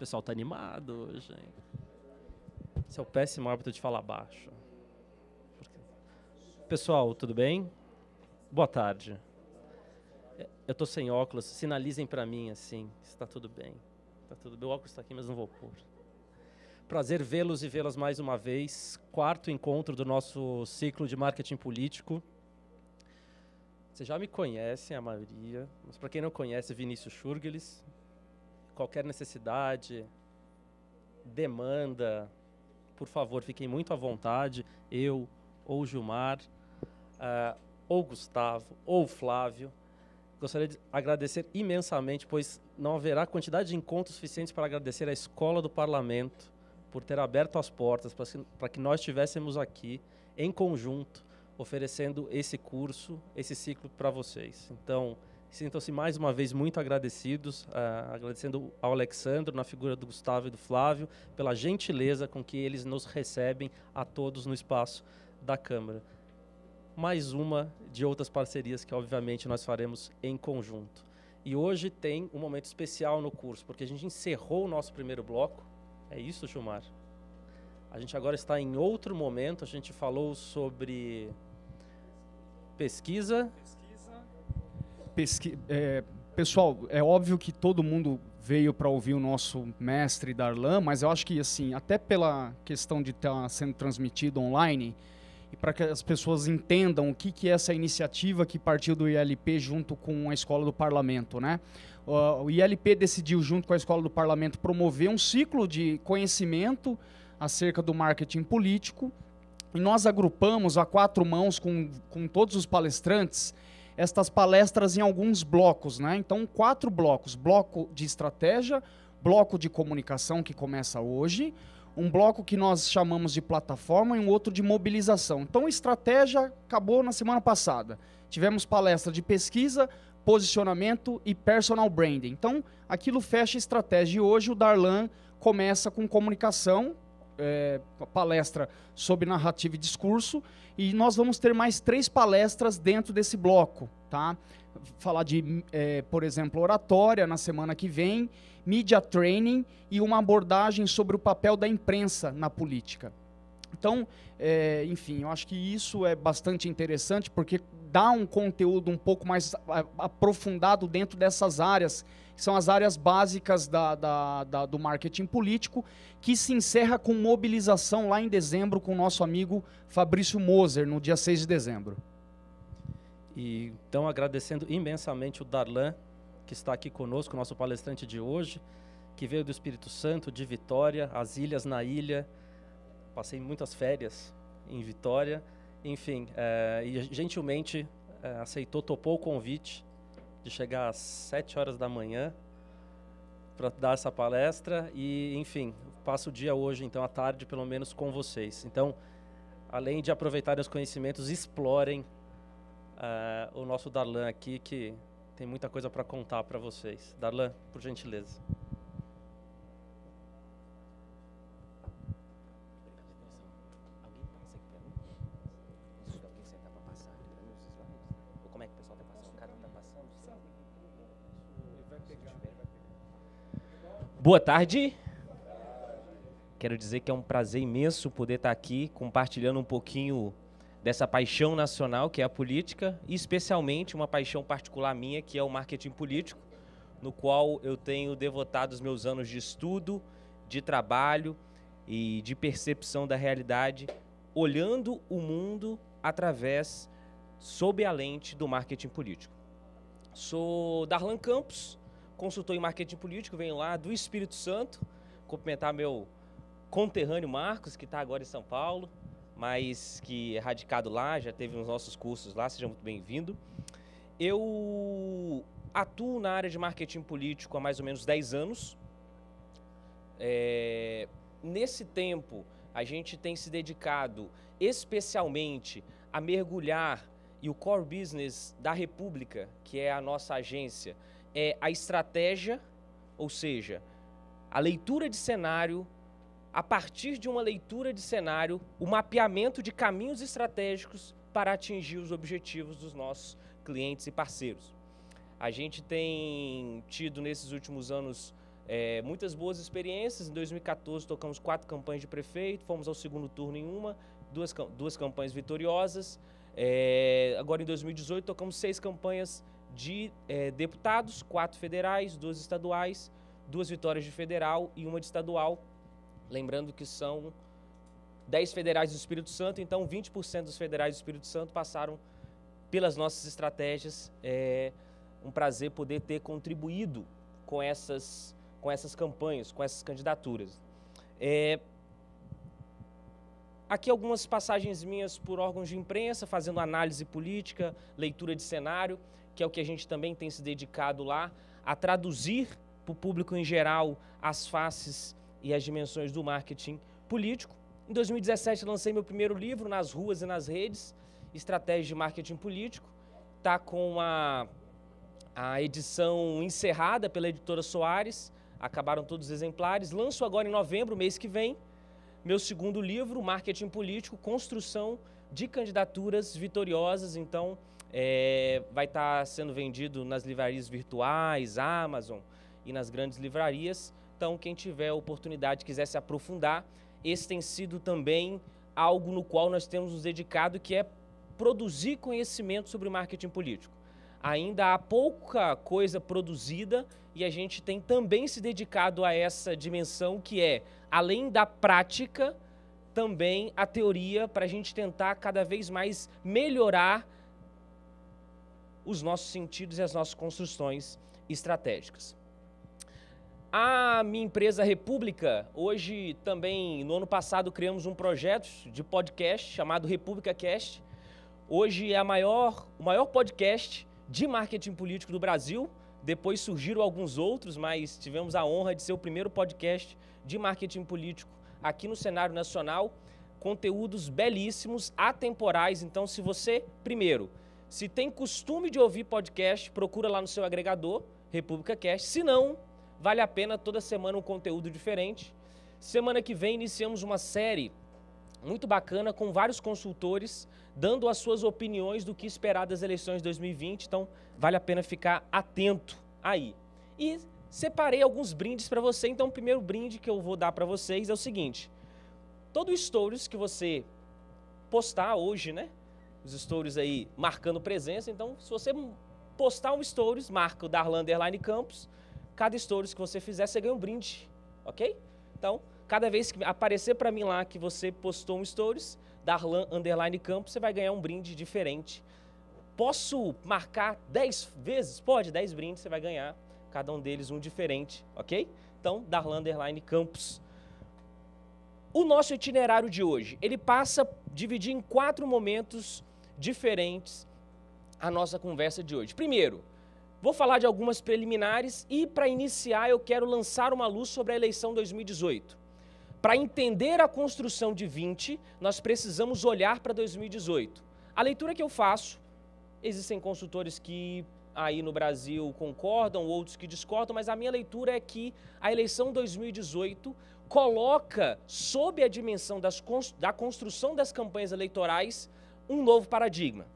pessoal tá animado hoje, Esse é o péssimo hábito de falar baixo. Pessoal, tudo bem? Boa tarde. É, eu tô sem óculos, sinalizem para mim assim, está tudo bem. Tá tudo bem. O óculos está aqui, mas não vou pôr. Prazer vê-los e vê-las mais uma vez. Quarto encontro do nosso ciclo de marketing político. Vocês já me conhecem, a maioria, mas para quem não conhece, Vinícius Schurgeles, qualquer necessidade, demanda, por favor, fiquem muito à vontade, eu ou Gilmar, uh, ou Gustavo, ou Flávio. Gostaria de agradecer imensamente, pois não haverá quantidade de encontros suficientes para agradecer à Escola do Parlamento por ter aberto as portas para que, que nós estivéssemos aqui em conjunto oferecendo esse curso, esse ciclo para vocês. Então, Sintam-se mais uma vez muito agradecidos, uh, agradecendo ao Alexandro, na figura do Gustavo e do Flávio, pela gentileza com que eles nos recebem a todos no espaço da Câmara. Mais uma de outras parcerias que, obviamente, nós faremos em conjunto. E hoje tem um momento especial no curso, porque a gente encerrou o nosso primeiro bloco. É isso, Gilmar? A gente agora está em outro momento. A gente falou sobre pesquisa. pesquisa pesqui... É, pessoal, é óbvio que todo mundo veio para ouvir o nosso mestre Darlan, mas eu acho que assim, até pela questão de estar tá sendo transmitido online e para que as pessoas entendam o que, que é essa iniciativa que partiu do ILP junto com a Escola do Parlamento, né? O ILP decidiu junto com a Escola do Parlamento promover um ciclo de conhecimento acerca do marketing político e nós agrupamos a quatro mãos com, com todos os palestrantes estas palestras em alguns blocos, né? Então, quatro blocos: bloco de estratégia, bloco de comunicação que começa hoje, um bloco que nós chamamos de plataforma e um outro de mobilização. Então, estratégia acabou na semana passada. Tivemos palestra de pesquisa, posicionamento e personal branding. Então, aquilo fecha estratégia. E hoje o Darlan começa com comunicação, é, palestra sobre narrativa e discurso, e nós vamos ter mais três palestras dentro desse bloco, tá? Falar de, é, por exemplo, oratória na semana que vem, media training e uma abordagem sobre o papel da imprensa na política. Então, é, enfim, eu acho que isso é bastante interessante porque dá um conteúdo um pouco mais aprofundado dentro dessas áreas que são as áreas básicas da, da, da, do marketing político, que se encerra com mobilização lá em dezembro com o nosso amigo Fabrício Moser, no dia 6 de dezembro. E, então, agradecendo imensamente o Darlan, que está aqui conosco, nosso palestrante de hoje, que veio do Espírito Santo, de Vitória, as ilhas na ilha. Passei muitas férias em Vitória. Enfim, é, e gentilmente é, aceitou, topou o convite de chegar às 7 horas da manhã para dar essa palestra e, enfim, passo o dia hoje, então, à tarde, pelo menos, com vocês. Então, além de aproveitarem os conhecimentos, explorem uh, o nosso Darlan aqui, que tem muita coisa para contar para vocês. Darlan, por gentileza. Boa tarde. Quero dizer que é um prazer imenso poder estar aqui compartilhando um pouquinho dessa paixão nacional que é a política e especialmente uma paixão particular minha que é o marketing político, no qual eu tenho devotado os meus anos de estudo, de trabalho e de percepção da realidade, olhando o mundo através sob a lente do marketing político. Sou Darlan Campos, consultor em marketing político, venho lá do Espírito Santo, cumprimentar meu conterrâneo Marcos, que está agora em São Paulo, mas que é radicado lá, já teve os nossos cursos lá, seja muito bem-vindo. Eu atuo na área de marketing político há mais ou menos 10 anos. É, nesse tempo, a gente tem se dedicado especialmente a mergulhar e o core business da República, que é a nossa agência, é a estratégia, ou seja, a leitura de cenário, a partir de uma leitura de cenário, o mapeamento de caminhos estratégicos para atingir os objetivos dos nossos clientes e parceiros. A gente tem tido nesses últimos anos é, muitas boas experiências. Em 2014 tocamos quatro campanhas de prefeito, fomos ao segundo turno em uma, duas, duas campanhas vitoriosas. É, agora em 2018 tocamos seis campanhas de é, deputados, quatro federais, duas estaduais, duas vitórias de federal e uma de estadual. Lembrando que são 10 federais do Espírito Santo, então 20% dos federais do Espírito Santo passaram pelas nossas estratégias. É um prazer poder ter contribuído com essas, com essas campanhas, com essas candidaturas. É... Aqui algumas passagens minhas por órgãos de imprensa, fazendo análise política, leitura de cenário que é o que a gente também tem se dedicado lá, a traduzir para o público em geral as faces e as dimensões do marketing político. Em 2017 lancei meu primeiro livro nas ruas e nas redes, Estratégia de Marketing Político. Está com a, a edição encerrada pela editora Soares, acabaram todos os exemplares. Lanço agora em novembro, mês que vem, meu segundo livro, Marketing Político, Construção de Candidaturas Vitoriosas. Então, é, vai estar tá sendo vendido nas livrarias virtuais, Amazon e nas grandes livrarias. Então, quem tiver oportunidade, quiser se aprofundar, esse tem sido também algo no qual nós temos nos dedicado, que é produzir conhecimento sobre marketing político. Ainda há pouca coisa produzida e a gente tem também se dedicado a essa dimensão que é, além da prática, também a teoria para a gente tentar cada vez mais melhorar os nossos sentidos e as nossas construções estratégicas. A minha empresa República, hoje também, no ano passado, criamos um projeto de podcast chamado República Cast. Hoje é maior, o maior podcast de marketing político do Brasil. Depois surgiram alguns outros, mas tivemos a honra de ser o primeiro podcast de marketing político aqui no cenário nacional. Conteúdos belíssimos, atemporais. Então, se você, primeiro, se tem costume de ouvir podcast, procura lá no seu agregador, República Cast. Se não, vale a pena toda semana um conteúdo diferente. Semana que vem iniciamos uma série muito bacana com vários consultores dando as suas opiniões do que esperar das eleições de 2020, então vale a pena ficar atento aí. E separei alguns brindes para você, então o primeiro brinde que eu vou dar para vocês é o seguinte: todo stories que você postar hoje, né, os stories aí marcando presença. Então, se você postar um stories, marca o Darlan Underline Campos, cada stories que você fizer, você ganha um brinde, ok? Então, cada vez que aparecer para mim lá que você postou um stories, Darlan Underline Campos, você vai ganhar um brinde diferente. Posso marcar 10 vezes? Pode, 10 brindes, você vai ganhar cada um deles um diferente, ok? Então, Darlan Underline Campos. O nosso itinerário de hoje, ele passa dividir em quatro momentos diferentes à nossa conversa de hoje. Primeiro, vou falar de algumas preliminares e, para iniciar, eu quero lançar uma luz sobre a eleição 2018. Para entender a construção de 20, nós precisamos olhar para 2018. A leitura que eu faço, existem consultores que aí no Brasil concordam, outros que discordam, mas a minha leitura é que a eleição 2018 coloca sob a dimensão das, da construção das campanhas eleitorais um novo paradigma.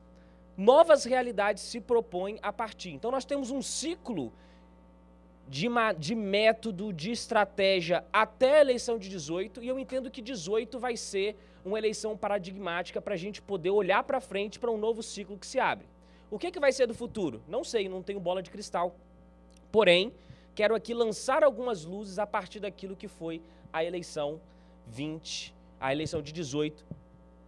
Novas realidades se propõem a partir. Então, nós temos um ciclo de, de método, de estratégia até a eleição de 18, e eu entendo que 18 vai ser uma eleição paradigmática para a gente poder olhar para frente para um novo ciclo que se abre. O que, que vai ser do futuro? Não sei, não tenho bola de cristal. Porém, quero aqui lançar algumas luzes a partir daquilo que foi a eleição 20, a eleição de 18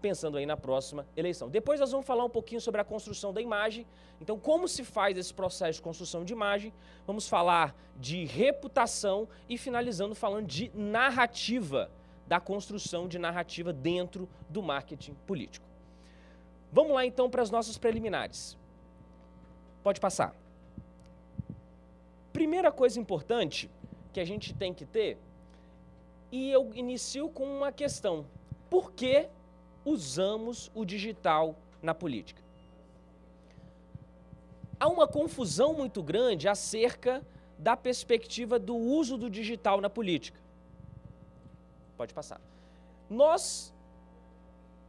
pensando aí na próxima eleição. Depois nós vamos falar um pouquinho sobre a construção da imagem. Então, como se faz esse processo de construção de imagem? Vamos falar de reputação e finalizando falando de narrativa, da construção de narrativa dentro do marketing político. Vamos lá então para as nossas preliminares. Pode passar. Primeira coisa importante que a gente tem que ter, e eu inicio com uma questão. Por que usamos o digital na política. Há uma confusão muito grande acerca da perspectiva do uso do digital na política. Pode passar. Nós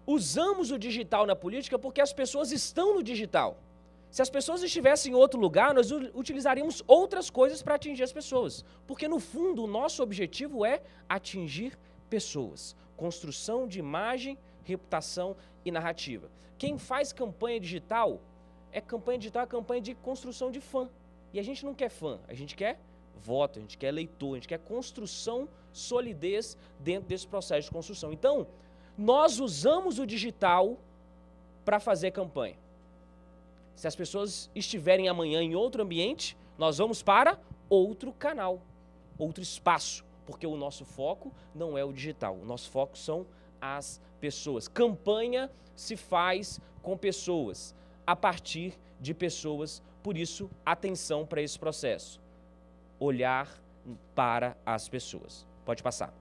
usamos o digital na política porque as pessoas estão no digital. Se as pessoas estivessem em outro lugar, nós utilizaríamos outras coisas para atingir as pessoas. Porque, no fundo, o nosso objetivo é atingir pessoas. Construção de imagem reputação e narrativa. Quem faz campanha digital é campanha digital, é campanha de construção de fã. E a gente não quer fã, a gente quer voto, a gente quer eleitor, a gente quer construção, solidez dentro desse processo de construção. Então, nós usamos o digital para fazer campanha. Se as pessoas estiverem amanhã em outro ambiente, nós vamos para outro canal, outro espaço, porque o nosso foco não é o digital, o nosso foco são as pessoas. Campanha se faz com pessoas, a partir de pessoas. Por isso, atenção para esse processo. Olhar para as pessoas. Pode passar.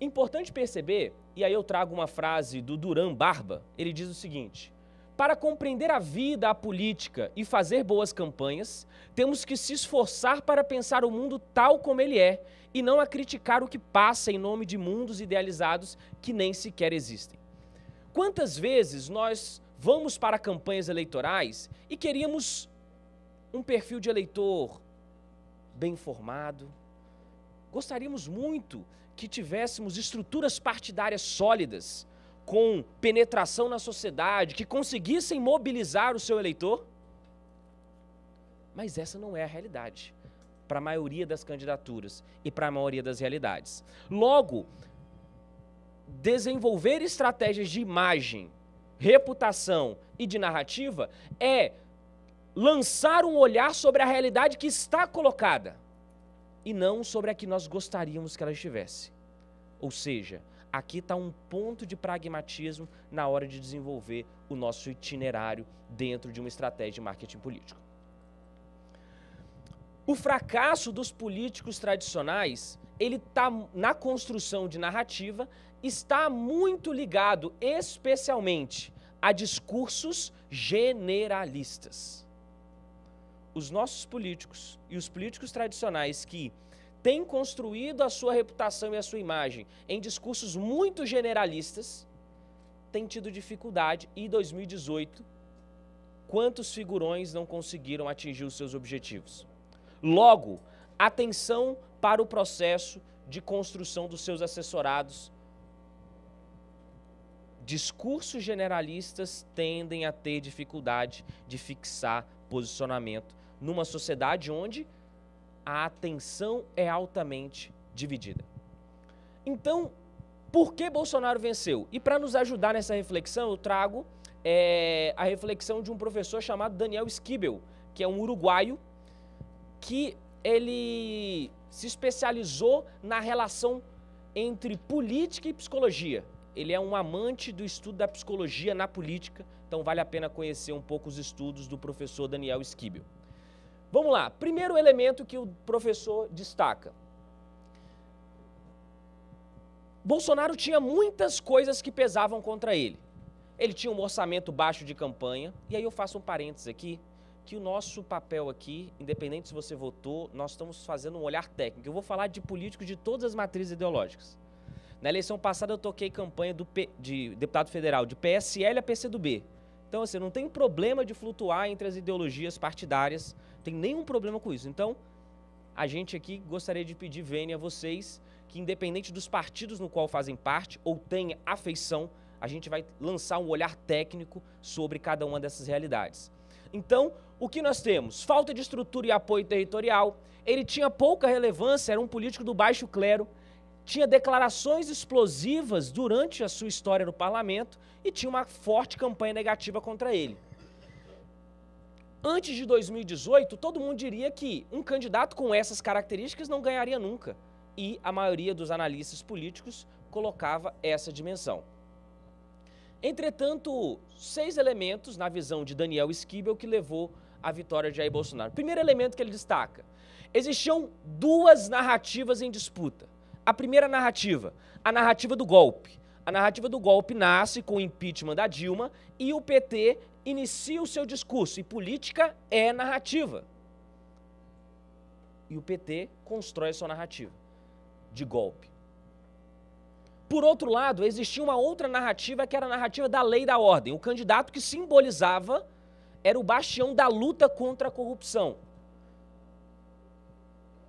Importante perceber, e aí eu trago uma frase do Duran Barba, ele diz o seguinte: para compreender a vida, a política e fazer boas campanhas, temos que se esforçar para pensar o mundo tal como ele é e não a criticar o que passa em nome de mundos idealizados que nem sequer existem. Quantas vezes nós vamos para campanhas eleitorais e queríamos um perfil de eleitor bem formado? Gostaríamos muito que tivéssemos estruturas partidárias sólidas com penetração na sociedade, que conseguissem mobilizar o seu eleitor. Mas essa não é a realidade para a maioria das candidaturas e para a maioria das realidades. Logo, desenvolver estratégias de imagem, reputação e de narrativa é lançar um olhar sobre a realidade que está colocada e não sobre a que nós gostaríamos que ela estivesse. Ou seja, aqui está um ponto de pragmatismo na hora de desenvolver o nosso itinerário dentro de uma estratégia de marketing político. O fracasso dos políticos tradicionais, ele está na construção de narrativa, está muito ligado especialmente a discursos generalistas. Os nossos políticos e os políticos tradicionais que tem construído a sua reputação e a sua imagem em discursos muito generalistas, tem tido dificuldade e 2018 quantos figurões não conseguiram atingir os seus objetivos. Logo, atenção para o processo de construção dos seus assessorados. Discursos generalistas tendem a ter dificuldade de fixar posicionamento numa sociedade onde a atenção é altamente dividida. Então, por que Bolsonaro venceu? E para nos ajudar nessa reflexão, eu trago é, a reflexão de um professor chamado Daniel Skibel, que é um uruguaio, que ele se especializou na relação entre política e psicologia. Ele é um amante do estudo da psicologia na política, então vale a pena conhecer um pouco os estudos do professor Daniel Skibel. Vamos lá, primeiro elemento que o professor destaca. Bolsonaro tinha muitas coisas que pesavam contra ele. Ele tinha um orçamento baixo de campanha, e aí eu faço um parênteses aqui, que o nosso papel aqui, independente se você votou, nós estamos fazendo um olhar técnico. Eu vou falar de políticos de todas as matrizes ideológicas. Na eleição passada eu toquei campanha P, de deputado federal de PSL a PCdoB. Então, assim, não tem problema de flutuar entre as ideologias partidárias tem nenhum problema com isso. Então, a gente aqui gostaria de pedir vênia a vocês que, independente dos partidos no qual fazem parte ou têm afeição, a gente vai lançar um olhar técnico sobre cada uma dessas realidades. Então, o que nós temos? Falta de estrutura e apoio territorial. Ele tinha pouca relevância, era um político do baixo clero, tinha declarações explosivas durante a sua história no parlamento e tinha uma forte campanha negativa contra ele. Antes de 2018, todo mundo diria que um candidato com essas características não ganharia nunca. E a maioria dos analistas políticos colocava essa dimensão. Entretanto, seis elementos, na visão de Daniel Skibel, que levou à vitória de Jair Bolsonaro. Primeiro elemento que ele destaca: existiam duas narrativas em disputa. A primeira narrativa, a narrativa do golpe. A narrativa do golpe nasce com o impeachment da Dilma e o PT inicia o seu discurso. E política é narrativa. E o PT constrói sua narrativa de golpe. Por outro lado, existia uma outra narrativa que era a narrativa da lei da ordem. O candidato que simbolizava era o bastião da luta contra a corrupção.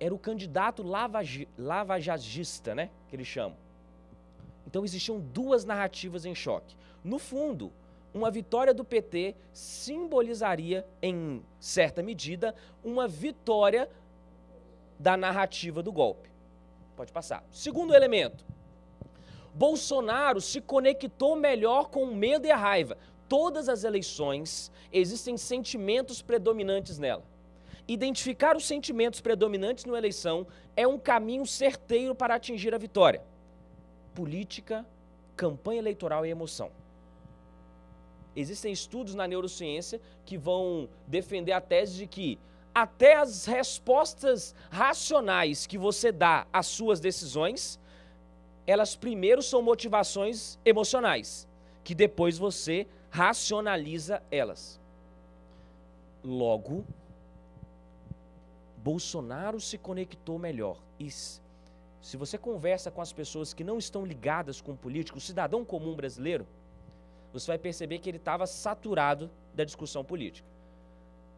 Era o candidato lavagista, lava né? Que eles chamam então existiam duas narrativas em choque. No fundo, uma vitória do PT simbolizaria, em certa medida, uma vitória da narrativa do golpe. Pode passar. Segundo elemento. Bolsonaro se conectou melhor com o medo e a raiva. Todas as eleições existem sentimentos predominantes nela. Identificar os sentimentos predominantes numa eleição é um caminho certeiro para atingir a vitória política, campanha eleitoral e emoção. Existem estudos na neurociência que vão defender a tese de que até as respostas racionais que você dá às suas decisões, elas primeiro são motivações emocionais, que depois você racionaliza elas. Logo, Bolsonaro se conectou melhor Isso. Se você conversa com as pessoas que não estão ligadas com político, o cidadão comum brasileiro, você vai perceber que ele estava saturado da discussão política.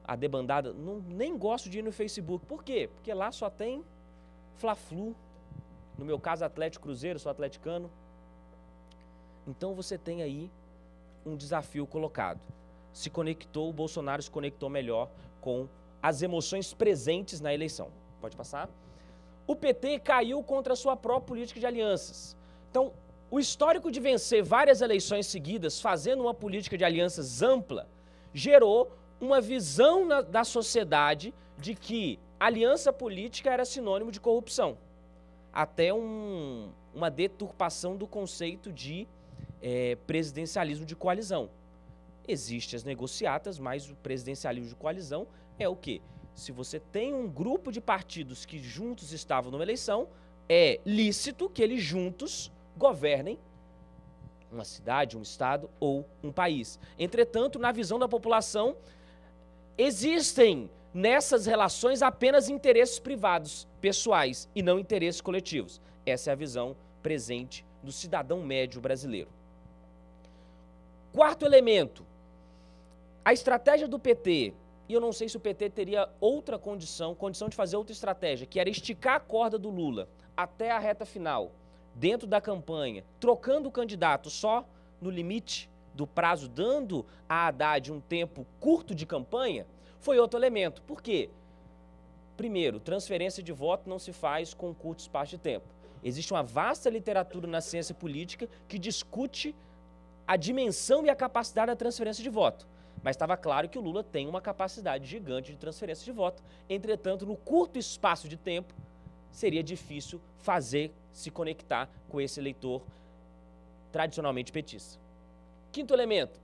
A debandada, não, nem gosto de ir no Facebook. Por quê? Porque lá só tem Fla-Flu. No meu caso, Atlético Cruzeiro, sou atleticano. Então você tem aí um desafio colocado. Se conectou, o Bolsonaro se conectou melhor com as emoções presentes na eleição. Pode passar? o PT caiu contra a sua própria política de alianças. Então, o histórico de vencer várias eleições seguidas, fazendo uma política de alianças ampla, gerou uma visão na, da sociedade de que aliança política era sinônimo de corrupção. Até um, uma deturpação do conceito de é, presidencialismo de coalizão. Existem as negociatas, mas o presidencialismo de coalizão é o quê? se você tem um grupo de partidos que juntos estavam numa eleição, é lícito que eles juntos governem uma cidade, um estado ou um país. Entretanto, na visão da população, existem nessas relações apenas interesses privados, pessoais e não interesses coletivos. Essa é a visão presente do cidadão médio brasileiro. Quarto elemento: a estratégia do PT e eu não sei se o PT teria outra condição, condição de fazer outra estratégia, que era esticar a corda do Lula até a reta final, dentro da campanha, trocando o candidato só no limite do prazo, dando a Haddad um tempo curto de campanha, foi outro elemento. Por quê? Primeiro, transferência de voto não se faz com um curto espaço de tempo. Existe uma vasta literatura na ciência política que discute a dimensão e a capacidade da transferência de voto. Mas estava claro que o Lula tem uma capacidade gigante de transferência de voto. Entretanto, no curto espaço de tempo, seria difícil fazer se conectar com esse eleitor tradicionalmente petista. Quinto elemento,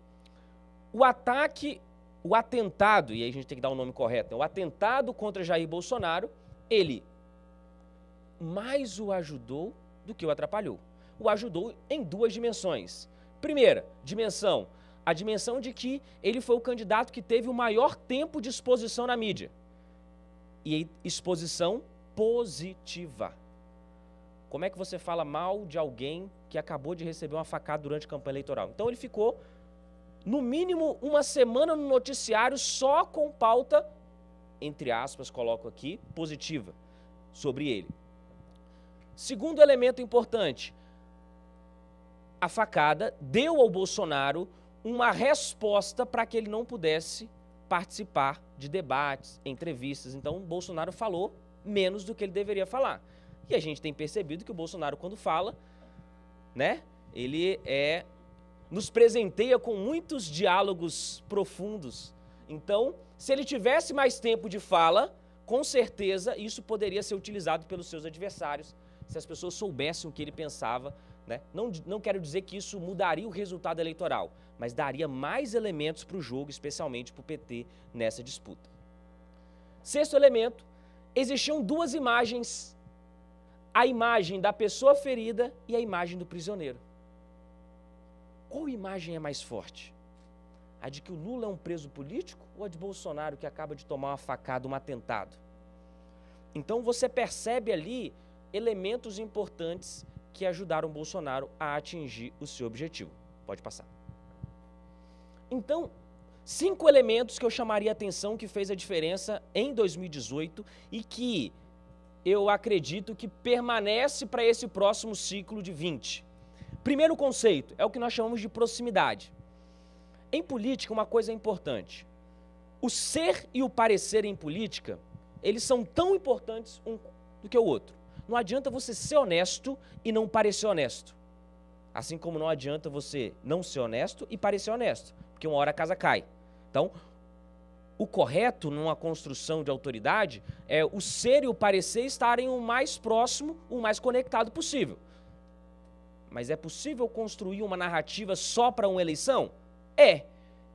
o ataque, o atentado, e aí a gente tem que dar o um nome correto, né? o atentado contra Jair Bolsonaro, ele mais o ajudou do que o atrapalhou. O ajudou em duas dimensões. Primeira dimensão, a dimensão de que ele foi o candidato que teve o maior tempo de exposição na mídia. E exposição positiva. Como é que você fala mal de alguém que acabou de receber uma facada durante a campanha eleitoral? Então ele ficou, no mínimo, uma semana no noticiário só com pauta, entre aspas, coloco aqui, positiva sobre ele. Segundo elemento importante, a facada deu ao Bolsonaro uma resposta para que ele não pudesse participar de debates, entrevistas. Então, Bolsonaro falou menos do que ele deveria falar. E a gente tem percebido que o Bolsonaro, quando fala, né, ele é nos presenteia com muitos diálogos profundos. Então, se ele tivesse mais tempo de fala, com certeza isso poderia ser utilizado pelos seus adversários, se as pessoas soubessem o que ele pensava né? Não, não quero dizer que isso mudaria o resultado eleitoral, mas daria mais elementos para o jogo, especialmente para o PT nessa disputa. Sexto elemento: existiam duas imagens, a imagem da pessoa ferida e a imagem do prisioneiro. Qual imagem é mais forte? A de que o Lula é um preso político ou a de Bolsonaro que acaba de tomar uma facada, um atentado? Então você percebe ali elementos importantes que ajudaram Bolsonaro a atingir o seu objetivo. Pode passar. Então, cinco elementos que eu chamaria a atenção que fez a diferença em 2018 e que eu acredito que permanece para esse próximo ciclo de 20. Primeiro conceito é o que nós chamamos de proximidade. Em política, uma coisa é importante. O ser e o parecer em política, eles são tão importantes um do que o outro. Não adianta você ser honesto e não parecer honesto. Assim como não adianta você não ser honesto e parecer honesto, porque uma hora a casa cai. Então, o correto numa construção de autoridade é o ser e o parecer estarem o mais próximo, o mais conectado possível. Mas é possível construir uma narrativa só para uma eleição? É.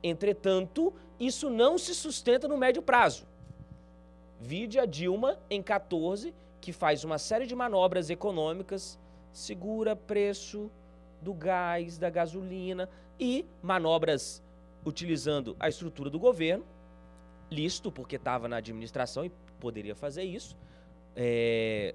Entretanto, isso não se sustenta no médio prazo. Vide a Dilma em 14 que faz uma série de manobras econômicas, segura preço do gás, da gasolina e manobras utilizando a estrutura do governo, listo, porque estava na administração e poderia fazer isso. É...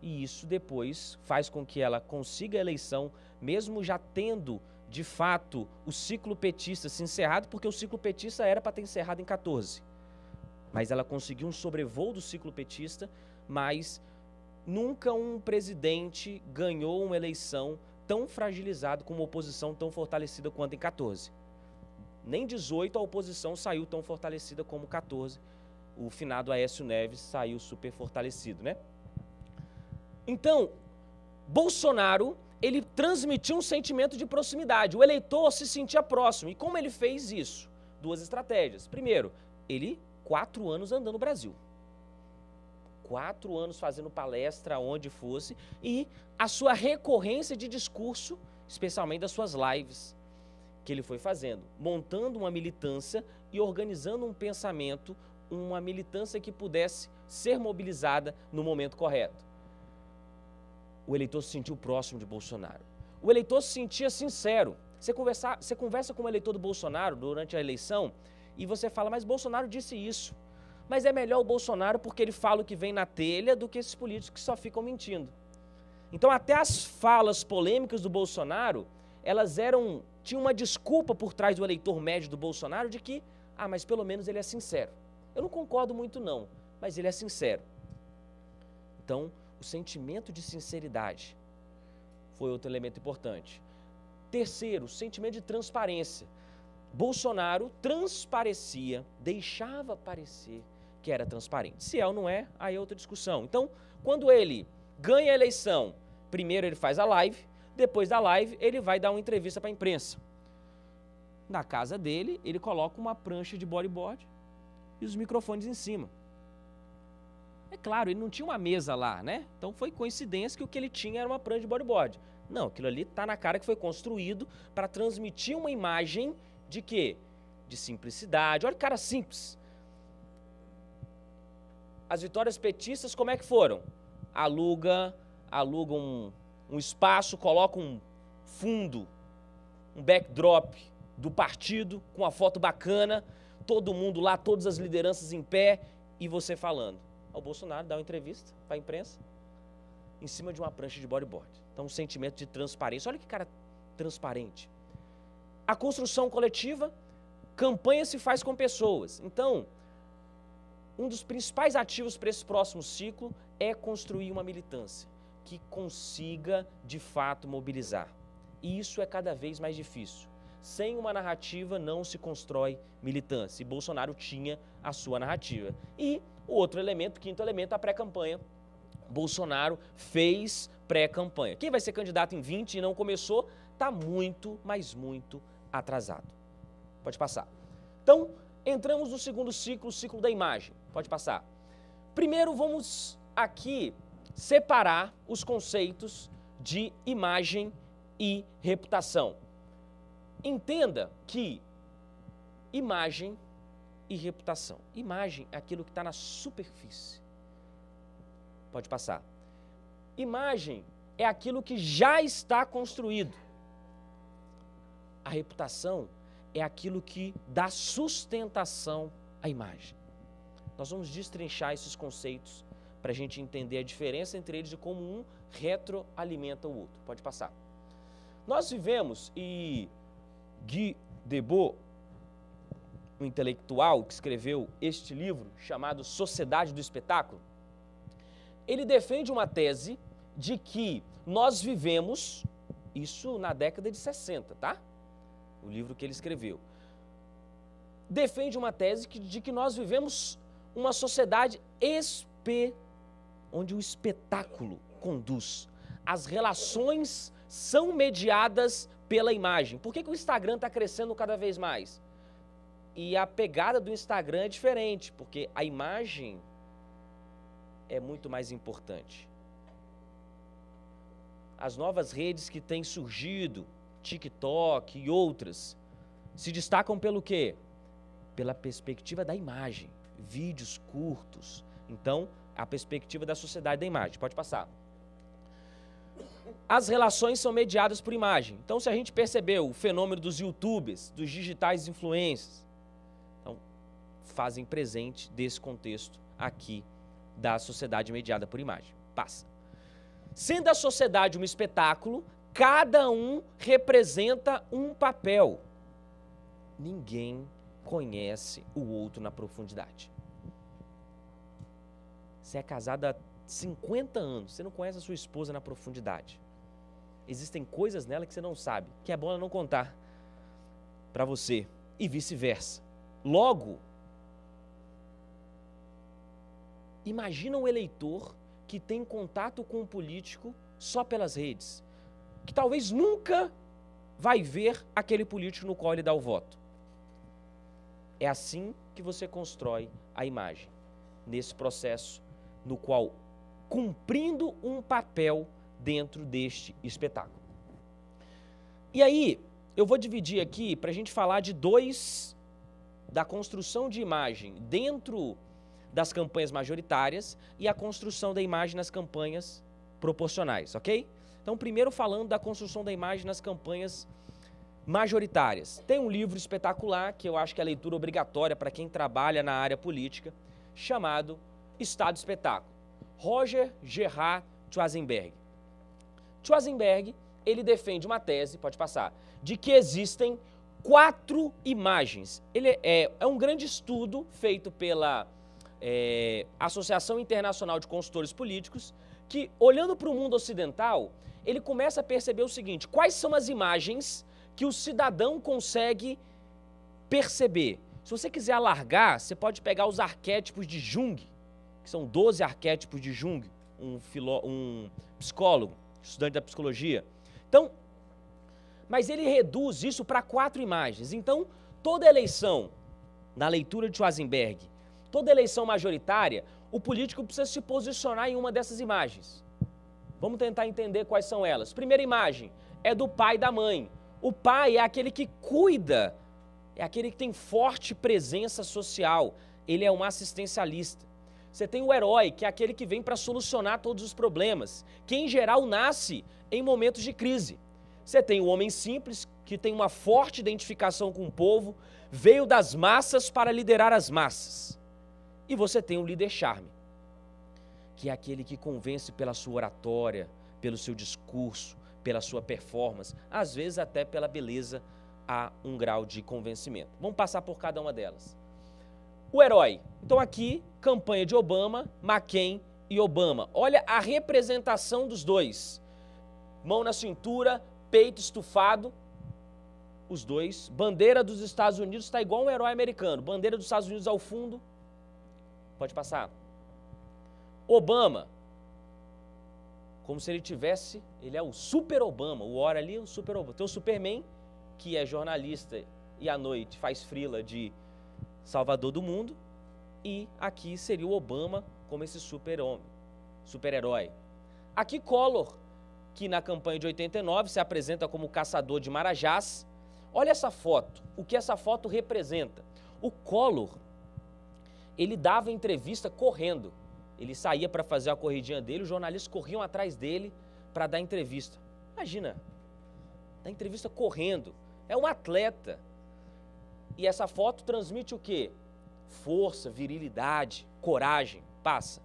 E isso depois faz com que ela consiga a eleição, mesmo já tendo de fato o ciclo petista se encerrado, porque o ciclo petista era para ter encerrado em 14 mas ela conseguiu um sobrevoo do ciclo petista, mas nunca um presidente ganhou uma eleição tão fragilizado com uma oposição tão fortalecida quanto em 14. Nem 18 a oposição saiu tão fortalecida como 14. O finado Aécio Neves saiu super fortalecido, né? Então, Bolsonaro, ele transmitiu um sentimento de proximidade. O eleitor se sentia próximo. E como ele fez isso? Duas estratégias. Primeiro, ele quatro anos andando no Brasil. Quatro anos fazendo palestra onde fosse e a sua recorrência de discurso, especialmente das suas lives, que ele foi fazendo, montando uma militância e organizando um pensamento, uma militância que pudesse ser mobilizada no momento correto. O eleitor se sentiu próximo de Bolsonaro. O eleitor se sentia sincero. Você, conversar, você conversa com o eleitor do Bolsonaro durante a eleição, e você fala, mas Bolsonaro disse isso. Mas é melhor o Bolsonaro porque ele fala o que vem na telha do que esses políticos que só ficam mentindo. Então até as falas polêmicas do Bolsonaro, elas eram tinha uma desculpa por trás do eleitor médio do Bolsonaro de que, ah, mas pelo menos ele é sincero. Eu não concordo muito não, mas ele é sincero. Então, o sentimento de sinceridade foi outro elemento importante. Terceiro, sentimento de transparência. Bolsonaro transparecia, deixava parecer que era transparente. Se é ou não é, aí é outra discussão. Então, quando ele ganha a eleição, primeiro ele faz a live, depois da live ele vai dar uma entrevista para a imprensa. Na casa dele, ele coloca uma prancha de bodyboard e os microfones em cima. É claro, ele não tinha uma mesa lá, né? Então foi coincidência que o que ele tinha era uma prancha de bodyboard. Não, aquilo ali está na cara que foi construído para transmitir uma imagem de quê? De simplicidade. Olha o cara simples. As vitórias petistas, como é que foram? Aluga, aluga um, um espaço, coloca um fundo, um backdrop do partido com uma foto bacana, todo mundo lá, todas as lideranças em pé e você falando. O Bolsonaro dá uma entrevista para a imprensa em cima de uma prancha de bodyboard. Então, um sentimento de transparência. Olha que cara transparente a construção coletiva, campanha se faz com pessoas. Então, um dos principais ativos para esse próximo ciclo é construir uma militância que consiga de fato mobilizar. E isso é cada vez mais difícil. Sem uma narrativa não se constrói militância. E Bolsonaro tinha a sua narrativa. E o outro elemento, quinto elemento, a pré-campanha. Bolsonaro fez pré-campanha. Quem vai ser candidato em 20 e não começou, está muito, mas muito atrasado. Pode passar. Então, entramos no segundo ciclo, o ciclo da imagem. Pode passar. Primeiro, vamos aqui separar os conceitos de imagem e reputação. Entenda que imagem e reputação. Imagem é aquilo que está na superfície. Pode passar. Imagem é aquilo que já está construído. A reputação é aquilo que dá sustentação à imagem. Nós vamos destrinchar esses conceitos para a gente entender a diferença entre eles e como um retroalimenta o outro. Pode passar. Nós vivemos, e Guy Debord, um intelectual que escreveu este livro chamado Sociedade do Espetáculo, ele defende uma tese de que nós vivemos, isso na década de 60, tá? o livro que ele escreveu, defende uma tese de que nós vivemos uma sociedade espe, onde o espetáculo conduz. As relações são mediadas pela imagem. Por que, que o Instagram está crescendo cada vez mais? E a pegada do Instagram é diferente, porque a imagem é muito mais importante. As novas redes que têm surgido, TikTok e outras, se destacam pelo quê? Pela perspectiva da imagem, vídeos curtos. Então, a perspectiva da sociedade da imagem. Pode passar. As relações são mediadas por imagem. Então, se a gente percebeu o fenômeno dos youtubers, dos digitais influencers, então, fazem presente desse contexto aqui da sociedade mediada por imagem. Passa. Sendo a sociedade um espetáculo, Cada um representa um papel. Ninguém conhece o outro na profundidade. Você é casado há 50 anos, você não conhece a sua esposa na profundidade. Existem coisas nela que você não sabe, que é bom ela não contar para você e vice-versa. Logo, imagina um eleitor que tem contato com um político só pelas redes que talvez nunca vai ver aquele político no qual ele dá o voto. É assim que você constrói a imagem, nesse processo no qual cumprindo um papel dentro deste espetáculo. E aí, eu vou dividir aqui para a gente falar de dois da construção de imagem dentro das campanhas majoritárias e a construção da imagem nas campanhas proporcionais, ok? Então, primeiro falando da construção da imagem nas campanhas majoritárias. Tem um livro espetacular que eu acho que é a leitura obrigatória para quem trabalha na área política, chamado Estado Espetáculo. Roger Gerard Schwarzenberg. Schwarzenberg, ele defende uma tese, pode passar, de que existem quatro imagens. Ele é, é, é um grande estudo feito pela é, Associação Internacional de Consultores Políticos, que, olhando para o mundo ocidental, ele começa a perceber o seguinte: quais são as imagens que o cidadão consegue perceber? Se você quiser alargar, você pode pegar os arquétipos de Jung, que são 12 arquétipos de Jung, um, filó, um psicólogo, estudante da psicologia. Então, mas ele reduz isso para quatro imagens. Então, toda eleição, na leitura de Schwarzenberg, toda eleição majoritária, o político precisa se posicionar em uma dessas imagens. Vamos tentar entender quais são elas. Primeira imagem é do pai e da mãe. O pai é aquele que cuida, é aquele que tem forte presença social, ele é um assistencialista. Você tem o herói, que é aquele que vem para solucionar todos os problemas, que em geral nasce em momentos de crise. Você tem o homem simples, que tem uma forte identificação com o povo, veio das massas para liderar as massas. E você tem o líder charme que é aquele que convence pela sua oratória, pelo seu discurso, pela sua performance, às vezes até pela beleza, há um grau de convencimento. Vamos passar por cada uma delas. O herói. Então, aqui, campanha de Obama, McCain e Obama. Olha a representação dos dois: mão na cintura, peito estufado. Os dois. Bandeira dos Estados Unidos está igual um herói americano. Bandeira dos Estados Unidos ao fundo. Pode passar. Obama, como se ele tivesse, ele é o super Obama, o hora ali é o super Obama. Tem o Superman, que é jornalista e à noite faz frila de salvador do mundo, e aqui seria o Obama como esse super-homem, super-herói. Aqui Collor, que na campanha de 89 se apresenta como caçador de marajás. Olha essa foto, o que essa foto representa. O Collor, ele dava entrevista correndo. Ele saía para fazer a corridinha dele, os jornalistas corriam atrás dele para dar entrevista. Imagina, dá entrevista correndo. É um atleta. E essa foto transmite o quê? Força, virilidade, coragem. Passa.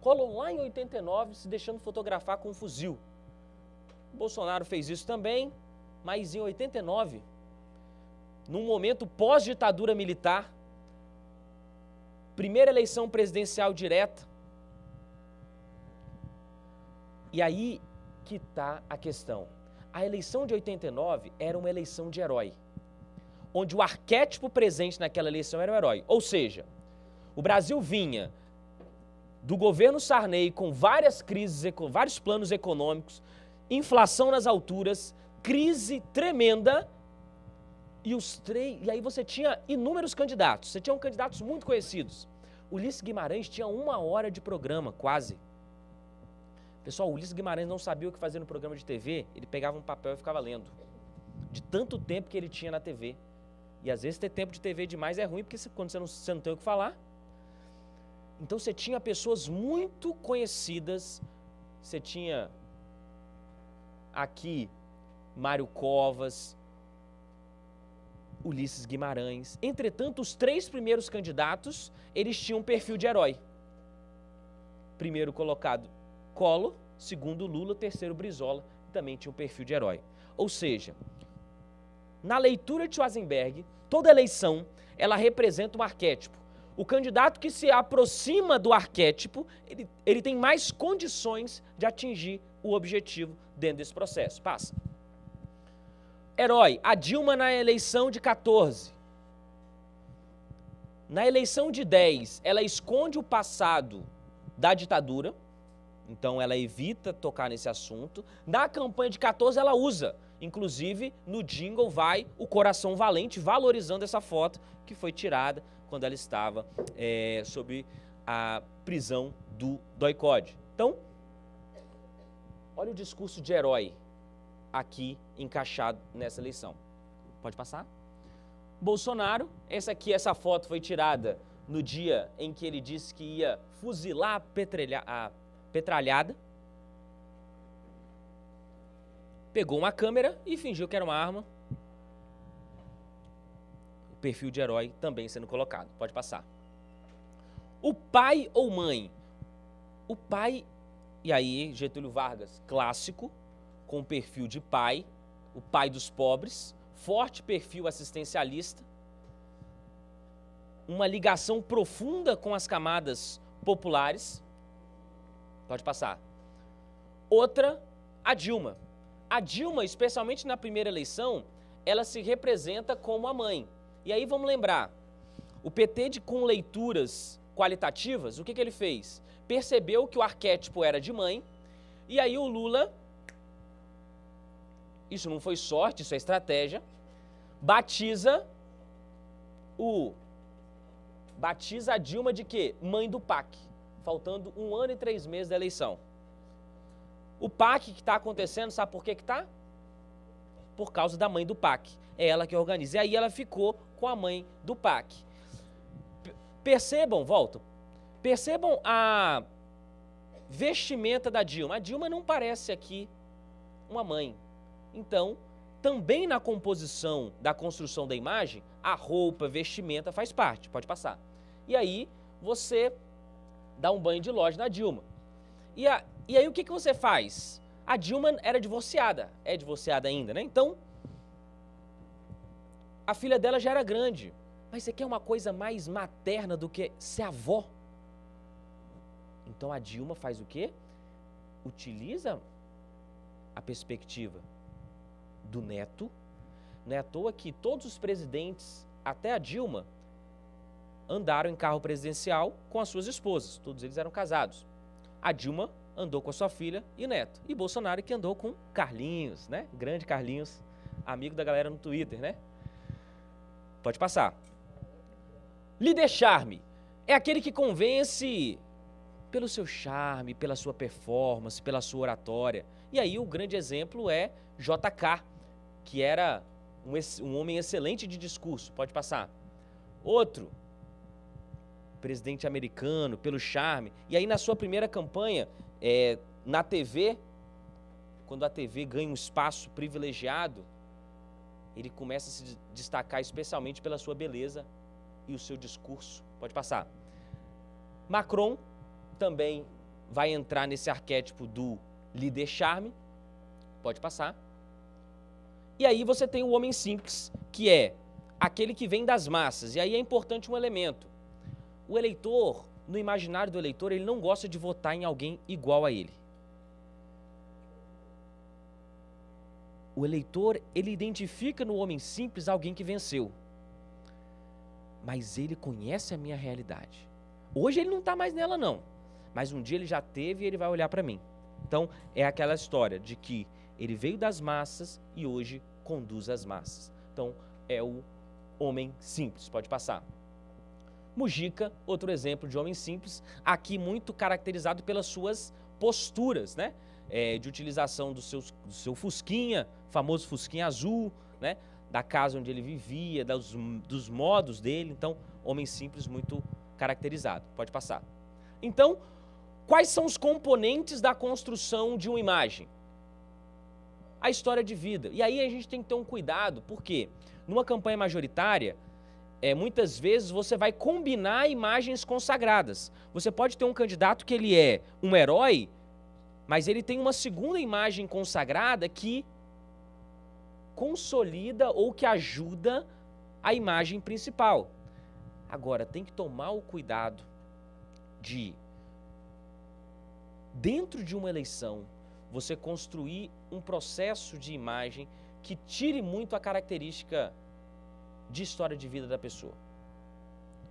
Collor lá em 89 se deixando fotografar com um fuzil. O Bolsonaro fez isso também, mas em 89, num momento pós-ditadura militar, primeira eleição presidencial direta. E aí que está a questão. A eleição de 89 era uma eleição de herói, onde o arquétipo presente naquela eleição era o herói. Ou seja, o Brasil vinha do governo Sarney com várias crises, vários planos econômicos, inflação nas alturas, crise tremenda e os três, e aí você tinha inúmeros candidatos, você tinha um candidatos muito conhecidos. Ulisses Guimarães tinha uma hora de programa, quase. Pessoal, Ulisses Guimarães não sabia o que fazer no programa de TV, ele pegava um papel e ficava lendo. De tanto tempo que ele tinha na TV. E às vezes ter tempo de TV demais é ruim, porque quando você não, você não tem o que falar. Então você tinha pessoas muito conhecidas, você tinha aqui Mário Covas, Ulisses Guimarães. Entretanto, os três primeiros candidatos, eles tinham um perfil de herói. Primeiro colocado, Colo; segundo Lula, terceiro Brizola, também tinha um perfil de herói. Ou seja, na leitura de Schwarzenberg, toda eleição, ela representa um arquétipo. O candidato que se aproxima do arquétipo, ele, ele tem mais condições de atingir o objetivo dentro desse processo. Passa herói. A Dilma na eleição de 14. Na eleição de 10, ela esconde o passado da ditadura. Então ela evita tocar nesse assunto. Na campanha de 14 ela usa. Inclusive, no jingle vai o coração valente valorizando essa foto que foi tirada quando ela estava é, sob a prisão do doicode. Então, olha o discurso de herói aqui encaixado nessa eleição. Pode passar? Bolsonaro, essa aqui, essa foto foi tirada no dia em que ele disse que ia fuzilar a, a petralhada. Pegou uma câmera e fingiu que era uma arma. O perfil de herói também sendo colocado. Pode passar. O pai ou mãe? O pai, e aí Getúlio Vargas, clássico, com perfil de pai, o pai dos pobres, forte perfil assistencialista, uma ligação profunda com as camadas populares. Pode passar. Outra, a Dilma. A Dilma, especialmente na primeira eleição, ela se representa como a mãe. E aí vamos lembrar, o PT de, com leituras qualitativas, o que, que ele fez? Percebeu que o arquétipo era de mãe, e aí o Lula isso não foi sorte, isso é estratégia, batiza o. Batiza a Dilma de quê? Mãe do PAC, faltando um ano e três meses da eleição. O PAC que está acontecendo, sabe por que está? Por causa da mãe do PAC. É ela que organiza. E aí ela ficou com a mãe do PAC. Percebam, volto. Percebam a vestimenta da Dilma. A Dilma não parece aqui uma mãe, então, também na composição da construção da imagem, a roupa, vestimenta faz parte, pode passar. E aí você dá um banho de loja na Dilma. E, a, e aí o que, que você faz? A Dilma era divorciada, é divorciada ainda, né? Então, a filha dela já era grande. Mas você quer uma coisa mais materna do que ser avó? Então a Dilma faz o quê? Utiliza a perspectiva do neto. Não é à toa que todos os presidentes, até a Dilma, andaram em carro presidencial com as suas esposas. Todos eles eram casados. A Dilma andou com a sua filha e neto. E Bolsonaro que andou com Carlinhos, né? Grande Carlinhos, amigo da galera no Twitter, né? Pode passar. Líder charme é aquele que convence pelo seu charme, pela sua performance, pela sua oratória. E aí o grande exemplo é JK, que era um, um homem excelente de discurso, pode passar. Outro, presidente americano, pelo charme. E aí, na sua primeira campanha, é, na TV, quando a TV ganha um espaço privilegiado, ele começa a se destacar especialmente pela sua beleza e o seu discurso. Pode passar. Macron também vai entrar nesse arquétipo do líder charme. Pode passar. E aí você tem o homem simples, que é aquele que vem das massas. E aí é importante um elemento. O eleitor, no imaginário do eleitor, ele não gosta de votar em alguém igual a ele. O eleitor, ele identifica no homem simples alguém que venceu. Mas ele conhece a minha realidade. Hoje ele não está mais nela, não. Mas um dia ele já teve e ele vai olhar para mim. Então, é aquela história de que ele veio das massas e hoje conduz as massas. Então, é o homem simples. Pode passar. Mujica, outro exemplo de homem simples, aqui muito caracterizado pelas suas posturas, né? É, de utilização do, seu, do seu fusquinha, famoso fusquinha azul, né? Da casa onde ele vivia, dos, dos modos dele. Então, homem simples muito caracterizado. Pode passar. Então, quais são os componentes da construção de uma imagem? a história de vida. E aí a gente tem que ter um cuidado, porque numa campanha majoritária, é, muitas vezes você vai combinar imagens consagradas. Você pode ter um candidato que ele é um herói, mas ele tem uma segunda imagem consagrada que consolida ou que ajuda a imagem principal. Agora, tem que tomar o cuidado de, dentro de uma eleição, você construir um processo de imagem que tire muito a característica de história de vida da pessoa.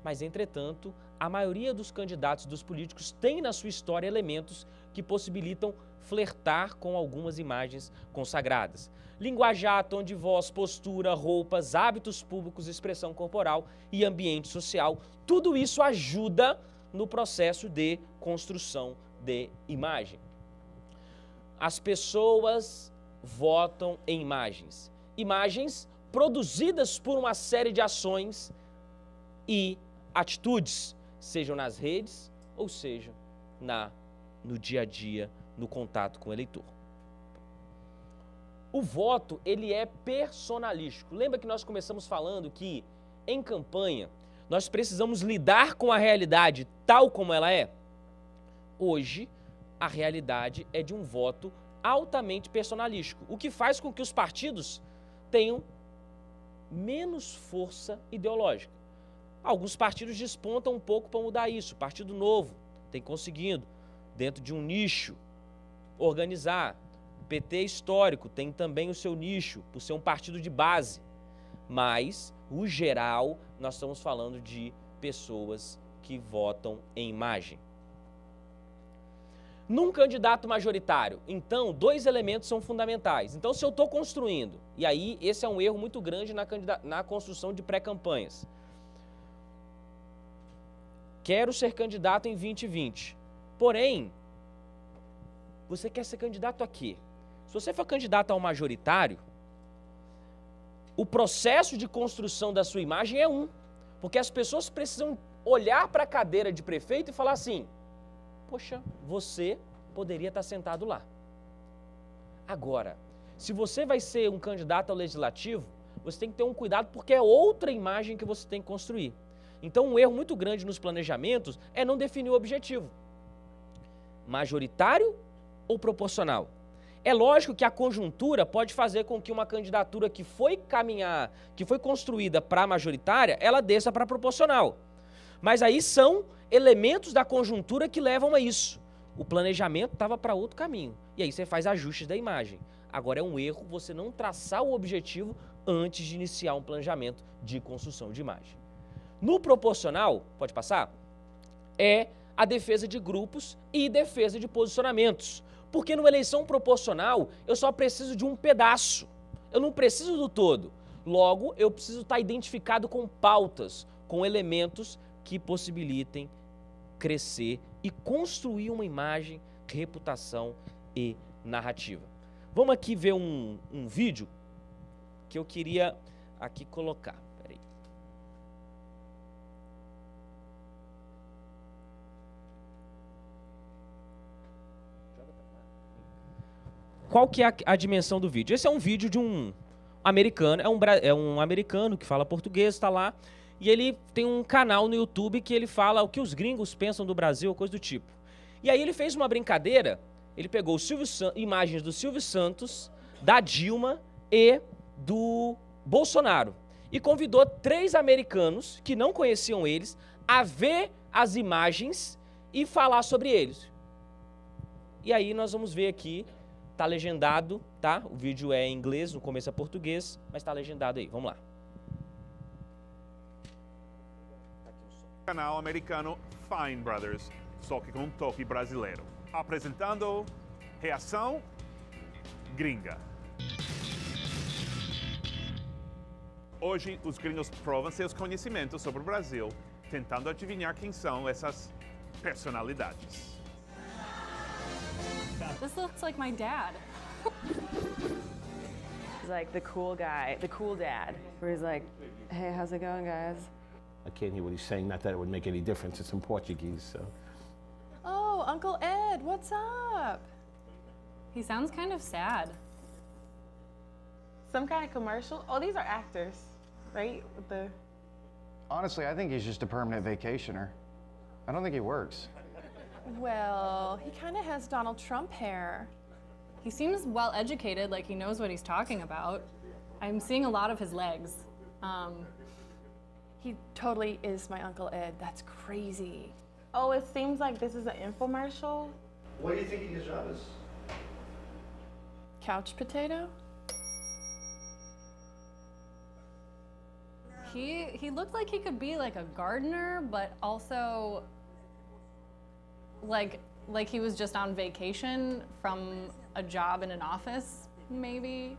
Mas, entretanto, a maioria dos candidatos dos políticos tem na sua história elementos que possibilitam flertar com algumas imagens consagradas. Linguajar, tom de voz, postura, roupas, hábitos públicos, expressão corporal e ambiente social, tudo isso ajuda no processo de construção de imagem. As pessoas votam em imagens. Imagens produzidas por uma série de ações e atitudes, sejam nas redes ou seja na no dia a dia, no contato com o eleitor. O voto, ele é personalístico. Lembra que nós começamos falando que em campanha nós precisamos lidar com a realidade tal como ela é? Hoje, a realidade é de um voto altamente personalístico, o que faz com que os partidos tenham menos força ideológica. Alguns partidos despontam um pouco para mudar isso. O Partido Novo tem conseguido, dentro de um nicho, organizar. O PT histórico tem também o seu nicho, por ser um partido de base. Mas, o geral, nós estamos falando de pessoas que votam em imagem num candidato majoritário. Então, dois elementos são fundamentais. Então, se eu estou construindo, e aí esse é um erro muito grande na, na construção de pré-campanhas. Quero ser candidato em 2020. Porém, você quer ser candidato a quê? Se você for candidato ao majoritário, o processo de construção da sua imagem é um. Porque as pessoas precisam olhar para a cadeira de prefeito e falar assim: poxa, você poderia estar sentado lá. Agora, se você vai ser um candidato ao legislativo, você tem que ter um cuidado porque é outra imagem que você tem que construir. Então, um erro muito grande nos planejamentos é não definir o objetivo. Majoritário ou proporcional? É lógico que a conjuntura pode fazer com que uma candidatura que foi caminhar, que foi construída para majoritária, ela desça para proporcional. Mas aí são elementos da conjuntura que levam a isso. O planejamento estava para outro caminho. E aí você faz ajustes da imagem. Agora é um erro você não traçar o objetivo antes de iniciar um planejamento de construção de imagem. No proporcional, pode passar? É a defesa de grupos e defesa de posicionamentos. Porque numa eleição proporcional, eu só preciso de um pedaço. Eu não preciso do todo. Logo, eu preciso estar identificado com pautas, com elementos que possibilitem crescer e construir uma imagem, reputação e narrativa. Vamos aqui ver um, um vídeo que eu queria aqui colocar. Qual que é a, a, dimensão do vídeo? Esse é um vídeo de um americano, é um, é um americano que fala português, está lá e ele tem um canal no YouTube que ele fala o que os gringos pensam do Brasil, coisa do tipo. E aí ele fez uma brincadeira, ele pegou San... imagens do Silvio Santos, da Dilma e do Bolsonaro. E convidou três americanos que não conheciam eles a ver as imagens e falar sobre eles. E aí nós vamos ver aqui, tá legendado, tá? O vídeo é em inglês, no começo é português, mas tá legendado aí. Vamos lá. canal americano Fine Brothers, só que com um toque brasileiro. Apresentando Reação Gringa. Hoje, os gringos provam seus conhecimentos sobre o Brasil, tentando adivinhar quem são essas personalidades. This looks like my dad. He's like the cool guy, the cool dad. Where he's like, hey, how's it going, guys? I can't hear what he's saying. Not that it would make any difference. It's in Portuguese, so. Oh, Uncle Ed, what's up? He sounds kind of sad. Some kind of commercial? Oh, these are actors, right? With the. Honestly, I think he's just a permanent vacationer. I don't think he works. Well, he kind of has Donald Trump hair. He seems well educated, like he knows what he's talking about. I'm seeing a lot of his legs. Um, he totally is my Uncle Ed. That's crazy. Oh, it seems like this is an infomercial. What do you think his job is? Couch potato? He, he looked like he could be like a gardener, but also like like he was just on vacation from a job in an office, maybe.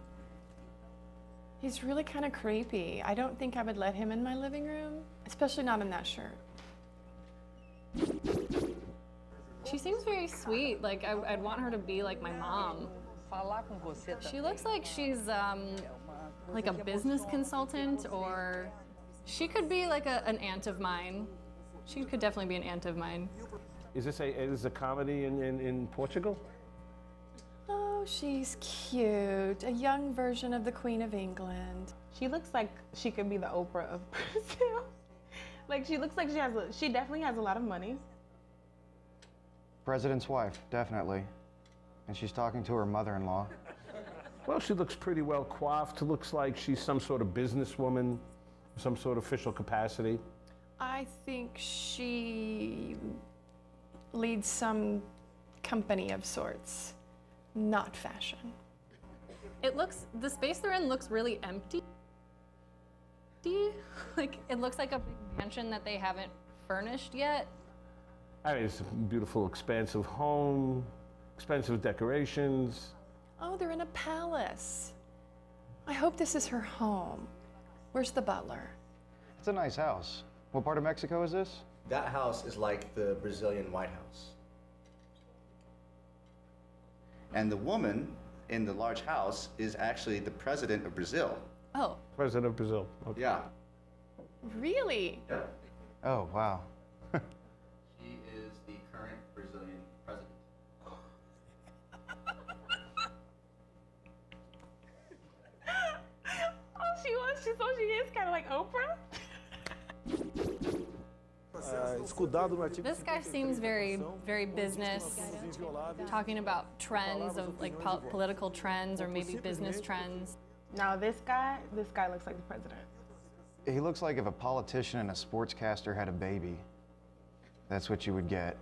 He's really kind of creepy. I don't think I would let him in my living room, especially not in that shirt. She seems very sweet. Like, I, would want her to be like my mom. She looks like she's um, like a business consultant, or she could be like a, an aunt of mine. She could definitely be an aunt of mine. Is this a, is this a comedy in, in, in Portugal? she's cute. A young version of the Queen of England. She looks like she could be the Oprah of Brazil. like she looks like she has a, she definitely has a lot of money. President's wife, definitely. And she's talking to her mother-in-law. Well, she looks pretty well coiffed. Looks like she's some sort of businesswoman, some sort of official capacity. I think she leads some company of sorts not fashion. It looks, the space they're in looks really empty. Like, it looks like a mansion that they haven't furnished yet. I mean, it's a beautiful, expansive home, expensive decorations. Oh, they're in a palace. I hope this is her home. Where's the butler? It's a nice house. What part of Mexico is this? That house is like the Brazilian White House. And the woman in the large house is actually the president of Brazil. Oh. President of Brazil. Okay. Yeah. Really? Yeah. Oh, wow. she is the current Brazilian president. oh, she was. She, so she is kind of like Oprah. escudado no artigo This guy seems very, very business, talking about trends of like po political trends or maybe business trends. Now this guy, this guy looks like the president. He looks like if a politician and a sportscaster had a baby. That's what you would get.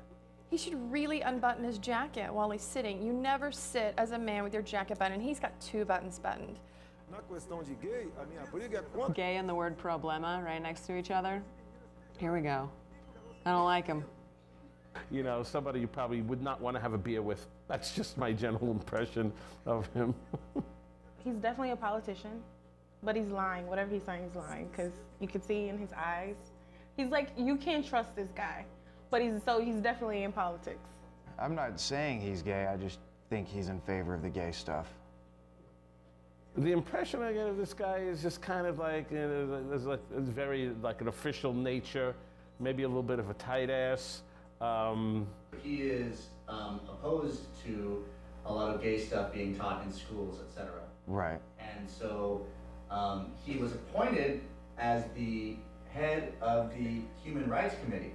He should really unbutton his jacket while he's sitting. You never sit as a man with your jacket buttoned. He's got two buttons buttoned. Gay and the word problema right next to each other. Here we go. I don't like him. You know, somebody you probably would not want to have a beer with. That's just my general impression of him. he's definitely a politician, but he's lying. Whatever he's saying, he's lying because you can see in his eyes. He's like, you can't trust this guy, but he's so he's definitely in politics. I'm not saying he's gay. I just think he's in favor of the gay stuff. The impression I get of this guy is just kind of like, you know, there's, like, very like an official nature maybe a little bit of a tight ass. Um, he is um, opposed to a lot of gay stuff being taught in schools, etc. Right. And so um, he was appointed as the head of the Human Rights Committee.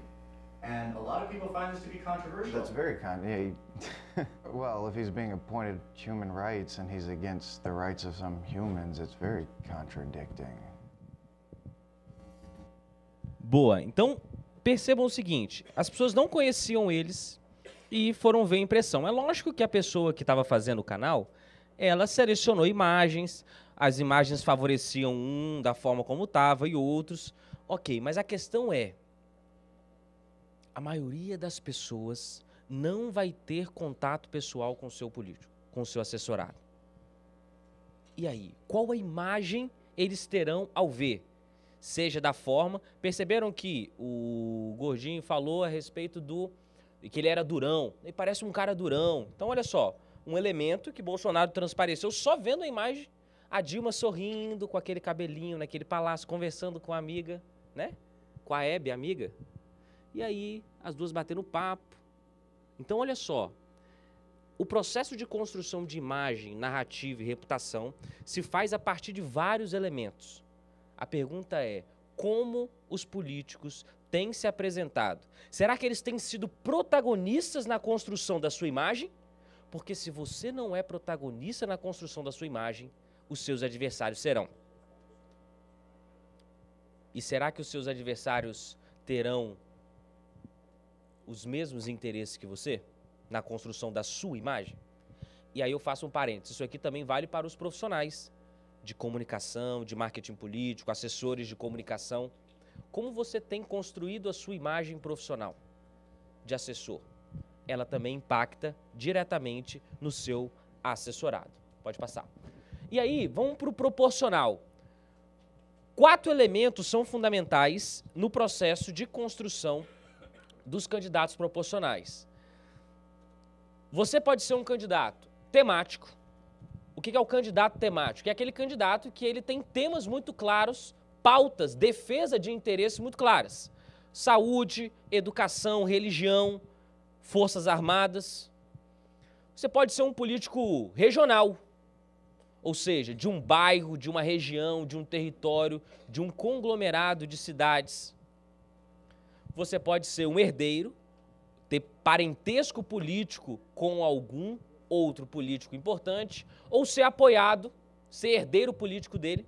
And a lot of people find this to be controversial. That's very con. Yeah, well, if he's being appointed human rights and he's against the rights of some humans, it's very contradicting. Boa. Então, percebam o seguinte: as pessoas não conheciam eles e foram ver a impressão. É lógico que a pessoa que estava fazendo o canal, ela selecionou imagens, as imagens favoreciam um da forma como estava e outros. Ok, mas a questão é: a maioria das pessoas não vai ter contato pessoal com o seu político, com o seu assessorado. E aí, qual a imagem eles terão ao ver? seja da forma. Perceberam que o Gordinho falou a respeito do que ele era durão. Ele parece um cara durão. Então, olha só, um elemento que Bolsonaro transpareceu só vendo a imagem. A Dilma sorrindo com aquele cabelinho naquele palácio, conversando com a amiga, né? Com a Hebe, amiga. E aí, as duas batendo papo. Então, olha só, o processo de construção de imagem, narrativa e reputação se faz a partir de vários elementos. A pergunta é: como os políticos têm se apresentado? Será que eles têm sido protagonistas na construção da sua imagem? Porque se você não é protagonista na construção da sua imagem, os seus adversários serão. E será que os seus adversários terão os mesmos interesses que você na construção da sua imagem? E aí eu faço um parênteses, isso aqui também vale para os profissionais de comunicação, de marketing político, assessores de comunicação. Como você tem construído a sua imagem profissional de assessor? Ela também impacta diretamente no seu assessorado. Pode passar. E aí, vamos para o proporcional. Quatro elementos são fundamentais no processo de construção dos candidatos proporcionais. Você pode ser um candidato temático, o que é o candidato temático? É aquele candidato que ele tem temas muito claros, pautas, defesa de interesses muito claras. Saúde, educação, religião, forças armadas. Você pode ser um político regional, ou seja, de um bairro, de uma região, de um território, de um conglomerado de cidades. Você pode ser um herdeiro, ter parentesco político com algum outro político importante, ou ser apoiado, ser herdeiro político dele,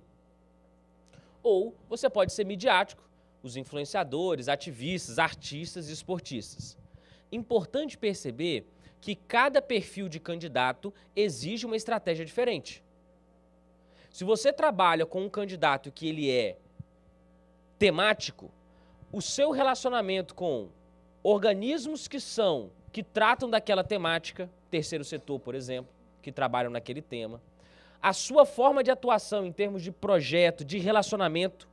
ou você pode ser midiático, os influenciadores, ativistas, artistas e esportistas. Importante perceber que cada perfil de candidato exige uma estratégia diferente. Se você trabalha com um candidato que ele é temático, o seu relacionamento com organismos que são, que tratam daquela temática, terceiro setor, por exemplo, que trabalham naquele tema. A sua forma de atuação em termos de projeto, de relacionamento,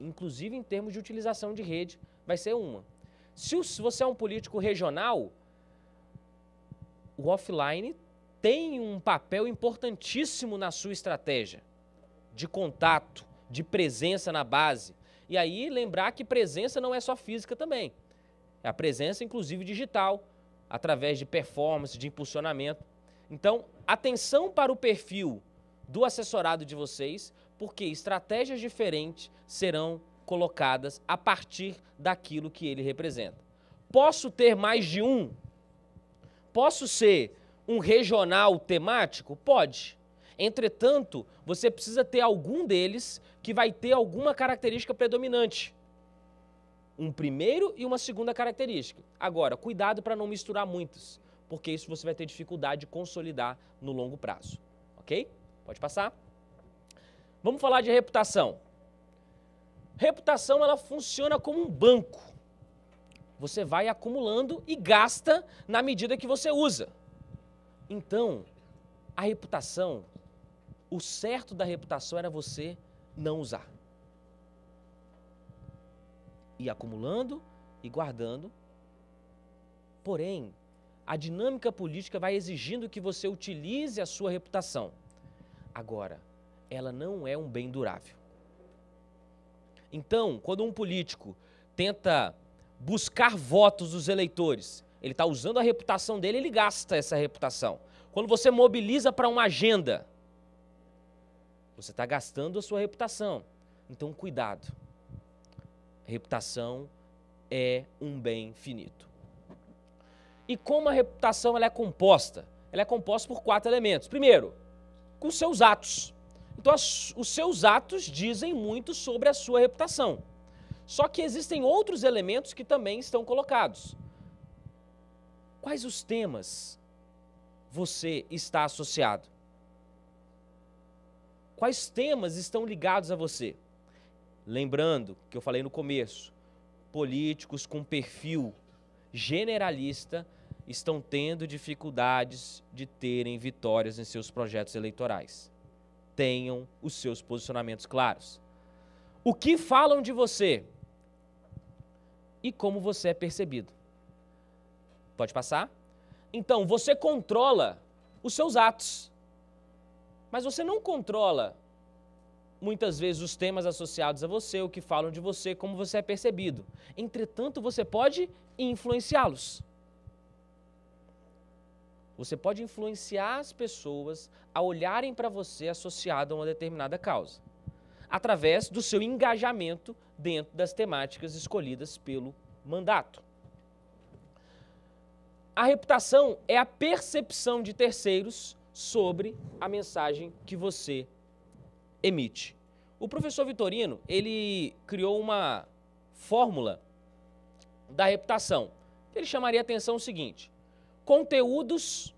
inclusive em termos de utilização de rede, vai ser uma. Se você é um político regional, o offline tem um papel importantíssimo na sua estratégia de contato, de presença na base. E aí lembrar que presença não é só física também. É a presença, inclusive, digital através de performance, de impulsionamento. Então, atenção para o perfil do assessorado de vocês, porque estratégias diferentes serão colocadas a partir daquilo que ele representa. Posso ter mais de um? Posso ser um regional temático? Pode. Entretanto, você precisa ter algum deles que vai ter alguma característica predominante um primeiro e uma segunda característica. Agora, cuidado para não misturar muitos, porque isso você vai ter dificuldade de consolidar no longo prazo. Ok? Pode passar. Vamos falar de reputação. Reputação ela funciona como um banco. Você vai acumulando e gasta na medida que você usa. Então, a reputação, o certo da reputação era você não usar e acumulando e guardando. Porém, a dinâmica política vai exigindo que você utilize a sua reputação. Agora, ela não é um bem durável. Então, quando um político tenta buscar votos dos eleitores, ele está usando a reputação dele, ele gasta essa reputação. Quando você mobiliza para uma agenda, você está gastando a sua reputação. Então, cuidado. Reputação é um bem finito. E como a reputação ela é composta? Ela é composta por quatro elementos. Primeiro, com seus atos. Então, as, os seus atos dizem muito sobre a sua reputação. Só que existem outros elementos que também estão colocados. Quais os temas você está associado? Quais temas estão ligados a você? Lembrando que eu falei no começo, políticos com perfil generalista estão tendo dificuldades de terem vitórias em seus projetos eleitorais. Tenham os seus posicionamentos claros. O que falam de você e como você é percebido. Pode passar? Então, você controla os seus atos, mas você não controla muitas vezes os temas associados a você, o que falam de você, como você é percebido. Entretanto, você pode influenciá-los. Você pode influenciar as pessoas a olharem para você associado a uma determinada causa, através do seu engajamento dentro das temáticas escolhidas pelo mandato. A reputação é a percepção de terceiros sobre a mensagem que você emite. O professor Vitorino, ele criou uma fórmula da reputação. Ele chamaria a atenção o seguinte: conteúdos,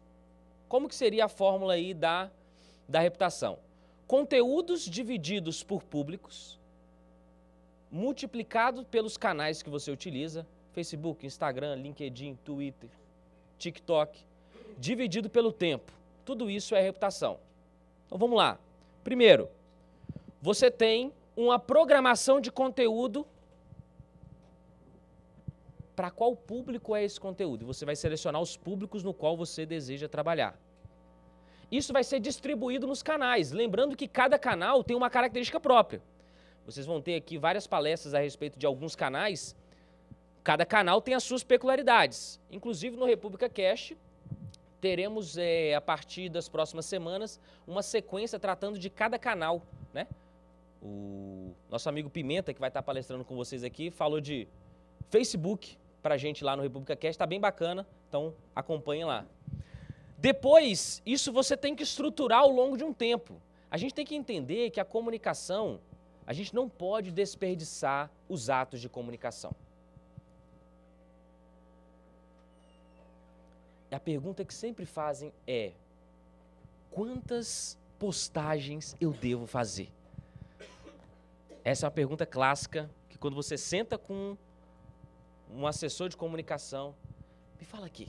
como que seria a fórmula aí da, da reputação? Conteúdos divididos por públicos, multiplicado pelos canais que você utiliza, Facebook, Instagram, LinkedIn, Twitter, TikTok, dividido pelo tempo. Tudo isso é reputação. Então vamos lá. Primeiro, você tem uma programação de conteúdo para qual público é esse conteúdo. Você vai selecionar os públicos no qual você deseja trabalhar. Isso vai ser distribuído nos canais, lembrando que cada canal tem uma característica própria. Vocês vão ter aqui várias palestras a respeito de alguns canais. Cada canal tem as suas peculiaridades. Inclusive no República Cash, teremos é, a partir das próximas semanas uma sequência tratando de cada canal, né? O nosso amigo Pimenta, que vai estar palestrando com vocês aqui, falou de Facebook para gente lá no República Cast, está bem bacana, então acompanhem lá. Depois, isso você tem que estruturar ao longo de um tempo. A gente tem que entender que a comunicação, a gente não pode desperdiçar os atos de comunicação. E a pergunta que sempre fazem é: quantas postagens eu devo fazer? Essa é uma pergunta clássica que quando você senta com um assessor de comunicação, me fala aqui,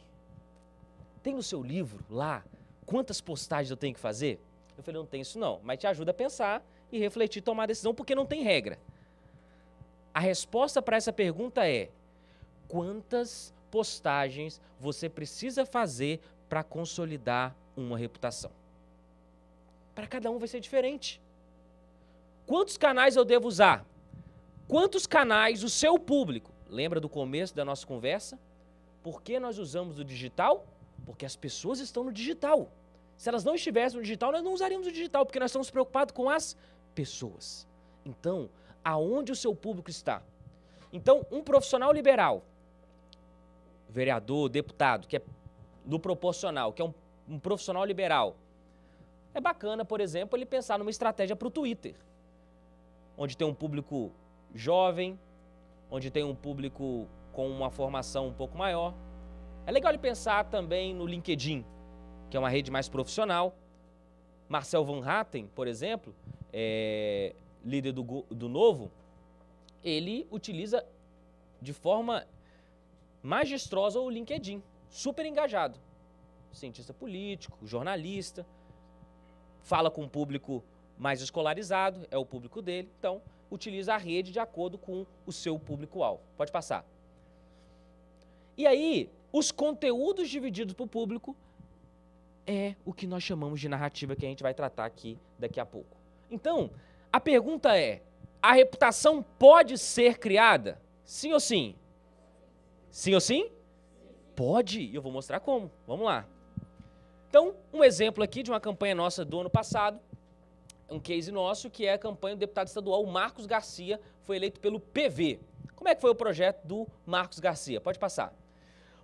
tem no seu livro lá quantas postagens eu tenho que fazer? Eu falei, não tem isso não, mas te ajuda a pensar e refletir, tomar decisão, porque não tem regra. A resposta para essa pergunta é: quantas postagens você precisa fazer para consolidar uma reputação? Para cada um vai ser diferente. Quantos canais eu devo usar? Quantos canais o seu público? Lembra do começo da nossa conversa? Por que nós usamos o digital? Porque as pessoas estão no digital. Se elas não estivessem no digital, nós não usaríamos o digital, porque nós estamos preocupados com as pessoas. Então, aonde o seu público está? Então, um profissional liberal, vereador, deputado, que é no proporcional, que é um, um profissional liberal, é bacana, por exemplo, ele pensar numa estratégia para o Twitter onde tem um público jovem, onde tem um público com uma formação um pouco maior. É legal ele pensar também no LinkedIn, que é uma rede mais profissional. Marcel Van Hatten, por exemplo, é, líder do, do Novo, ele utiliza de forma magistrosa o LinkedIn, super engajado. Cientista político, jornalista, fala com o público mais escolarizado, é o público dele, então utiliza a rede de acordo com o seu público-alvo. Pode passar. E aí, os conteúdos divididos para o público é o que nós chamamos de narrativa que a gente vai tratar aqui daqui a pouco. Então, a pergunta é: a reputação pode ser criada? Sim ou sim? Sim ou sim? Pode, e eu vou mostrar como. Vamos lá. Então, um exemplo aqui de uma campanha nossa do ano passado um case nosso, que é a campanha do deputado estadual Marcos Garcia, foi eleito pelo PV. Como é que foi o projeto do Marcos Garcia? Pode passar.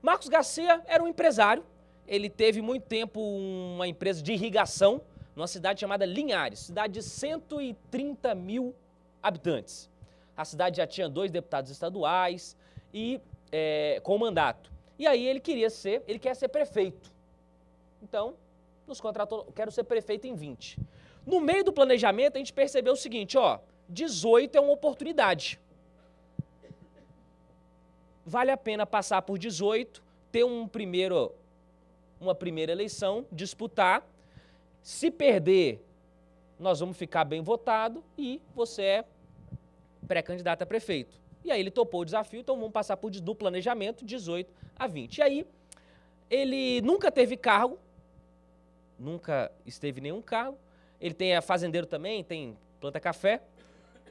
Marcos Garcia era um empresário, ele teve muito tempo uma empresa de irrigação numa cidade chamada Linhares, cidade de 130 mil habitantes. A cidade já tinha dois deputados estaduais e é, com mandato. E aí ele queria ser, ele quer ser prefeito. Então, nos contratou, quero ser prefeito em 20. No meio do planejamento, a gente percebeu o seguinte, ó, 18 é uma oportunidade. Vale a pena passar por 18, ter um primeiro, uma primeira eleição, disputar. Se perder, nós vamos ficar bem votado e você é pré-candidato a prefeito. E aí ele topou o desafio, então vamos passar por do planejamento 18 a 20. E aí ele nunca teve cargo, nunca esteve nenhum cargo, ele tem a é, fazendeiro também, tem planta café.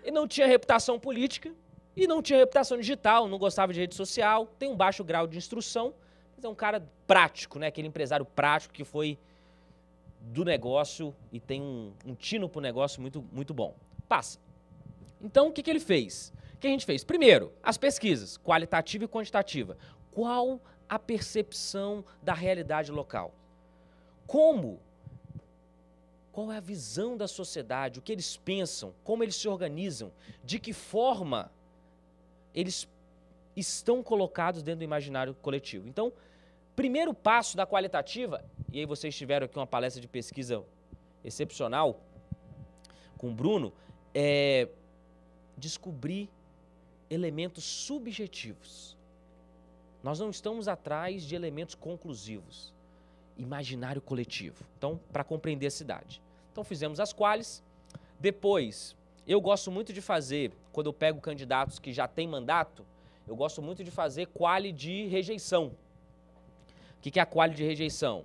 Ele não tinha reputação política e não tinha reputação digital, não gostava de rede social, tem um baixo grau de instrução, mas é um cara prático, né? Aquele empresário prático que foi do negócio e tem um, um tino pro negócio muito, muito bom. Passa. Então, o que, que ele fez? O que a gente fez? Primeiro, as pesquisas, qualitativa e quantitativa. Qual a percepção da realidade local? Como qual é a visão da sociedade, o que eles pensam, como eles se organizam, de que forma eles estão colocados dentro do imaginário coletivo. Então, primeiro passo da qualitativa, e aí vocês tiveram aqui uma palestra de pesquisa excepcional com o Bruno, é descobrir elementos subjetivos. Nós não estamos atrás de elementos conclusivos imaginário coletivo. Então, para compreender a cidade. Então fizemos as quales. Depois, eu gosto muito de fazer, quando eu pego candidatos que já têm mandato, eu gosto muito de fazer quali de rejeição. O que é a quali de rejeição?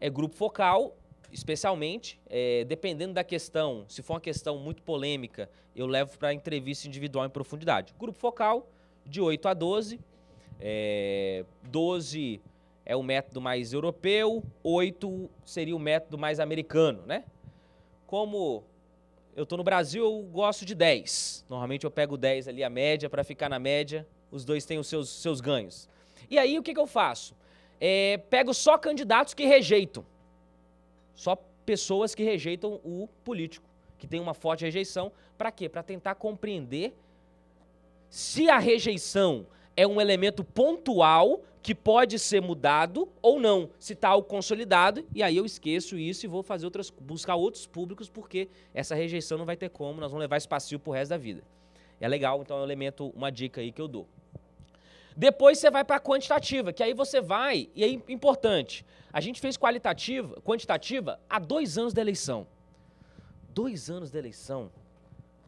É grupo focal especialmente, é, dependendo da questão, se for uma questão muito polêmica, eu levo para entrevista individual em profundidade. Grupo focal, de 8 a 12. É, 12 é o método mais europeu, 8 seria o método mais americano, né? como eu estou no Brasil, eu gosto de 10. Normalmente eu pego 10 ali, a média, para ficar na média. Os dois têm os seus, seus ganhos. E aí o que, que eu faço? É, pego só candidatos que rejeitam. Só pessoas que rejeitam o político, que tem uma forte rejeição. Para quê? Para tentar compreender se a rejeição é um elemento pontual que pode ser mudado ou não, se está algo consolidado, e aí eu esqueço isso e vou fazer outras, buscar outros públicos, porque essa rejeição não vai ter como, nós vamos levar esse para o resto da vida. É legal, então é um elemento, uma dica aí que eu dou. Depois você vai para quantitativa, que aí você vai, e é importante, a gente fez qualitativa, quantitativa há dois anos da eleição. Dois anos da eleição,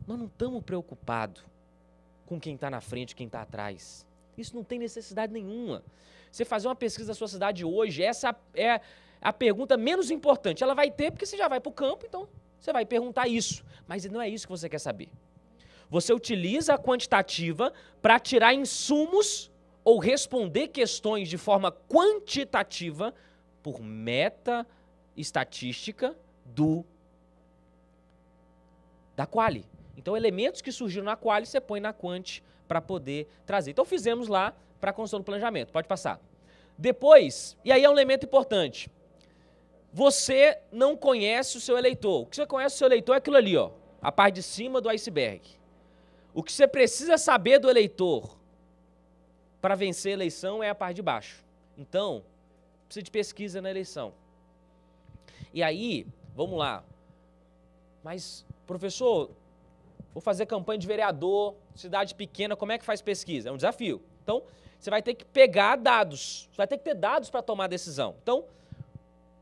nós não estamos preocupados com quem está na frente, quem está atrás isso não tem necessidade nenhuma. Você fazer uma pesquisa da sua cidade hoje, essa é a pergunta menos importante. Ela vai ter porque você já vai para o campo, então você vai perguntar isso. Mas não é isso que você quer saber. Você utiliza a quantitativa para tirar insumos ou responder questões de forma quantitativa por meta estatística do da quali. Então, elementos que surgiram na quali você põe na quant para poder trazer. Então fizemos lá para a construção do planejamento. Pode passar. Depois, e aí é um elemento importante. Você não conhece o seu eleitor. O que você conhece o seu eleitor é aquilo ali, ó, a parte de cima do iceberg. O que você precisa saber do eleitor para vencer a eleição é a parte de baixo. Então, precisa de pesquisa na eleição. E aí, vamos lá. Mas, professor, vou fazer campanha de vereador, cidade pequena, como é que faz pesquisa? É um desafio. Então, você vai ter que pegar dados, você vai ter que ter dados para tomar decisão. Então,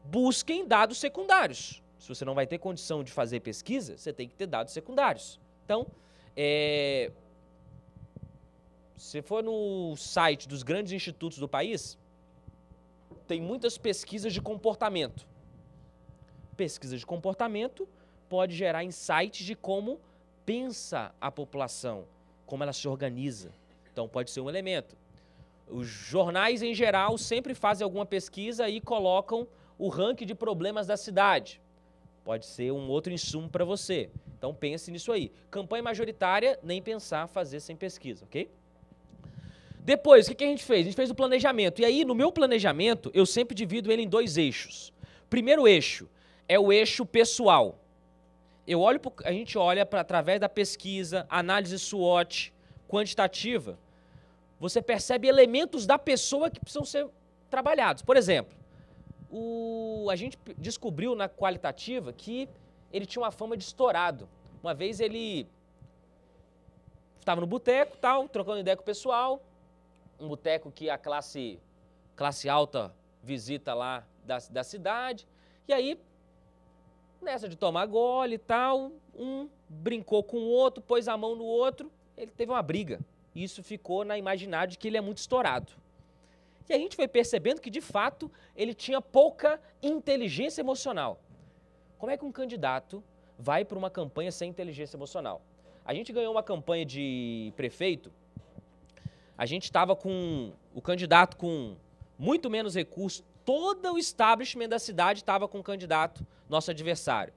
busquem dados secundários. Se você não vai ter condição de fazer pesquisa, você tem que ter dados secundários. Então, é, se for no site dos grandes institutos do país, tem muitas pesquisas de comportamento. Pesquisa de comportamento pode gerar insights de como pensa a população, como ela se organiza. Então pode ser um elemento. Os jornais em geral sempre fazem alguma pesquisa e colocam o ranking de problemas da cidade. Pode ser um outro insumo para você. Então pense nisso aí. Campanha majoritária, nem pensar fazer sem pesquisa, ok? Depois, o que a gente fez? A gente fez o planejamento. E aí, no meu planejamento, eu sempre divido ele em dois eixos. Primeiro eixo é o eixo pessoal eu olho pro, a gente olha para através da pesquisa, análise SWOT quantitativa, você percebe elementos da pessoa que precisam ser trabalhados. Por exemplo, o, a gente descobriu na qualitativa que ele tinha uma fama de estourado. Uma vez ele estava no boteco, tal, trocando ideia com o pessoal, um boteco que a classe classe alta visita lá da, da cidade. E aí nessa de tomar gole e tal, um brincou com o outro, pôs a mão no outro, ele teve uma briga. Isso ficou na imaginária de que ele é muito estourado. E a gente foi percebendo que, de fato, ele tinha pouca inteligência emocional. Como é que um candidato vai para uma campanha sem inteligência emocional? A gente ganhou uma campanha de prefeito, a gente estava com o candidato com muito menos recursos, todo o establishment da cidade estava com o candidato nosso adversário.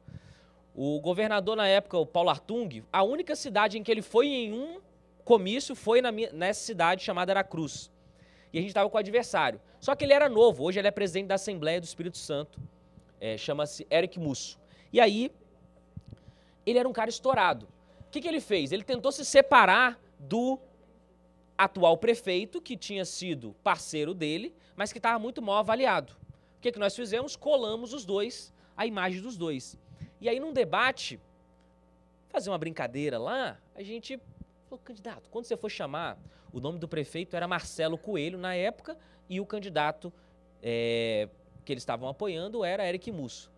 O governador na época, o Paulo Artung, a única cidade em que ele foi em um comício foi na, nessa cidade chamada Aracruz. E a gente estava com o adversário. Só que ele era novo, hoje ele é presidente da Assembleia do Espírito Santo. É, Chama-se Eric Musso. E aí, ele era um cara estourado. O que, que ele fez? Ele tentou se separar do atual prefeito, que tinha sido parceiro dele, mas que estava muito mal avaliado. O que, que nós fizemos? Colamos os dois a imagem dos dois. E aí, num debate, fazer uma brincadeira lá, a gente falou, candidato, quando você for chamar, o nome do prefeito era Marcelo Coelho na época e o candidato é, que eles estavam apoiando era Eric Musso.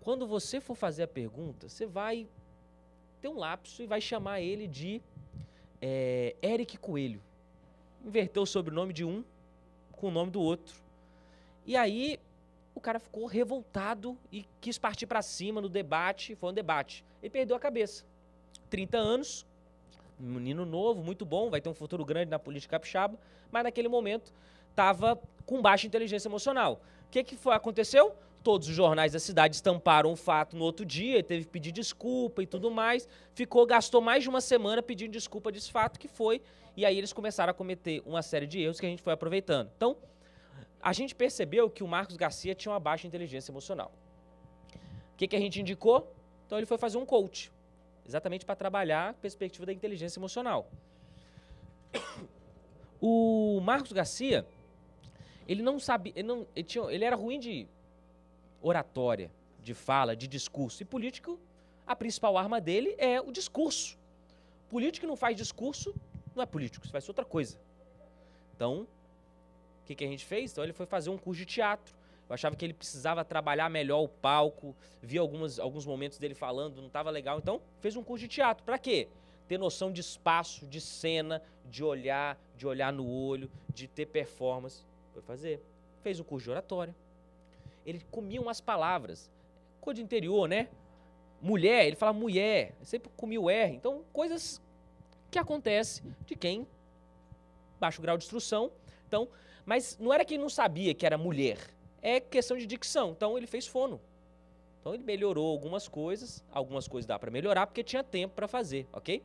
Quando você for fazer a pergunta, você vai ter um lapso e vai chamar ele de é, Eric Coelho. Inverteu o sobrenome de um com o nome do outro. E aí o cara ficou revoltado e quis partir para cima no debate. Foi um debate. Ele perdeu a cabeça. 30 anos, menino novo, muito bom, vai ter um futuro grande na política capixaba, mas naquele momento estava com baixa inteligência emocional. O que, que foi, aconteceu? Todos os jornais da cidade estamparam o fato no outro dia, teve que pedir desculpa e tudo mais. Ficou, gastou mais de uma semana pedindo desculpa desse fato que foi, e aí eles começaram a cometer uma série de erros que a gente foi aproveitando. Então, a gente percebeu que o Marcos Garcia tinha uma baixa inteligência emocional. O que, que a gente indicou? Então ele foi fazer um coach, exatamente para trabalhar a perspectiva da inteligência emocional. O Marcos Garcia, ele não sabia, ele, não, ele, tinha, ele era ruim de oratória, de fala, de discurso. E político, a principal arma dele é o discurso. Político que não faz discurso não é político, isso vai ser outra coisa. Então, o que, que a gente fez? Então ele foi fazer um curso de teatro. Eu achava que ele precisava trabalhar melhor o palco, vi algumas, alguns momentos dele falando, não estava legal. Então, fez um curso de teatro. Para quê? Ter noção de espaço, de cena, de olhar, de olhar no olho, de ter performance. Foi fazer. Fez um curso de oratória. Ele comia umas palavras. Coisa de interior, né? Mulher, ele fala mulher. Eu sempre comia o R. Então, coisas que acontecem de quem? Baixo grau de instrução. Então, mas não era que ele não sabia que era mulher. É questão de dicção. Então ele fez fono. Então ele melhorou algumas coisas, algumas coisas dá para melhorar porque tinha tempo para fazer, ok?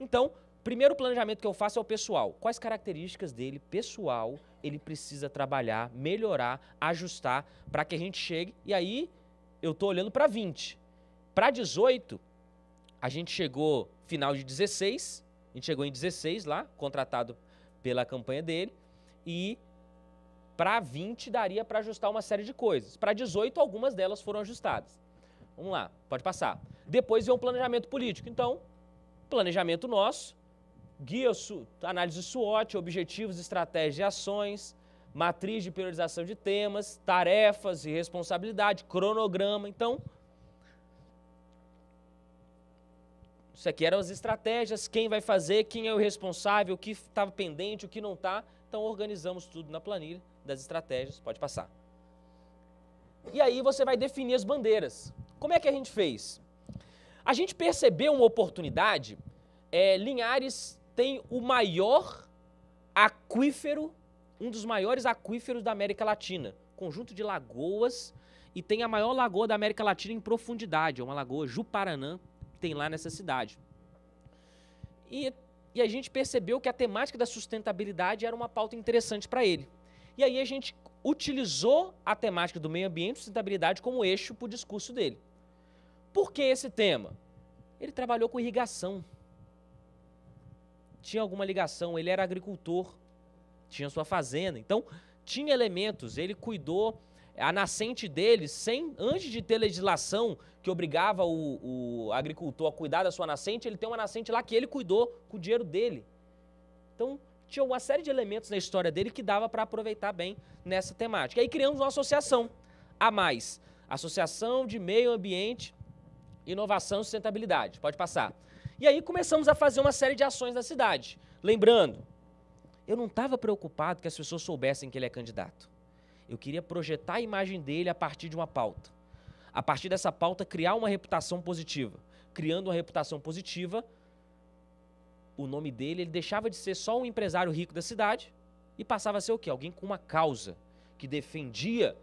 Então, primeiro planejamento que eu faço é o pessoal. Quais características dele pessoal ele precisa trabalhar, melhorar, ajustar para que a gente chegue e aí eu tô olhando para 20. Para 18, a gente chegou final de 16, a gente chegou em 16 lá, contratado pela campanha dele e para 20 daria para ajustar uma série de coisas. Para 18, algumas delas foram ajustadas. Vamos lá, pode passar. Depois vem o planejamento político. Então, planejamento nosso, guia, análise SWOT, objetivos, estratégias e ações, matriz de priorização de temas, tarefas e responsabilidade, cronograma. Então, isso aqui eram as estratégias, quem vai fazer, quem é o responsável, o que estava tá pendente, o que não está. Então, organizamos tudo na planilha das estratégias. Pode passar. E aí você vai definir as bandeiras. Como é que a gente fez? A gente percebeu uma oportunidade. É, Linhares tem o maior aquífero, um dos maiores aquíferos da América Latina. Conjunto de lagoas e tem a maior lagoa da América Latina em profundidade. É uma lagoa Juparanã que tem lá nessa cidade. E, e a gente percebeu que a temática da sustentabilidade era uma pauta interessante para ele. E aí a gente utilizou a temática do meio ambiente e sustentabilidade como eixo para o discurso dele. Por que esse tema? Ele trabalhou com irrigação. Tinha alguma ligação, ele era agricultor, tinha sua fazenda. Então, tinha elementos, ele cuidou a nascente dele, sem, antes de ter legislação que obrigava o, o agricultor a cuidar da sua nascente, ele tem uma nascente lá que ele cuidou com o dinheiro dele. Então, tinha uma série de elementos na história dele que dava para aproveitar bem nessa temática. Aí criamos uma associação a mais, Associação de Meio Ambiente, Inovação e Sustentabilidade. Pode passar. E aí começamos a fazer uma série de ações na cidade. Lembrando, eu não estava preocupado que as pessoas soubessem que ele é candidato. Eu queria projetar a imagem dele a partir de uma pauta. A partir dessa pauta, criar uma reputação positiva. Criando uma reputação positiva, o nome dele, ele deixava de ser só um empresário rico da cidade e passava a ser o quê? Alguém com uma causa, que defendia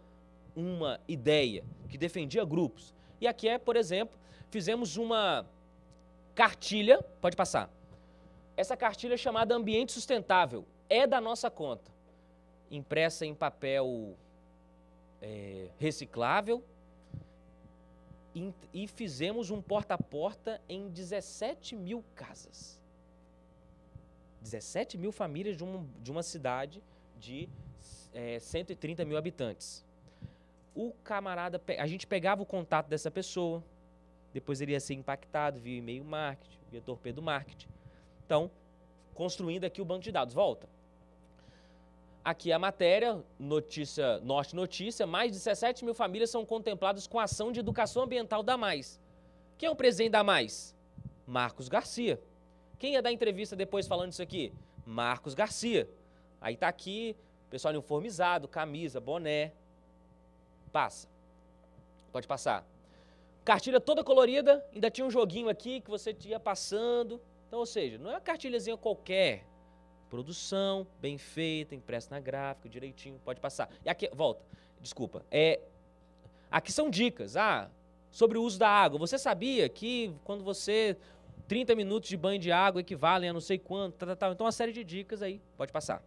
uma ideia, que defendia grupos. E aqui é, por exemplo, fizemos uma cartilha, pode passar. Essa cartilha é chamada Ambiente Sustentável, é da nossa conta. Impressa em papel é, reciclável, e fizemos um porta a porta em 17 mil casas. 17 mil famílias de, um, de uma cidade de é, 130 mil habitantes. O camarada, a gente pegava o contato dessa pessoa, depois ele ia ser impactado via e-mail marketing, via torpedo marketing. Então, construindo aqui o banco de dados. Volta. Aqui é a matéria, notícia, Norte Notícia, mais de 17 mil famílias são contempladas com a ação de educação ambiental da Mais. Quem é o presidente da Mais? Marcos Garcia. Quem ia dar entrevista depois falando isso aqui? Marcos Garcia. Aí tá aqui, pessoal uniformizado, camisa, boné. Passa. Pode passar. Cartilha toda colorida, ainda tinha um joguinho aqui que você ia passando. Então, ou seja, não é uma cartilhazinha qualquer. Produção, bem feita, impressa na gráfica, direitinho, pode passar. E aqui, volta, desculpa. É, aqui são dicas. Ah, sobre o uso da água. Você sabia que quando você 30 minutos de banho de água equivalem a não sei quanto, tal, tal. então uma série de dicas aí, pode passar.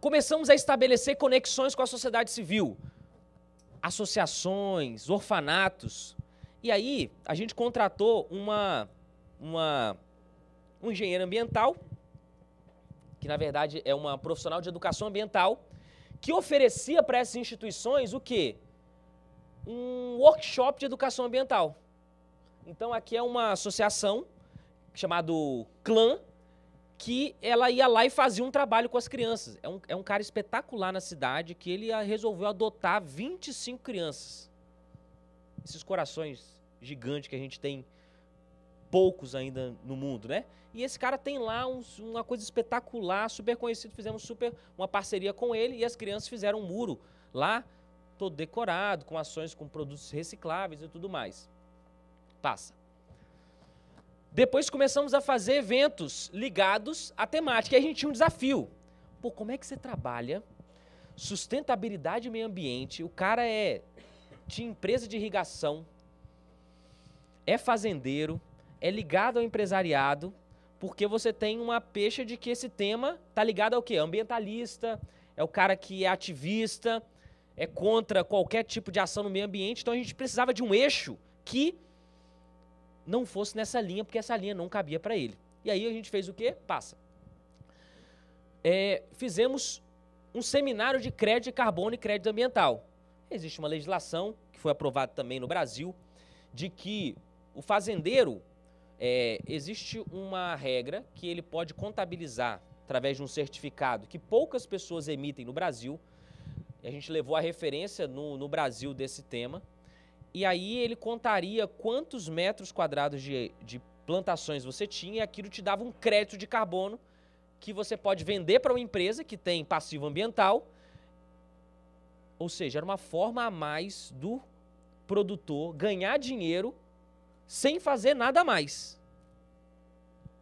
Começamos a estabelecer conexões com a sociedade civil, associações, orfanatos, e aí a gente contratou uma, uma um engenheiro ambiental, que na verdade é uma profissional de educação ambiental, que oferecia para essas instituições o quê? Um workshop de educação ambiental. Então aqui é uma associação chamado Clã, que ela ia lá e fazia um trabalho com as crianças. É um, é um cara espetacular na cidade que ele resolveu adotar 25 crianças. Esses corações gigantes que a gente tem poucos ainda no mundo, né? E esse cara tem lá um, uma coisa espetacular, super conhecido. Fizemos super uma parceria com ele e as crianças fizeram um muro lá, todo decorado, com ações com produtos recicláveis e tudo mais. Passa. Depois começamos a fazer eventos ligados à temática. E a gente tinha um desafio. Pô, como é que você trabalha sustentabilidade e meio ambiente? O cara é de empresa de irrigação, é fazendeiro, é ligado ao empresariado, porque você tem uma peixe de que esse tema está ligado ao quê? Ambientalista, é o cara que é ativista, é contra qualquer tipo de ação no meio ambiente. Então a gente precisava de um eixo que não fosse nessa linha, porque essa linha não cabia para ele. E aí a gente fez o quê? Passa. É, fizemos um seminário de crédito de carbono e crédito ambiental. Existe uma legislação, que foi aprovada também no Brasil, de que o fazendeiro, é, existe uma regra que ele pode contabilizar através de um certificado que poucas pessoas emitem no Brasil. A gente levou a referência no, no Brasil desse tema, e aí ele contaria quantos metros quadrados de, de plantações você tinha e aquilo te dava um crédito de carbono que você pode vender para uma empresa que tem passivo ambiental. Ou seja, era uma forma a mais do produtor ganhar dinheiro sem fazer nada mais.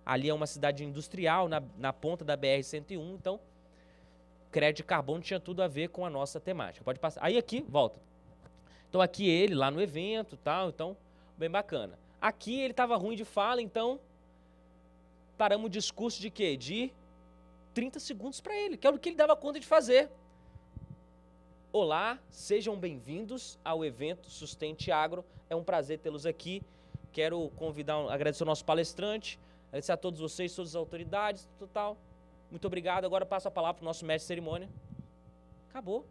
Ali é uma cidade industrial, na, na ponta da BR-101, então crédito de carbono tinha tudo a ver com a nossa temática. Pode passar. Aí aqui, volta. Então aqui ele, lá no evento tal, então bem bacana. Aqui ele estava ruim de fala, então paramos o discurso de quê? De 30 segundos para ele, que é o que ele dava conta de fazer. Olá, sejam bem-vindos ao evento Sustente Agro. É um prazer tê-los aqui. Quero convidar, agradecer ao nosso palestrante, agradecer a todos vocês, todas as autoridades, total. Muito obrigado. Agora passo a palavra para o nosso mestre de cerimônia. Acabou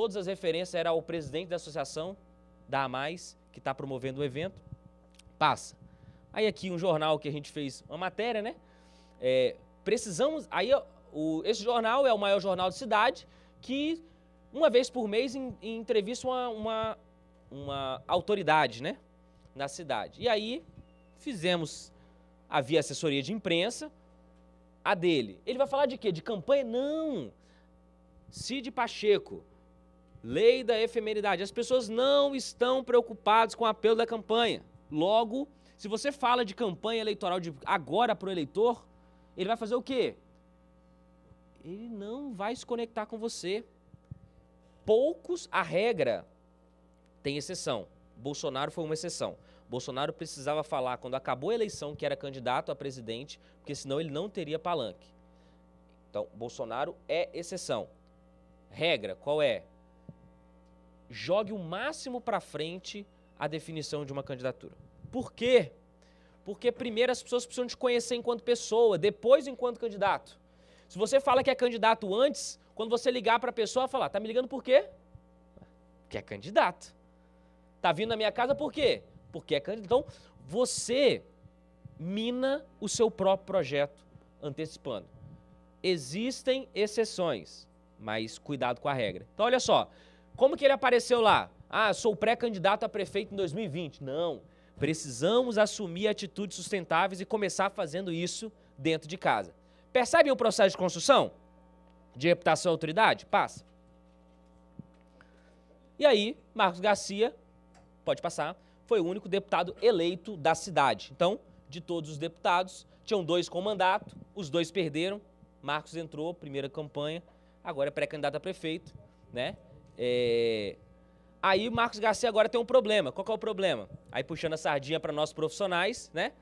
todas as referências era o presidente da associação da AMAIS, que está promovendo o evento. Passa. Aí aqui um jornal que a gente fez uma matéria, né? É, precisamos. Aí o, esse jornal é o maior jornal de cidade que uma vez por mês em, em entrevista uma, uma, uma autoridade, né? Na cidade. E aí fizemos. Havia assessoria de imprensa, a dele. Ele vai falar de quê? De campanha? Não! Cid Pacheco, Lei da efemeridade. As pessoas não estão preocupadas com o apelo da campanha. Logo, se você fala de campanha eleitoral de agora para o eleitor, ele vai fazer o quê? Ele não vai se conectar com você. Poucos, a regra tem exceção. Bolsonaro foi uma exceção. Bolsonaro precisava falar quando acabou a eleição que era candidato a presidente, porque senão ele não teria palanque. Então, Bolsonaro é exceção. Regra, qual é? jogue o máximo para frente a definição de uma candidatura. Por quê? Porque primeiro as pessoas precisam te conhecer enquanto pessoa, depois enquanto candidato. Se você fala que é candidato antes, quando você ligar para a pessoa, falar: "Tá me ligando por quê?" Que é candidato. Tá vindo na minha casa por quê? Porque é candidato. Então, você mina o seu próprio projeto antecipando. Existem exceções, mas cuidado com a regra. Então, olha só, como que ele apareceu lá? Ah, sou pré-candidato a prefeito em 2020. Não. Precisamos assumir atitudes sustentáveis e começar fazendo isso dentro de casa. Percebem o processo de construção? De reputação e autoridade? Passa. E aí, Marcos Garcia, pode passar, foi o único deputado eleito da cidade. Então, de todos os deputados, tinham dois com mandato, os dois perderam. Marcos entrou, primeira campanha, agora é pré-candidato a prefeito, né? É... Aí o Marcos Garcia agora tem um problema. Qual é o problema? Aí puxando a sardinha para nós profissionais, né?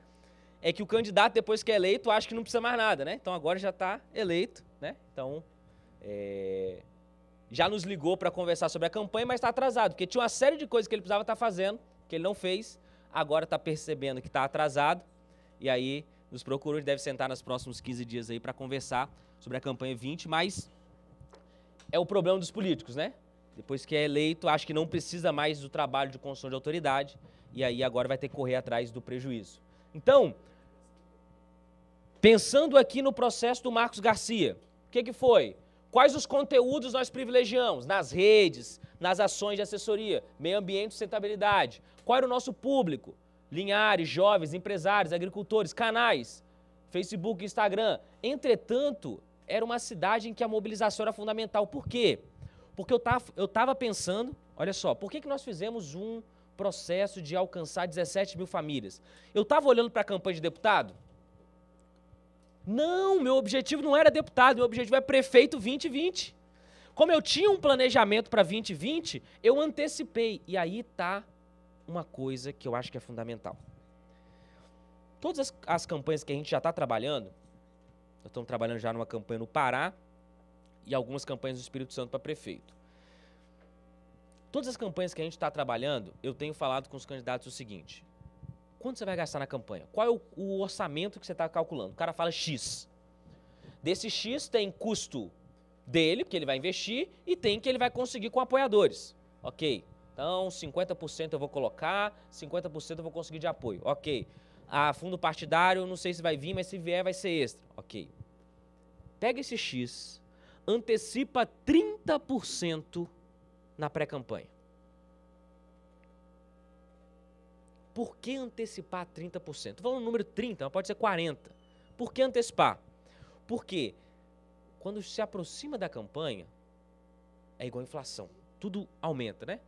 É que o candidato, depois que é eleito, acha que não precisa mais nada, né? Então agora já está eleito, né? Então é... já nos ligou para conversar sobre a campanha, mas está atrasado, porque tinha uma série de coisas que ele precisava estar tá fazendo, que ele não fez, agora está percebendo que está atrasado, e aí nos procurou, Ele deve sentar nos próximos 15 dias aí para conversar sobre a campanha 20, mas é o problema dos políticos, né? Depois que é eleito, acha que não precisa mais do trabalho de construção de autoridade e aí agora vai ter que correr atrás do prejuízo. Então, pensando aqui no processo do Marcos Garcia, o que, que foi? Quais os conteúdos nós privilegiamos? Nas redes, nas ações de assessoria, meio ambiente e sustentabilidade. Qual era o nosso público? Linhares, jovens, empresários, agricultores, canais, Facebook, Instagram. Entretanto, era uma cidade em que a mobilização era fundamental. Por quê? Porque eu tava, eu tava pensando, olha só, por que, que nós fizemos um processo de alcançar 17 mil famílias? Eu estava olhando para a campanha de deputado? Não, meu objetivo não era deputado, meu objetivo é prefeito 2020. Como eu tinha um planejamento para 2020, eu antecipei. E aí tá uma coisa que eu acho que é fundamental. Todas as, as campanhas que a gente já está trabalhando, nós estamos trabalhando já numa campanha no Pará, e algumas campanhas do Espírito Santo para prefeito. Todas as campanhas que a gente está trabalhando, eu tenho falado com os candidatos o seguinte: quanto você vai gastar na campanha? Qual é o, o orçamento que você está calculando? O cara fala X. Desse X tem custo dele, porque ele vai investir, e tem que ele vai conseguir com apoiadores. Ok. Então, 50% eu vou colocar, 50% eu vou conseguir de apoio. Ok. A fundo partidário, não sei se vai vir, mas se vier vai ser extra. Ok. Pega esse X antecipa 30% na pré-campanha. Por que antecipar 30%? Estou falando no número 30, mas pode ser 40. Por que antecipar? Porque quando se aproxima da campanha, é igual a inflação. Tudo aumenta, né?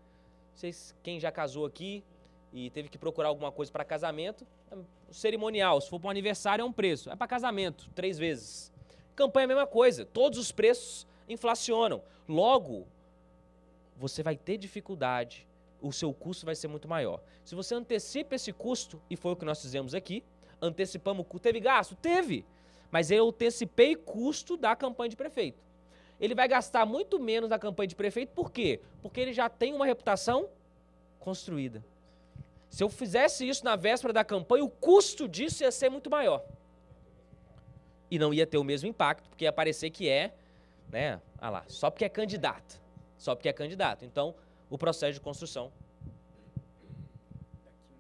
Vocês, quem já casou aqui e teve que procurar alguma coisa para casamento, é cerimonial, se for para um aniversário é um preço. É para casamento, três vezes. Campanha é a mesma coisa. Todos os preços inflacionam. Logo, você vai ter dificuldade, o seu custo vai ser muito maior. Se você antecipa esse custo, e foi o que nós fizemos aqui, antecipamos o custo. Teve gasto? Teve. Mas eu antecipei custo da campanha de prefeito. Ele vai gastar muito menos na campanha de prefeito, por quê? Porque ele já tem uma reputação construída. Se eu fizesse isso na véspera da campanha, o custo disso ia ser muito maior e não ia ter o mesmo impacto, porque ia parecer que é, né, ah lá, só porque é candidato, só porque é candidato. Então, o processo de construção.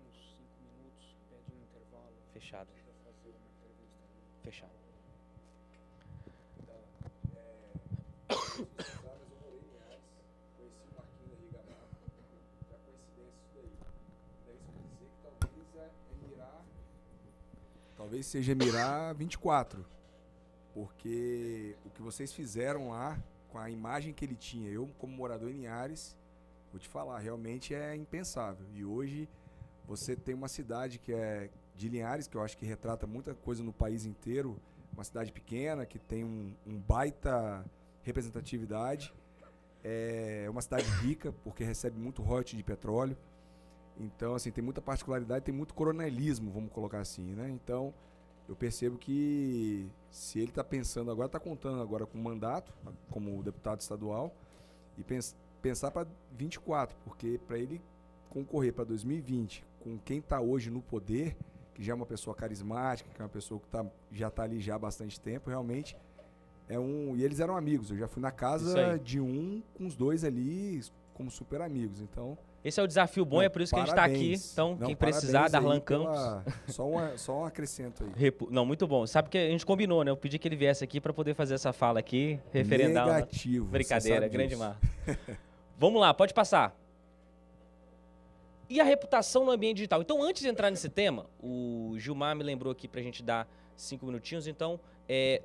Daqui uns 5 minutos, pede um intervalo. Fechado. Fechado. Talvez seja mirar 24 porque o que vocês fizeram lá, com a imagem que ele tinha, eu como morador em Linhares, vou te falar, realmente é impensável. E hoje você tem uma cidade que é de Linhares, que eu acho que retrata muita coisa no país inteiro, uma cidade pequena, que tem um, um baita representatividade, é, é uma cidade rica, porque recebe muito rote de petróleo, então, assim, tem muita particularidade, tem muito coronelismo, vamos colocar assim, né? Então, eu percebo que se ele está pensando agora, está contando agora com o mandato, como deputado estadual, e pens pensar para 24, porque para ele concorrer para 2020 com quem está hoje no poder, que já é uma pessoa carismática, que é uma pessoa que tá, já está ali já há bastante tempo, realmente é um. E eles eram amigos, eu já fui na casa de um com os dois ali como super amigos, então esse é o desafio bom, Não, é por isso parabéns. que a gente está aqui. Então, Não, quem precisar, Darlan pela... Campos. Só, um só um acrescento aí. Repu... Não, muito bom. Sabe que a gente combinou, né? Eu pedi que ele viesse aqui para poder fazer essa fala aqui, referendar. Negativo. Uma... Brincadeira, grande mar. Vamos lá, pode passar. E a reputação no ambiente digital. Então, antes de entrar nesse tema, o Gilmar me lembrou aqui para a gente dar cinco minutinhos. Então, é,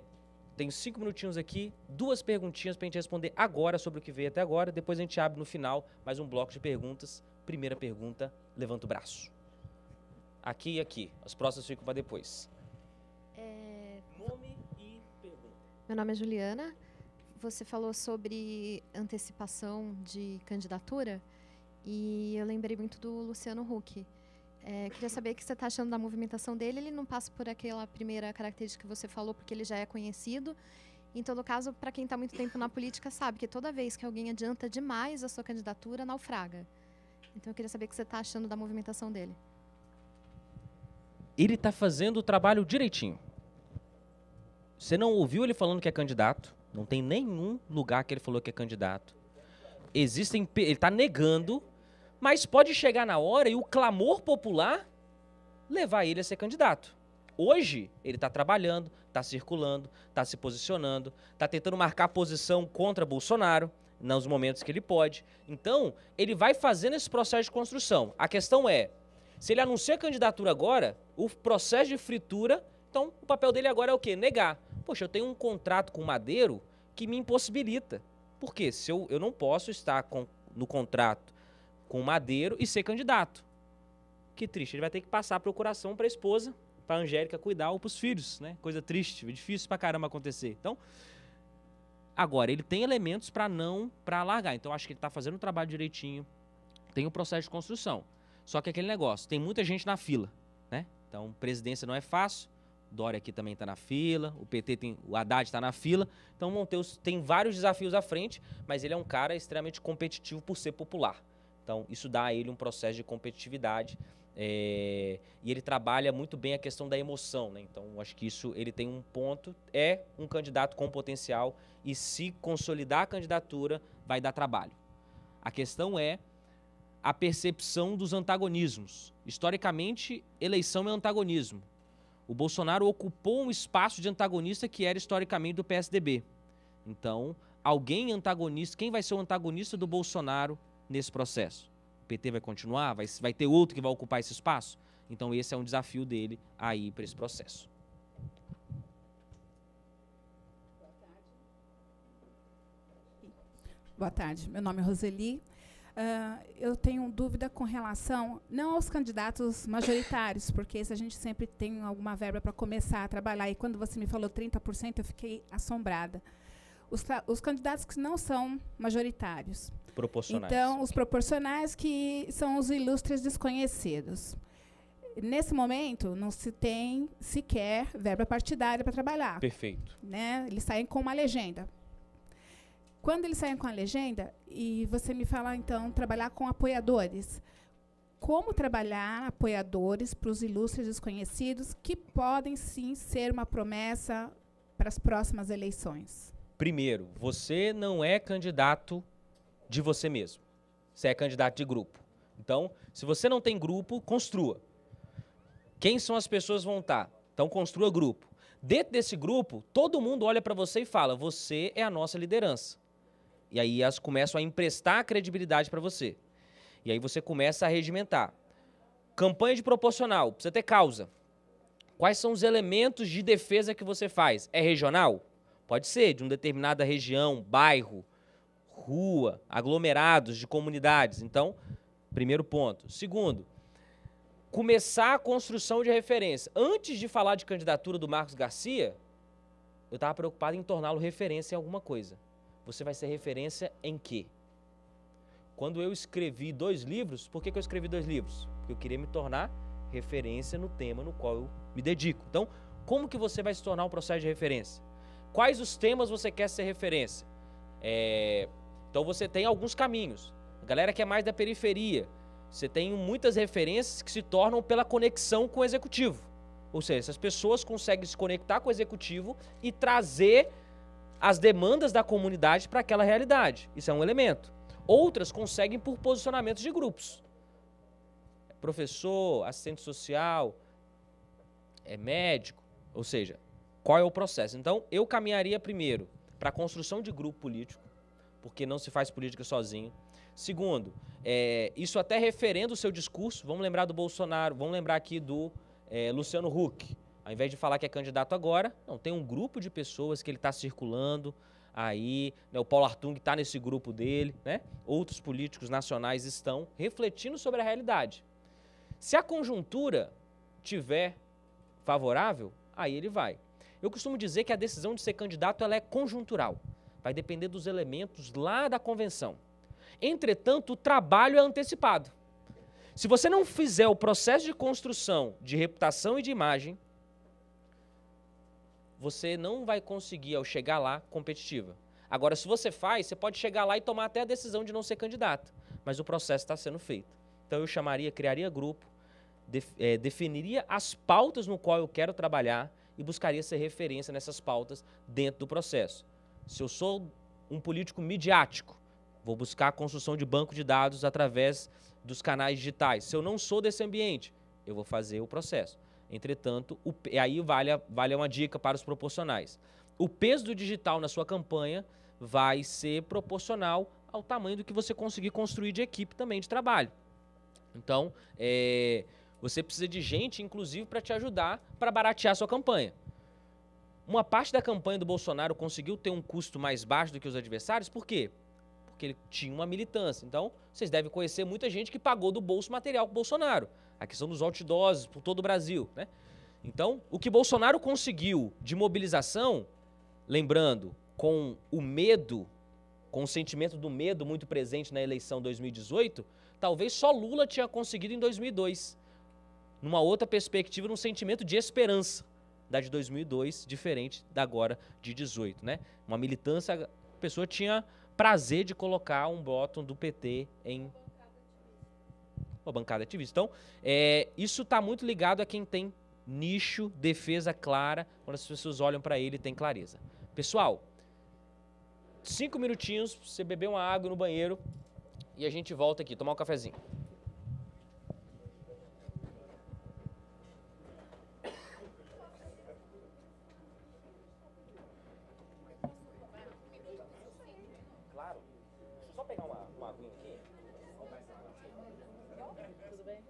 tenho cinco minutinhos aqui, duas perguntinhas para a gente responder agora sobre o que veio até agora. Depois a gente abre no final mais um bloco de perguntas. Primeira pergunta, levanta o braço. Aqui e aqui. As próximas ficam para depois. É... Nome e pergunta. Meu nome é Juliana. Você falou sobre antecipação de candidatura e eu lembrei muito do Luciano Huck é, queria saber o que você está achando da movimentação dele. Ele não passa por aquela primeira característica que você falou, porque ele já é conhecido. Então, no caso, para quem está muito tempo na política, sabe que toda vez que alguém adianta demais a sua candidatura, naufraga. Então, eu queria saber o que você está achando da movimentação dele. Ele está fazendo o trabalho direitinho. Você não ouviu ele falando que é candidato. Não tem nenhum lugar que ele falou que é candidato. Existem, ele está negando mas pode chegar na hora e o clamor popular levar ele a ser candidato. Hoje, ele está trabalhando, está circulando, está se posicionando, está tentando marcar posição contra Bolsonaro nos momentos que ele pode. Então, ele vai fazendo esse processo de construção. A questão é, se ele anuncia a candidatura agora, o processo de fritura, então o papel dele agora é o quê? Negar. Poxa, eu tenho um contrato com o Madeiro que me impossibilita. Por quê? Se eu, eu não posso estar com, no contrato com o Madeiro e ser candidato. Que triste, ele vai ter que passar a procuração para a esposa, para a Angélica cuidar ou para os filhos, né? Coisa triste, difícil para caramba acontecer. Então, agora, ele tem elementos para não, para largar. Então, acho que ele está fazendo o trabalho direitinho, tem o processo de construção. Só que é aquele negócio, tem muita gente na fila, né? Então, presidência não é fácil, Dória aqui também está na fila, o PT tem, o Haddad está na fila. Então, Monteus tem vários desafios à frente, mas ele é um cara extremamente competitivo por ser popular. Então, isso dá a ele um processo de competitividade. É, e ele trabalha muito bem a questão da emoção, né? Então, acho que isso ele tem um ponto. É um candidato com potencial e se consolidar a candidatura vai dar trabalho. A questão é a percepção dos antagonismos. Historicamente, eleição é antagonismo. O Bolsonaro ocupou um espaço de antagonista que era historicamente do PSDB. Então, alguém antagonista, quem vai ser o antagonista do Bolsonaro nesse processo? O PT vai continuar? Vai, vai ter outro que vai ocupar esse espaço? Então, esse é um desafio dele aí para esse processo. Boa tarde, meu nome é Roseli. Uh, eu tenho dúvida com relação, não aos candidatos majoritários, porque isso a gente sempre tem alguma verba para começar a trabalhar. E quando você me falou 30%, eu fiquei assombrada os, os candidatos que não são majoritários. Proporcionais. Então, os proporcionais que são os ilustres desconhecidos. Nesse momento, não se tem sequer verba partidária para trabalhar. Perfeito. Né? Eles saem com uma legenda. Quando eles saem com a legenda, e você me fala, então, trabalhar com apoiadores. Como trabalhar apoiadores para os ilustres desconhecidos que podem sim ser uma promessa para as próximas eleições? Primeiro, você não é candidato de você mesmo. Você é candidato de grupo. Então, se você não tem grupo, construa. Quem são as pessoas que vão estar? Então, construa grupo. Dentro desse grupo, todo mundo olha para você e fala: você é a nossa liderança. E aí elas começam a emprestar credibilidade para você. E aí você começa a regimentar. Campanha de proporcional, precisa ter causa. Quais são os elementos de defesa que você faz? É regional? Pode ser, de uma determinada região, bairro, rua, aglomerados de comunidades. Então, primeiro ponto. Segundo, começar a construção de referência. Antes de falar de candidatura do Marcos Garcia, eu estava preocupado em torná-lo referência em alguma coisa. Você vai ser referência em quê? Quando eu escrevi dois livros, por que, que eu escrevi dois livros? Porque eu queria me tornar referência no tema no qual eu me dedico. Então, como que você vai se tornar um processo de referência? Quais os temas você quer ser referência? É, então você tem alguns caminhos. A galera que é mais da periferia, você tem muitas referências que se tornam pela conexão com o executivo. Ou seja, essas pessoas conseguem se conectar com o executivo e trazer as demandas da comunidade para aquela realidade. Isso é um elemento. Outras conseguem por posicionamentos de grupos. Professor, assistente social, é médico, ou seja, qual é o processo. Então, eu caminharia primeiro para a construção de grupo político, porque não se faz política sozinho. Segundo, é, isso até referendo o seu discurso, vamos lembrar do Bolsonaro, vamos lembrar aqui do é, Luciano Huck. Ao invés de falar que é candidato agora, não, tem um grupo de pessoas que ele está circulando aí, né, o Paulo Artung está nesse grupo dele, né? outros políticos nacionais estão refletindo sobre a realidade. Se a conjuntura tiver favorável, aí ele vai. Eu costumo dizer que a decisão de ser candidato ela é conjuntural. Vai depender dos elementos lá da convenção. Entretanto, o trabalho é antecipado. Se você não fizer o processo de construção de reputação e de imagem, você não vai conseguir, ao chegar lá, competitiva. Agora, se você faz, você pode chegar lá e tomar até a decisão de não ser candidato, mas o processo está sendo feito. Então, eu chamaria, criaria grupo, def, é, definiria as pautas no qual eu quero trabalhar, e buscaria ser referência nessas pautas dentro do processo. Se eu sou um político midiático, vou buscar a construção de banco de dados através dos canais digitais. Se eu não sou desse ambiente, eu vou fazer o processo. Entretanto, o, aí vale, vale uma dica para os proporcionais. O peso do digital na sua campanha vai ser proporcional ao tamanho do que você conseguir construir de equipe também de trabalho. Então, é, você precisa de gente, inclusive, para te ajudar para baratear sua campanha. Uma parte da campanha do Bolsonaro conseguiu ter um custo mais baixo do que os adversários, por quê? Porque ele tinha uma militância. Então, vocês devem conhecer muita gente que pagou do bolso material com o Bolsonaro. A questão dos outdoses por todo o Brasil, né? Então, o que Bolsonaro conseguiu de mobilização, lembrando, com o medo, com o sentimento do medo muito presente na eleição 2018, talvez só Lula tinha conseguido em 2002 numa outra perspectiva, num sentimento de esperança da de 2002, diferente da agora de 18, né? Uma militância, a pessoa tinha prazer de colocar um botão do PT em uma bancada ativista. Então, é, isso está muito ligado a quem tem nicho, defesa clara, quando as pessoas olham para ele tem clareza. Pessoal, cinco minutinhos, você beber uma água no banheiro e a gente volta aqui, tomar um cafezinho. Pennsylvania?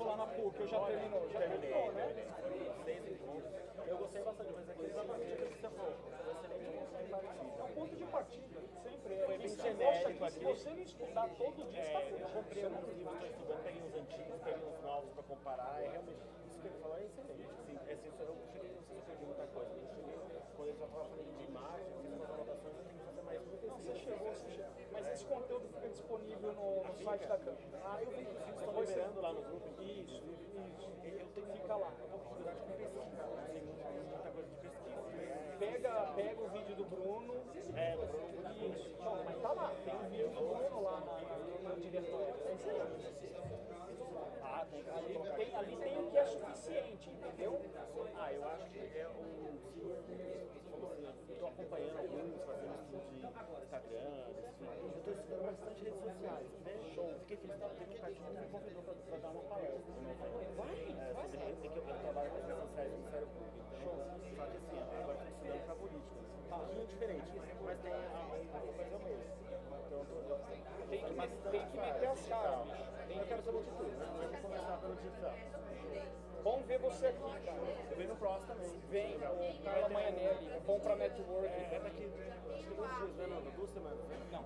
começou lá na PUC, eu já terminei já terminou, né? Eu gostei bastante, mas é exatamente aquilo que você falou. O é ponto de partida sempre é. Foi bem genérico aqui. Se você não estudar todo dia, está fudido. É, eu comprei alguns livros, estou estudando, peguei os antigos, peguei os novos para comparar, é realmente isso que ele falou é excelente. conteúdo fica disponível no, no site da Câmara. Ah, eu vi que vocês estão liberando lá no grupo. Então. Isso, isso. Eu fica lá. Né? Pega, pega o vídeo do Bruno. É, do Bruno. Isso. Não, mas tá lá. Tem o vídeo do Bruno lá na, na, é Ah, tem que ali, tem, ali tem o que é suficiente, entendeu? Ah, eu acho que é o estou acompanhando alguns, fazendo estudo de Instagram, eu estou estudando bastante redes sociais, né? Show. Fiquei feliz que teve um partido que me convidou para dar uma palestra. Vai, né? vai. É que eu, eu trabalho com as redes sociais do Ministério Público, então, só que assim, agora estou estudando né? tá, para política. Um pouquinho diferente, mas tem a coisa mesmo. Então, tem que, tem que meter as caras, Eu quero saber de tudo, né? Eu começar pelo digital. Bom ver você aqui, cara. Eu no próximo também. Vem, o Carla Maianelli. É bom pra network. É, é daqui, acho que é dois dias, né? Não, duas semanas. Né? Não,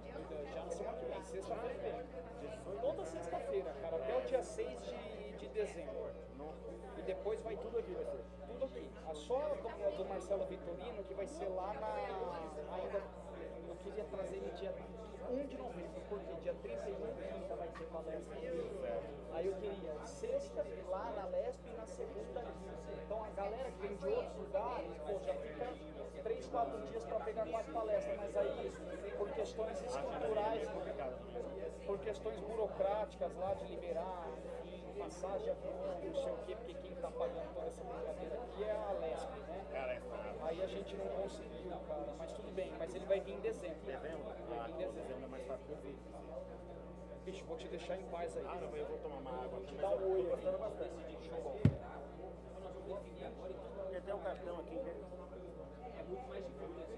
já na semana que vem, sexta-feira vem. Toda sexta-feira, cara, até o dia 6 de, de dezembro. E depois vai tudo aqui, vai ser tudo aqui. A só do, do Marcelo Vitorino, que vai ser lá na. Ainda, eu queria trazer ele dia 1 de novembro, porque dia 31 ainda vai ter palestra aqui. Aí eu queria sexta lá na Lesp e na segunda aqui. Então a galera que vem de outros lugares, pô, já fica 3, 4 dias para pegar quatro palestras, mas aí por questões estruturais, por questões burocráticas lá de liberar passagem, avião, não sei o quê, porque quem está pagando toda essa brincadeira aqui é a Lesp, né? É a Lesp, Aí a gente não conseguiu, cara, mas tudo bem, mas ele vai vir em dezembro. Tá dezembro? Vai ah, vir em ah, dezembro. dezembro é mais fácil que eu vi. Assim. Bicho, vou te deixar em paz aí. Ah, não, eu vou tomar uma água. Vou te dar um oi. Gostando bastante. De Show Tem até um cartão aqui, né? É muito mais difícil.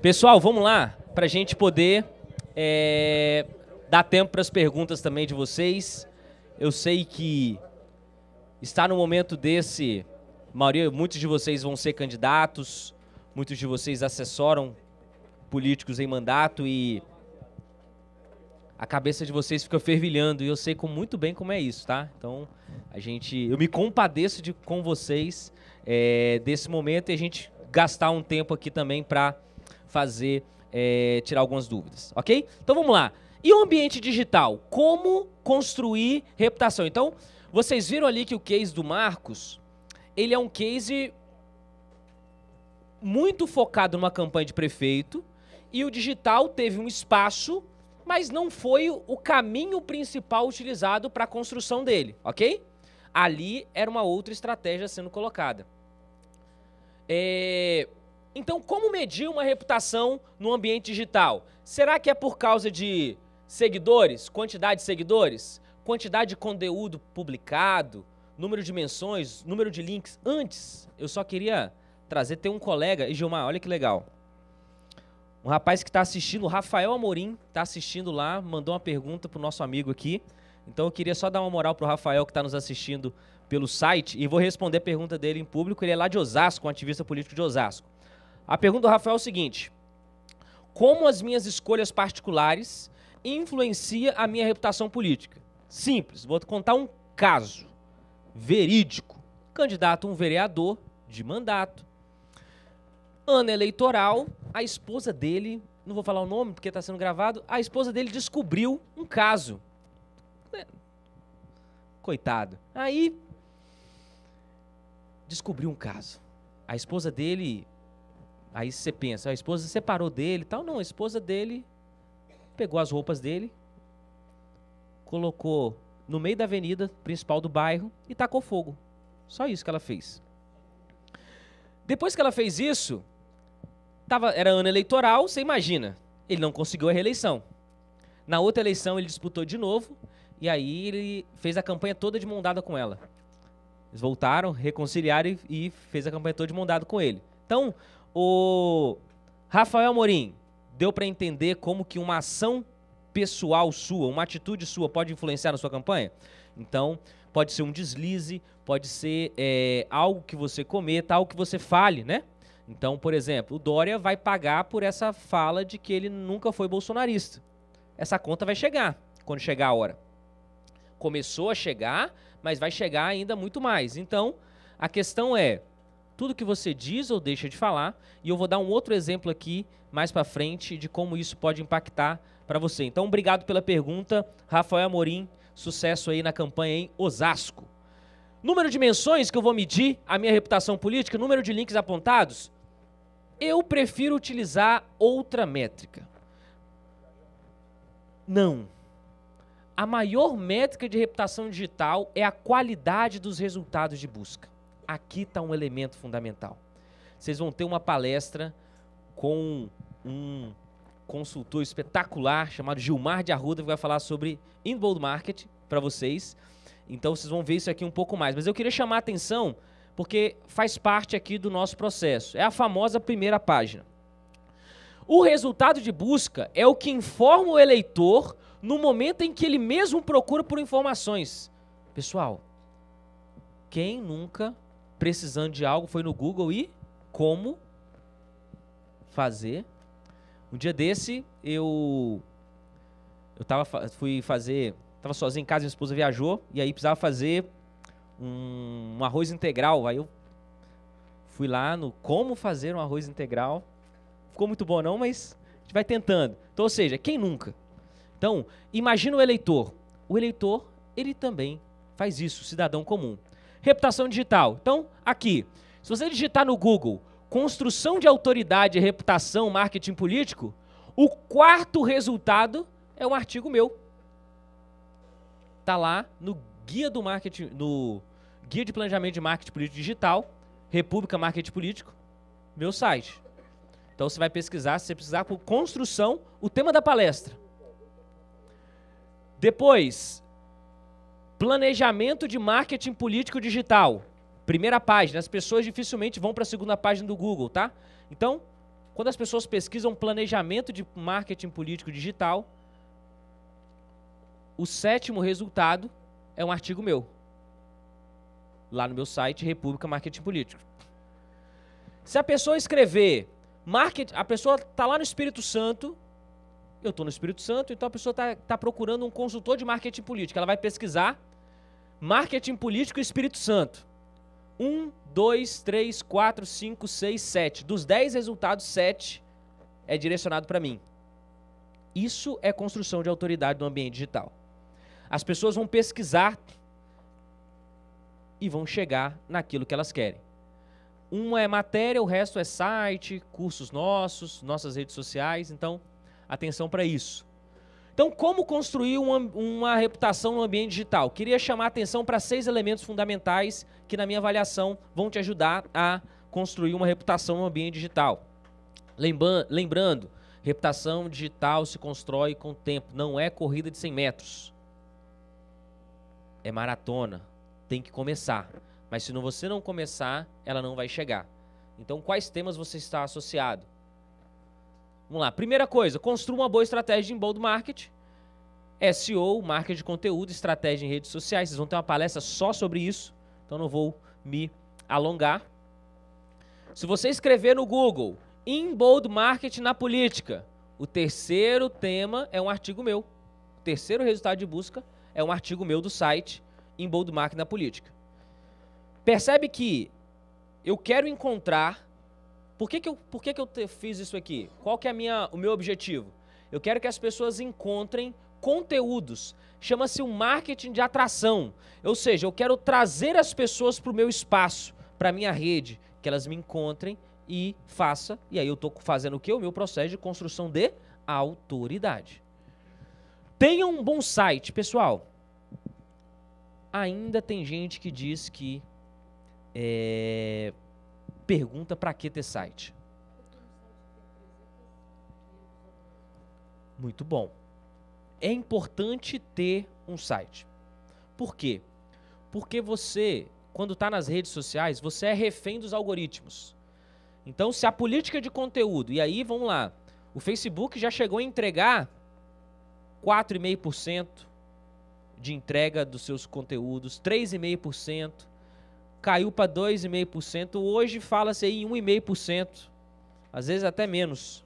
Pessoal, vamos lá, para a gente poder é, dar tempo para as perguntas também de vocês. Eu sei que está no momento desse, maioria, muitos de vocês vão ser candidatos, muitos de vocês assessoram políticos em mandato e a cabeça de vocês fica fervilhando e eu sei com muito bem como é isso, tá? Então a gente, eu me compadeço de, com vocês é, desse momento e a gente gastar um tempo aqui também para fazer, é, tirar algumas dúvidas, ok? Então vamos lá. E o ambiente digital? Como construir reputação? Então, vocês viram ali que o case do Marcos, ele é um case muito focado numa campanha de prefeito e o digital teve um espaço, mas não foi o caminho principal utilizado para a construção dele, ok? Ali era uma outra estratégia sendo colocada. É... Então, como medir uma reputação no ambiente digital? Será que é por causa de seguidores, quantidade de seguidores, quantidade de conteúdo publicado, número de menções, número de links? Antes, eu só queria trazer ter um colega, e Gilmar, olha que legal. Um rapaz que está assistindo, o Rafael Amorim, está assistindo lá, mandou uma pergunta pro nosso amigo aqui. Então eu queria só dar uma moral pro Rafael que está nos assistindo pelo site e vou responder a pergunta dele em público. Ele é lá de Osasco, um ativista político de Osasco. A pergunta do Rafael é o seguinte: Como as minhas escolhas particulares influencia a minha reputação política? Simples, vou contar um caso verídico. Candidato um vereador de mandato. Ano eleitoral, a esposa dele, não vou falar o nome porque está sendo gravado, a esposa dele descobriu um caso. Né? Coitado. Aí descobriu um caso. A esposa dele Aí você pensa, a esposa separou dele tal. Não, a esposa dele pegou as roupas dele, colocou no meio da avenida principal do bairro e tacou fogo. Só isso que ela fez. Depois que ela fez isso, tava, era ano eleitoral, você imagina. Ele não conseguiu a reeleição. Na outra eleição ele disputou de novo e aí ele fez a campanha toda de mão com ela. Eles voltaram, reconciliaram e, e fez a campanha toda de mão com ele. Então, o Rafael Morim, deu para entender como que uma ação pessoal sua, uma atitude sua pode influenciar na sua campanha? Então, pode ser um deslize, pode ser é, algo que você cometa, algo que você fale, né? Então, por exemplo, o Dória vai pagar por essa fala de que ele nunca foi bolsonarista. Essa conta vai chegar quando chegar a hora. Começou a chegar, mas vai chegar ainda muito mais. Então, a questão é: tudo que você diz ou deixa de falar, e eu vou dar um outro exemplo aqui mais para frente de como isso pode impactar para você. Então, obrigado pela pergunta, Rafael Amorim, sucesso aí na campanha em Osasco. Número de menções que eu vou medir a minha reputação política, número de links apontados, eu prefiro utilizar outra métrica. Não. A maior métrica de reputação digital é a qualidade dos resultados de busca aqui está um elemento fundamental. Vocês vão ter uma palestra com um consultor espetacular chamado Gilmar de Arruda, que vai falar sobre inbound marketing para vocês. Então vocês vão ver isso aqui um pouco mais. Mas eu queria chamar a atenção porque faz parte aqui do nosso processo. É a famosa primeira página. O resultado de busca é o que informa o eleitor no momento em que ele mesmo procura por informações. Pessoal, quem nunca precisando de algo, foi no Google e como fazer. Um dia desse, eu eu tava fui fazer, tava sozinho em casa, minha esposa viajou e aí precisava fazer um, um arroz integral. Aí eu fui lá no como fazer um arroz integral. Ficou muito bom não, mas a gente vai tentando. Então, ou seja, quem nunca? Então, imagina o eleitor. O eleitor, ele também faz isso, cidadão comum reputação digital. Então, aqui, se você digitar no Google construção de autoridade, reputação, marketing político, o quarto resultado é um artigo meu. Tá lá no guia do marketing, no guia de planejamento de marketing político digital, República Marketing Político, meu site. Então você vai pesquisar, se você precisar, por construção, o tema da palestra. Depois, Planejamento de marketing político digital. Primeira página. As pessoas dificilmente vão para a segunda página do Google, tá? Então, quando as pessoas pesquisam planejamento de marketing político digital, o sétimo resultado é um artigo meu. Lá no meu site, República Marketing Político. Se a pessoa escrever marketing, a pessoa está lá no Espírito Santo, eu estou no Espírito Santo, então a pessoa está tá procurando um consultor de marketing político. Ela vai pesquisar Marketing político e Espírito Santo. um dois três quatro cinco seis sete Dos dez resultados, sete é direcionado para mim. Isso é construção de autoridade no ambiente digital. As pessoas vão pesquisar e vão chegar naquilo que elas querem. Uma é matéria, o resto é site, cursos nossos, nossas redes sociais. Então, atenção para isso. Então, como construir uma, uma reputação no ambiente digital? Queria chamar a atenção para seis elementos fundamentais que, na minha avaliação, vão te ajudar a construir uma reputação no ambiente digital. Lembra lembrando, reputação digital se constrói com o tempo, não é corrida de 100 metros. É maratona, tem que começar. Mas se não, você não começar, ela não vai chegar. Então, quais temas você está associado? Vamos lá. Primeira coisa, construa uma boa estratégia em bold market. SEO, marketing de conteúdo, estratégia em redes sociais. Vocês vão ter uma palestra só sobre isso, então não vou me alongar. Se você escrever no Google In Bold Marketing na política, o terceiro tema é um artigo meu. O terceiro resultado de busca é um artigo meu do site em Bold Marketing na política. Percebe que eu quero encontrar por que, que, eu, por que, que eu te, fiz isso aqui? Qual que é a minha, o meu objetivo? Eu quero que as pessoas encontrem conteúdos. Chama-se o marketing de atração. Ou seja, eu quero trazer as pessoas para o meu espaço, para a minha rede, que elas me encontrem e faça. E aí eu estou fazendo o que? O meu processo de construção de autoridade. Tenha um bom site, pessoal. Ainda tem gente que diz que é, pergunta para que ter site? Muito bom. É importante ter um site. Por quê? Porque você, quando está nas redes sociais, você é refém dos algoritmos. Então, se a política de conteúdo, e aí vamos lá, o Facebook já chegou a entregar 4,5% de entrega dos seus conteúdos, 3,5% caiu para 2,5%, hoje fala-se em 1,5%, às vezes até menos.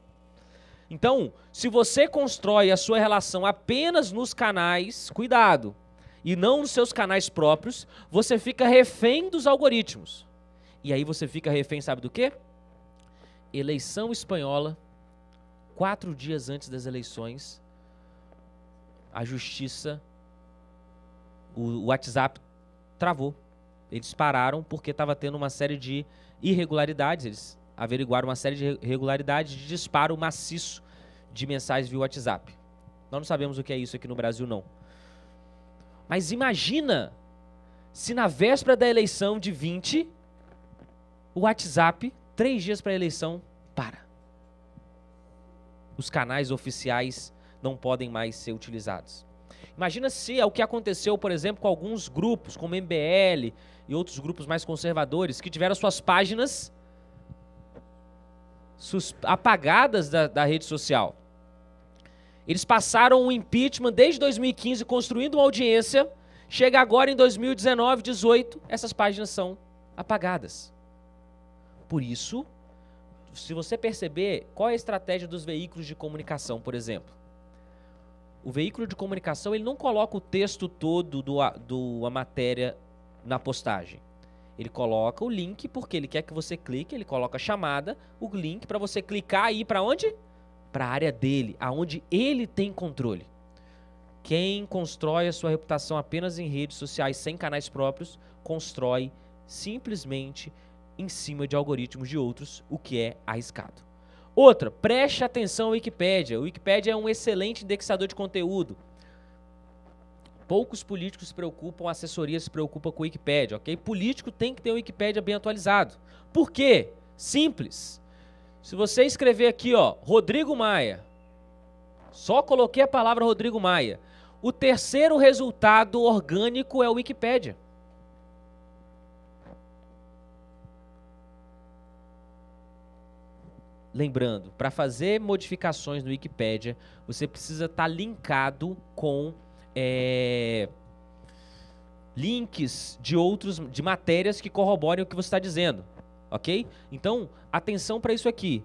Então, se você constrói a sua relação apenas nos canais, cuidado, e não nos seus canais próprios, você fica refém dos algoritmos. E aí você fica refém, sabe do quê? Eleição espanhola, quatro dias antes das eleições, a justiça, o WhatsApp travou eles pararam porque estava tendo uma série de irregularidades. Eles averiguaram uma série de irregularidades de disparo maciço de mensagens via WhatsApp. Nós não sabemos o que é isso aqui no Brasil, não. Mas imagina se na véspera da eleição de 20, o WhatsApp, três dias para a eleição, para. Os canais oficiais não podem mais ser utilizados. Imagina se é o que aconteceu, por exemplo, com alguns grupos, como MBL e outros grupos mais conservadores, que tiveram suas páginas apagadas da, da rede social. Eles passaram o um impeachment desde 2015 construindo uma audiência. Chega agora em 2019, 18, essas páginas são apagadas. Por isso, se você perceber, qual é a estratégia dos veículos de comunicação, por exemplo? o veículo de comunicação ele não coloca o texto todo do, do a matéria na postagem. Ele coloca o link porque ele quer que você clique, ele coloca a chamada, o link para você clicar e ir para onde? Para a área dele, aonde ele tem controle. Quem constrói a sua reputação apenas em redes sociais sem canais próprios, constrói simplesmente em cima de algoritmos de outros, o que é arriscado. Outra, preste atenção à Wikipédia. O Wikipédia é um excelente indexador de conteúdo. Poucos políticos se preocupam, a assessoria se preocupa com o Wikipédia, ok? Político tem que ter o Wikipédia bem atualizado. Por quê? Simples. Se você escrever aqui, ó, Rodrigo Maia, só coloquei a palavra Rodrigo Maia. O terceiro resultado orgânico é o Wikipédia. lembrando, para fazer modificações no Wikipedia, você precisa estar tá linkado com é, links de outros, de matérias que corroborem o que você está dizendo, ok? Então, atenção para isso aqui.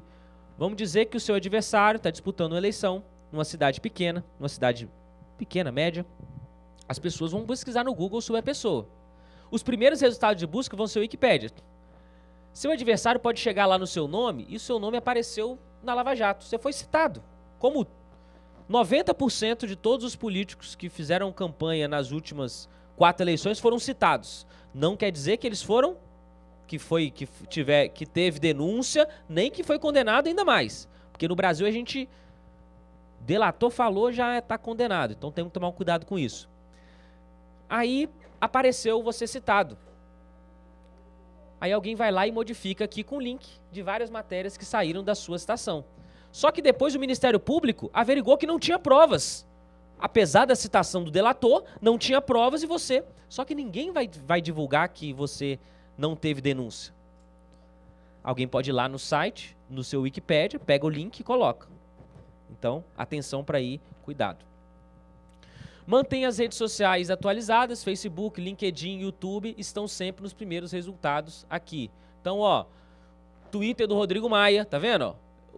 Vamos dizer que o seu adversário está disputando uma eleição numa cidade pequena, numa cidade pequena, média. As pessoas vão pesquisar no Google sobre a é pessoa. Os primeiros resultados de busca vão ser o Wikipedia. Seu adversário pode chegar lá no seu nome e o seu nome apareceu na Lava Jato. Você foi citado. Como 90% de todos os políticos que fizeram campanha nas últimas quatro eleições foram citados. Não quer dizer que eles foram que foi que tiver que teve denúncia, nem que foi condenado ainda mais. Porque no Brasil a gente delator falou já está condenado. Então temos que tomar um cuidado com isso. Aí apareceu você citado. Aí alguém vai lá e modifica aqui com link de várias matérias que saíram da sua citação. Só que depois o Ministério Público averigou que não tinha provas. Apesar da citação do delator, não tinha provas e você. Só que ninguém vai, vai divulgar que você não teve denúncia. Alguém pode ir lá no site, no seu Wikipedia, pega o link e coloca. Então, atenção para aí, cuidado. Mantenha as redes sociais atualizadas, Facebook, LinkedIn, YouTube estão sempre nos primeiros resultados aqui. Então, ó, Twitter do Rodrigo Maia, tá vendo?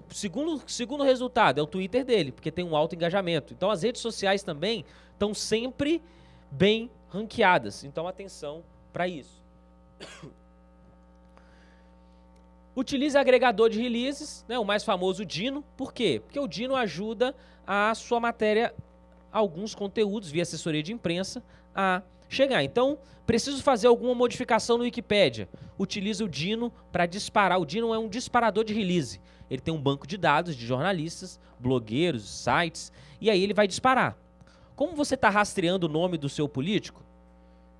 O segundo, segundo resultado é o Twitter dele, porque tem um alto engajamento. Então, as redes sociais também estão sempre bem ranqueadas. Então, atenção para isso. Utilize agregador de releases, né, o mais famoso Dino. Por quê? Porque o Dino ajuda a sua matéria alguns conteúdos via assessoria de imprensa a chegar. Então, preciso fazer alguma modificação no Wikipedia. Utilize o Dino para disparar. O Dino é um disparador de release. Ele tem um banco de dados de jornalistas, blogueiros, sites, e aí ele vai disparar. Como você está rastreando o nome do seu político?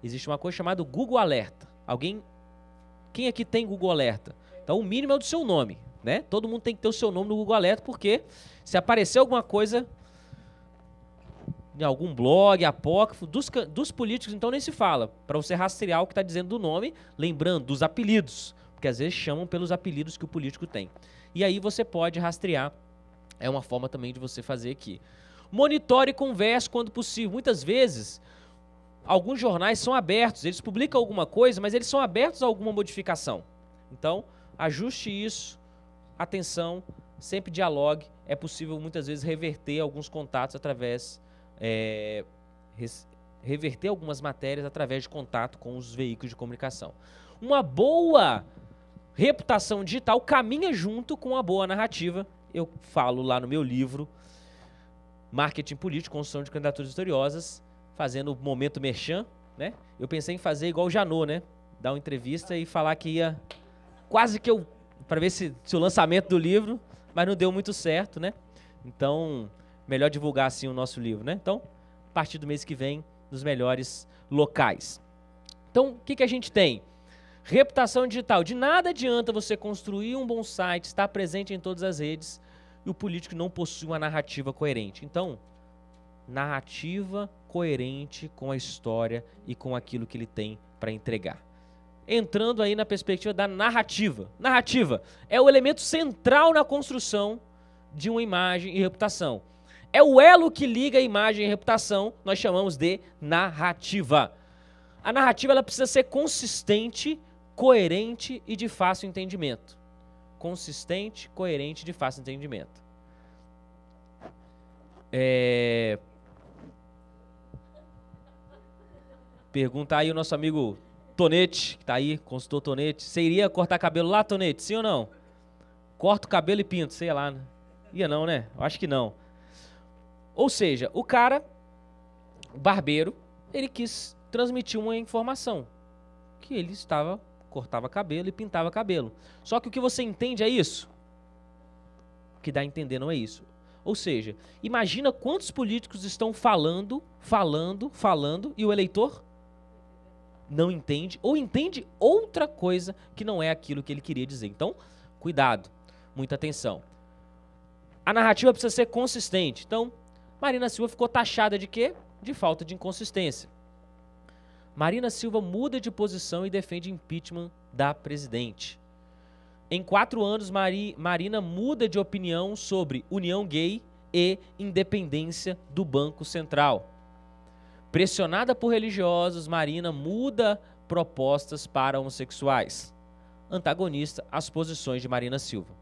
Existe uma coisa chamada Google Alerta. Alguém. Quem aqui tem Google Alerta? Então o mínimo é o do seu nome, né? Todo mundo tem que ter o seu nome no Google Alerta, porque se aparecer alguma coisa em algum blog apócrifo dos, dos políticos, então nem se fala, para você rastrear o que está dizendo do nome, lembrando dos apelidos, porque às vezes chamam pelos apelidos que o político tem. E aí você pode rastrear, é uma forma também de você fazer aqui. Monitore e converse quando possível. Muitas vezes, alguns jornais são abertos, eles publicam alguma coisa, mas eles são abertos a alguma modificação. Então, ajuste isso, atenção, sempre dialogue. É possível muitas vezes reverter alguns contatos através é, reverter algumas matérias através de contato com os veículos de comunicação. Uma boa reputação digital caminha junto com uma boa narrativa. Eu falo lá no meu livro Marketing Político, Construção de Candidaturas Vitoriosas, fazendo o momento merchan, né? Eu pensei em fazer igual o Janot, né? Dar uma entrevista e falar que ia quase que eu para ver se, se o lançamento do livro, mas não deu muito certo, né? Então, melhor divulgar assim o nosso livro, né? Então, a partir do mês que vem, nos melhores locais. Então, o que, que a gente tem? Reputação digital. De nada adianta você construir um bom site, estar presente em todas as redes e o político não possui uma narrativa coerente. Então, narrativa coerente com a história e com aquilo que ele tem para entregar. Entrando aí na perspectiva da narrativa. Narrativa é o elemento central na construção de uma imagem e reputação. É o elo que liga a imagem e reputação, nós chamamos de narrativa. A narrativa ela precisa ser consistente, coerente e de fácil entendimento. Consistente, coerente e de fácil entendimento. É... Pergunta aí o nosso amigo Tonete, que está aí, consultor Tonete. Você iria cortar cabelo lá, Tonete? Sim ou não? Corta o cabelo e pinto, sei lá. Né? Ia não, né? Eu acho que não. Ou seja, o cara, o barbeiro, ele quis transmitir uma informação que ele estava cortava cabelo e pintava cabelo. Só que o que você entende é isso? O que dá a entender não é isso. Ou seja, imagina quantos políticos estão falando, falando, falando e o eleitor não entende ou entende outra coisa que não é aquilo que ele queria dizer. Então, cuidado, muita atenção. A narrativa precisa ser consistente. Então, Marina Silva ficou taxada de quê? De falta de inconsistência. Marina Silva muda de posição e defende impeachment da presidente. Em quatro anos, Mari, Marina muda de opinião sobre união gay e independência do Banco Central. Pressionada por religiosos, Marina muda propostas para homossexuais. Antagonista às posições de Marina Silva.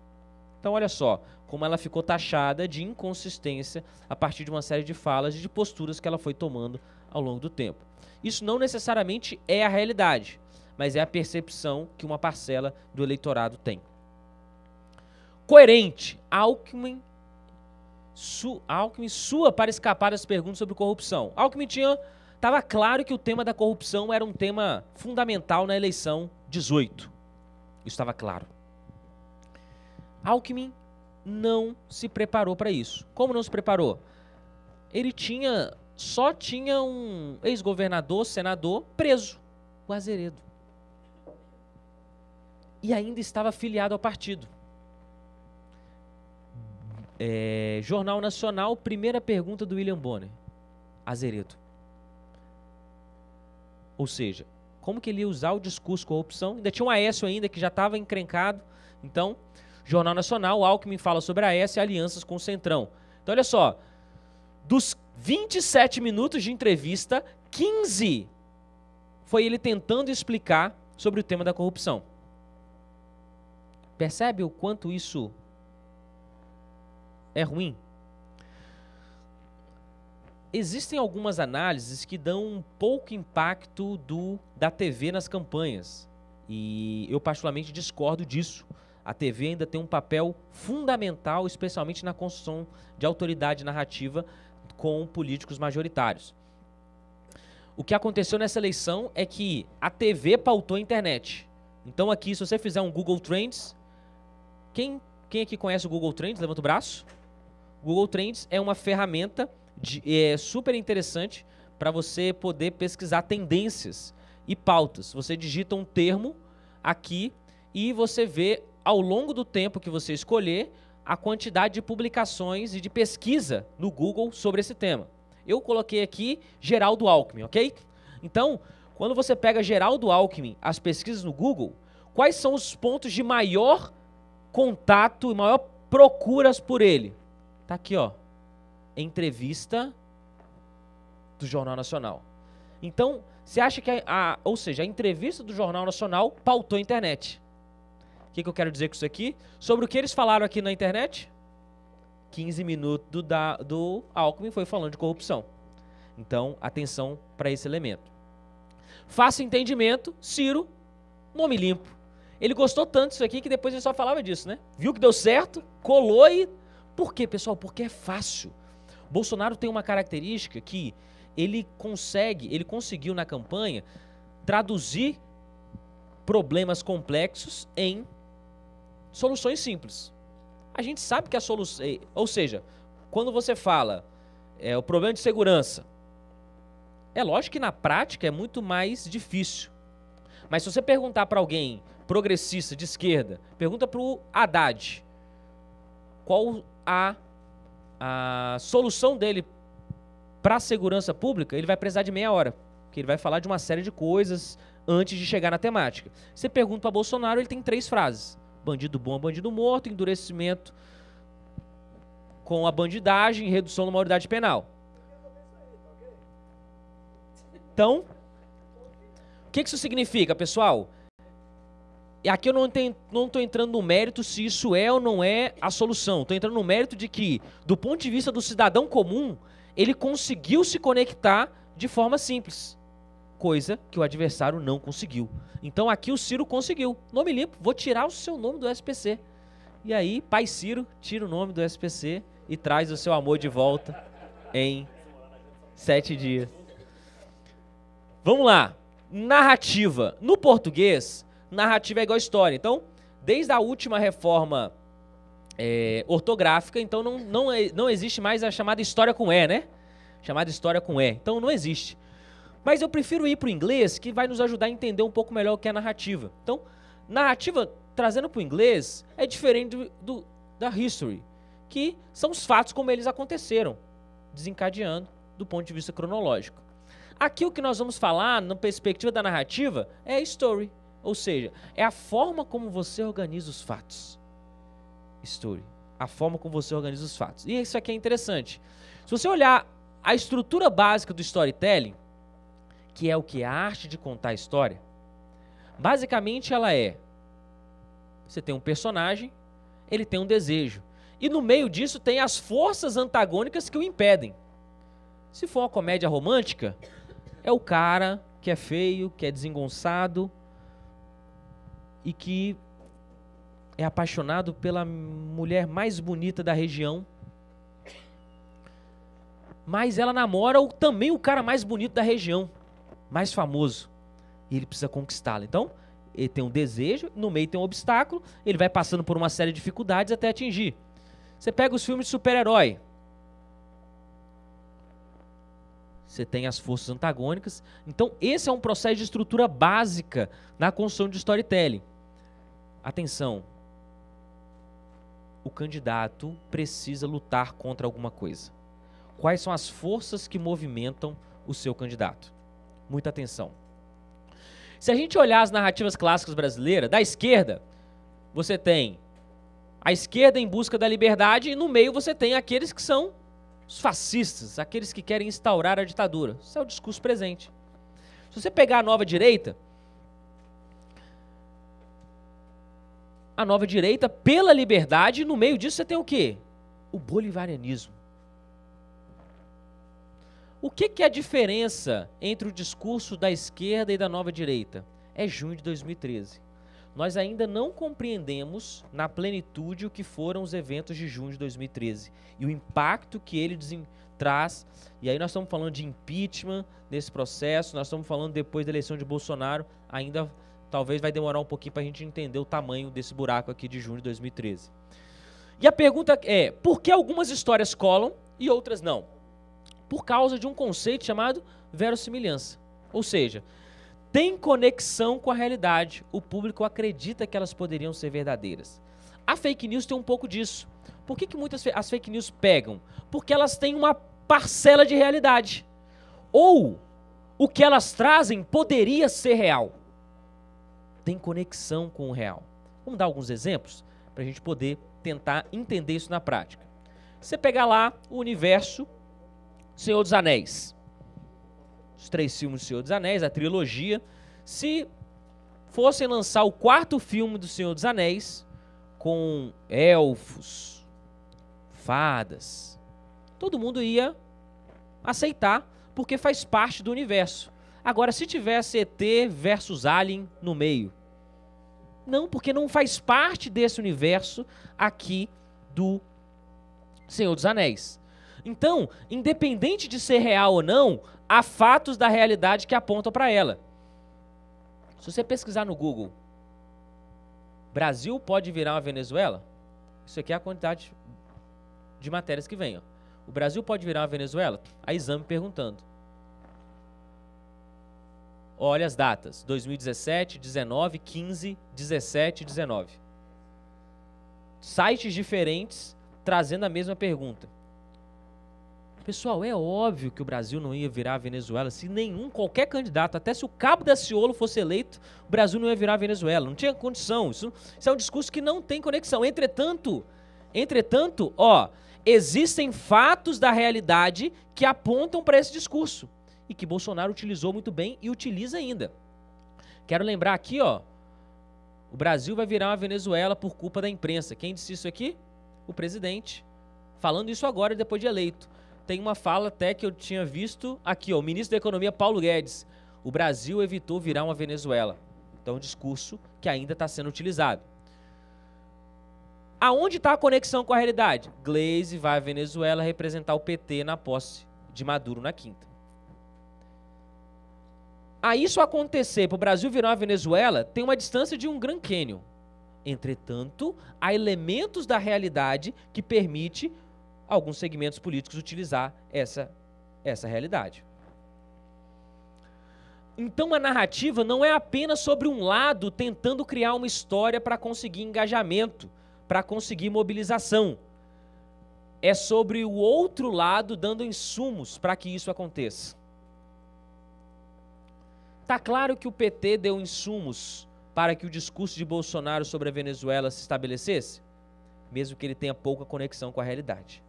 Então, olha só, como ela ficou taxada de inconsistência a partir de uma série de falas e de posturas que ela foi tomando ao longo do tempo. Isso não necessariamente é a realidade, mas é a percepção que uma parcela do eleitorado tem. Coerente, Alckmin, su, Alckmin sua para escapar das perguntas sobre corrupção. Alckmin tinha estava claro que o tema da corrupção era um tema fundamental na eleição 18. Isso estava claro. Alckmin não se preparou para isso. Como não se preparou? Ele tinha só tinha um ex-governador, senador preso, o Azeredo. E ainda estava filiado ao partido. É, Jornal Nacional, primeira pergunta do William Bonner. Azeredo. Ou seja, como que ele ia usar o discurso corrupção? Ainda tinha um Aécio ainda que já estava encrencado. Então, Jornal Nacional, Alckmin fala sobre a S e alianças com o Centrão. Então, olha só. Dos 27 minutos de entrevista, 15 foi ele tentando explicar sobre o tema da corrupção. Percebe o quanto isso é ruim? Existem algumas análises que dão um pouco impacto do da TV nas campanhas. E eu particularmente discordo disso a TV ainda tem um papel fundamental, especialmente na construção de autoridade narrativa com políticos majoritários. O que aconteceu nessa eleição é que a TV pautou a internet. Então aqui, se você fizer um Google Trends, quem, quem aqui conhece o Google Trends? Levanta o braço. O Google Trends é uma ferramenta de, é, super interessante para você poder pesquisar tendências e pautas. Você digita um termo aqui e você vê ao longo do tempo que você escolher, a quantidade de publicações e de pesquisa no Google sobre esse tema. Eu coloquei aqui Geraldo Alckmin, ok? Então, quando você pega Geraldo Alckmin, as pesquisas no Google, quais são os pontos de maior contato e maior procuras por ele? Tá aqui, ó. Entrevista do Jornal Nacional. Então, você acha que a, a ou seja, a entrevista do Jornal Nacional pautou a internet? que, que eu quero dizer com isso aqui? Sobre o que eles falaram aqui na internet? 15 minutos do, da, do Alckmin foi falando de corrupção. Então, atenção para esse elemento. Faça entendimento, Ciro, nome limpo. Ele gostou tanto disso aqui que depois ele só falava disso, né? Viu que deu certo, colou e. Por quê, pessoal? Porque é fácil. Bolsonaro tem uma característica que ele consegue, ele conseguiu na campanha traduzir problemas complexos em soluções simples. A gente sabe que a solução. Eh, ou seja, quando você fala é, o problema de segurança, é lógico que na prática é muito mais difícil. Mas se você perguntar para alguém progressista de esquerda, pergunta para o Haddad qual a, a solução dele para a segurança pública, ele vai precisar de meia hora, porque ele vai falar de uma série de coisas antes de chegar na temática. Você pergunta para Bolsonaro, ele tem três frases. Bandido bom é bandido morto, endurecimento com a bandidagem, redução da maioridade penal. Então, o que isso significa, pessoal? E Aqui eu não estou entrando no mérito se isso é ou não é a solução. Estou entrando no mérito de que, do ponto de vista do cidadão comum, ele conseguiu se conectar de forma simples coisa que o adversário não conseguiu. Então aqui o Ciro conseguiu. Nome limpo, vou tirar o seu nome do SPC. E aí, pai Ciro tira o nome do SPC e traz o seu amor de volta em sete dias. Vamos lá. Narrativa. No português, narrativa é igual história. Então, desde a última reforma é, ortográfica, então não, não, é, não existe mais a chamada história com E, né? Chamada história com E. Então não existe. Mas eu prefiro ir para o inglês, que vai nos ajudar a entender um pouco melhor o que é narrativa. Então, narrativa, trazendo para o inglês, é diferente do, do, da history, que são os fatos como eles aconteceram, desencadeando do ponto de vista cronológico. Aqui o que nós vamos falar, na perspectiva da narrativa, é story, ou seja, é a forma como você organiza os fatos. Story, a forma como você organiza os fatos. E isso aqui é interessante. Se você olhar a estrutura básica do storytelling, que é o que a arte de contar a história, basicamente ela é: você tem um personagem, ele tem um desejo. E no meio disso tem as forças antagônicas que o impedem. Se for uma comédia romântica, é o cara que é feio, que é desengonçado e que é apaixonado pela mulher mais bonita da região. Mas ela namora o, também o cara mais bonito da região mais famoso. E ele precisa conquistá-la. Então, ele tem um desejo, no meio tem um obstáculo, ele vai passando por uma série de dificuldades até atingir. Você pega os filmes de super-herói. Você tem as forças antagônicas. Então, esse é um processo de estrutura básica na construção de storytelling. Atenção. O candidato precisa lutar contra alguma coisa. Quais são as forças que movimentam o seu candidato? muita atenção. Se a gente olhar as narrativas clássicas brasileiras, da esquerda, você tem a esquerda em busca da liberdade e no meio você tem aqueles que são os fascistas, aqueles que querem instaurar a ditadura. Isso é o discurso presente. Se você pegar a nova direita, a nova direita pela liberdade, no meio disso você tem o quê? O bolivarianismo. O que, que é a diferença entre o discurso da esquerda e da nova direita? É junho de 2013. Nós ainda não compreendemos na plenitude o que foram os eventos de junho de 2013 e o impacto que ele traz. E aí nós estamos falando de impeachment nesse processo, nós estamos falando depois da eleição de Bolsonaro, ainda talvez vai demorar um pouquinho para a gente entender o tamanho desse buraco aqui de junho de 2013. E a pergunta é: por que algumas histórias colam e outras não? por causa de um conceito chamado verossimilhança. Ou seja, tem conexão com a realidade, o público acredita que elas poderiam ser verdadeiras. A fake news tem um pouco disso. Por que, que muitas as fake news pegam? Porque elas têm uma parcela de realidade. Ou o que elas trazem poderia ser real. Tem conexão com o real. Vamos dar alguns exemplos para a gente poder tentar entender isso na prática. Você pegar lá o universo Senhor dos Anéis. Os três filmes do Senhor dos Anéis, a trilogia. Se fossem lançar o quarto filme do Senhor dos Anéis, com elfos, fadas, todo mundo ia aceitar, porque faz parte do universo. Agora, se tivesse ET versus Alien no meio, não, porque não faz parte desse universo aqui do Senhor dos Anéis. Então, independente de ser real ou não, há fatos da realidade que apontam para ela. Se você pesquisar no Google, Brasil pode virar uma Venezuela? Isso aqui é a quantidade de matérias que vem. Ó. O Brasil pode virar uma Venezuela? A exame perguntando. Olha as datas: 2017, 19, 15, 17, 19. Sites diferentes trazendo a mesma pergunta. Pessoal, é óbvio que o Brasil não ia virar a Venezuela se nenhum, qualquer candidato, até se o Cabo da Ciolo fosse eleito, o Brasil não ia virar a Venezuela. Não tinha condição. Isso, isso é um discurso que não tem conexão. Entretanto, entretanto, ó, existem fatos da realidade que apontam para esse discurso e que Bolsonaro utilizou muito bem e utiliza ainda. Quero lembrar aqui, ó, o Brasil vai virar uma Venezuela por culpa da imprensa. Quem disse isso aqui? O presidente. Falando isso agora, depois de eleito tem uma fala até que eu tinha visto aqui, ó, o ministro da Economia Paulo Guedes. O Brasil evitou virar uma Venezuela. Então, um discurso que ainda está sendo utilizado. Aonde está a conexão com a realidade? Glaze vai à Venezuela representar o PT na posse de Maduro na quinta. A isso acontecer, para o Brasil virar uma Venezuela, tem uma distância de um Grand Canyon. Entretanto, há elementos da realidade que permite alguns segmentos políticos utilizar essa, essa realidade. Então a narrativa não é apenas sobre um lado tentando criar uma história para conseguir engajamento, para conseguir mobilização. É sobre o outro lado dando insumos para que isso aconteça. Tá claro que o PT deu insumos para que o discurso de Bolsonaro sobre a Venezuela se estabelecesse, mesmo que ele tenha pouca conexão com a realidade.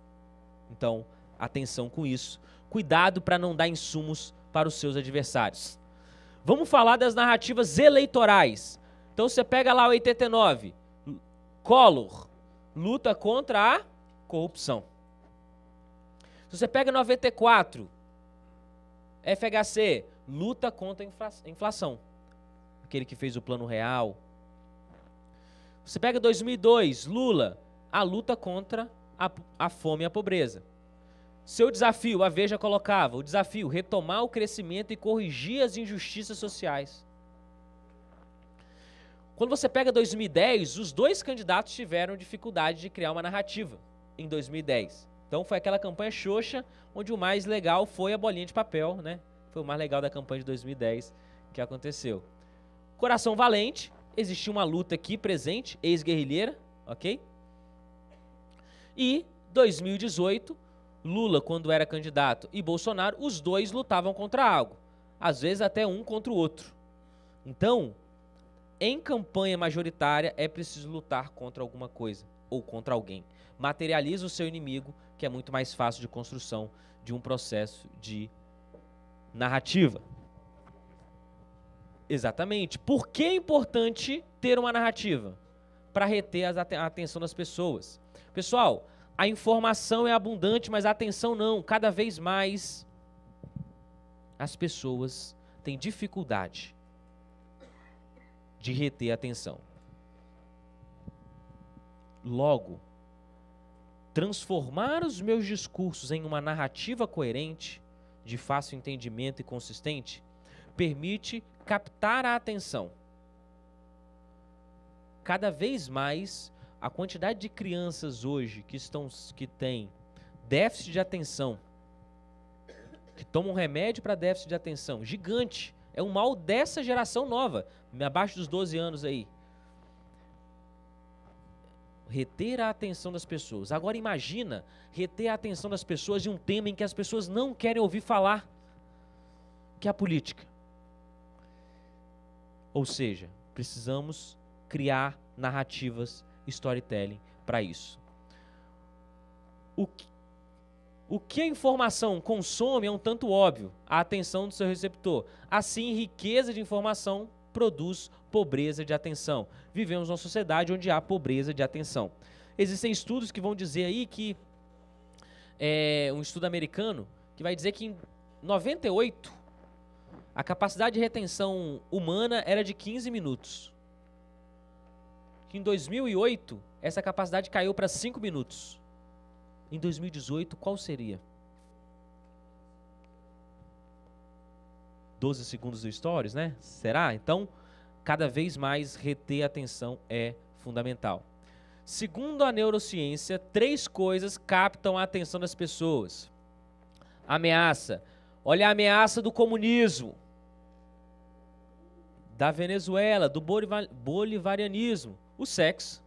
Então, atenção com isso. Cuidado para não dar insumos para os seus adversários. Vamos falar das narrativas eleitorais. Então você pega lá o 89, Collor, luta contra a corrupção. Se você pega 94, FHC, luta contra a inflação. Aquele que fez o plano real. Você pega 2002, Lula, a luta contra a, a fome e a pobreza. Seu desafio, a Veja colocava, o desafio, retomar o crescimento e corrigir as injustiças sociais. Quando você pega 2010, os dois candidatos tiveram dificuldade de criar uma narrativa em 2010. Então foi aquela campanha xoxa, onde o mais legal foi a bolinha de papel, né? Foi o mais legal da campanha de 2010 que aconteceu. Coração Valente, existia uma luta aqui presente, ex-guerrilheira, ok? E 2018, Lula, quando era candidato, e Bolsonaro, os dois lutavam contra algo. Às vezes até um contra o outro. Então, em campanha majoritária é preciso lutar contra alguma coisa ou contra alguém. Materializa o seu inimigo, que é muito mais fácil de construção de um processo de narrativa. Exatamente. Por que é importante ter uma narrativa? Para reter a atenção das pessoas. Pessoal, a informação é abundante, mas a atenção não. Cada vez mais as pessoas têm dificuldade de reter atenção. Logo, transformar os meus discursos em uma narrativa coerente, de fácil entendimento e consistente, permite captar a atenção. Cada vez mais a quantidade de crianças hoje que estão que têm déficit de atenção, que tomam remédio para déficit de atenção, gigante. É um mal dessa geração nova, abaixo dos 12 anos aí. Reter a atenção das pessoas. Agora imagina reter a atenção das pessoas de um tema em que as pessoas não querem ouvir falar, que é a política. Ou seja, precisamos criar narrativas storytelling para isso. O que, o que a informação consome é um tanto óbvio, a atenção do seu receptor. Assim, riqueza de informação produz pobreza de atenção. Vivemos numa sociedade onde há pobreza de atenção. Existem estudos que vão dizer aí que é, um estudo americano que vai dizer que em 98 a capacidade de retenção humana era de 15 minutos que em 2008 essa capacidade caiu para 5 minutos. Em 2018, qual seria? 12 segundos do Stories, né? Será? Então, cada vez mais reter atenção é fundamental. Segundo a neurociência, três coisas captam a atenção das pessoas: ameaça. Olha a ameaça do comunismo, da Venezuela, do bolivarianismo o sexo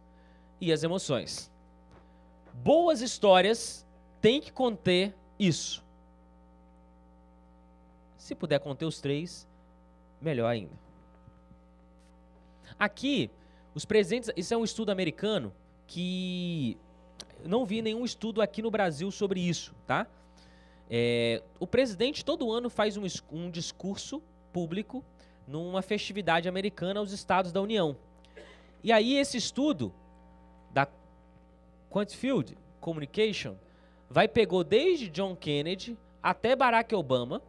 e as emoções. Boas histórias têm que conter isso. Se puder conter os três, melhor ainda. Aqui, os presentes. Isso é um estudo americano que. Não vi nenhum estudo aqui no Brasil sobre isso, tá? É, o presidente todo ano faz um, um discurso público numa festividade americana aos estados da União. E aí esse estudo da Quantfield Communication vai pegou desde John Kennedy até Barack Obama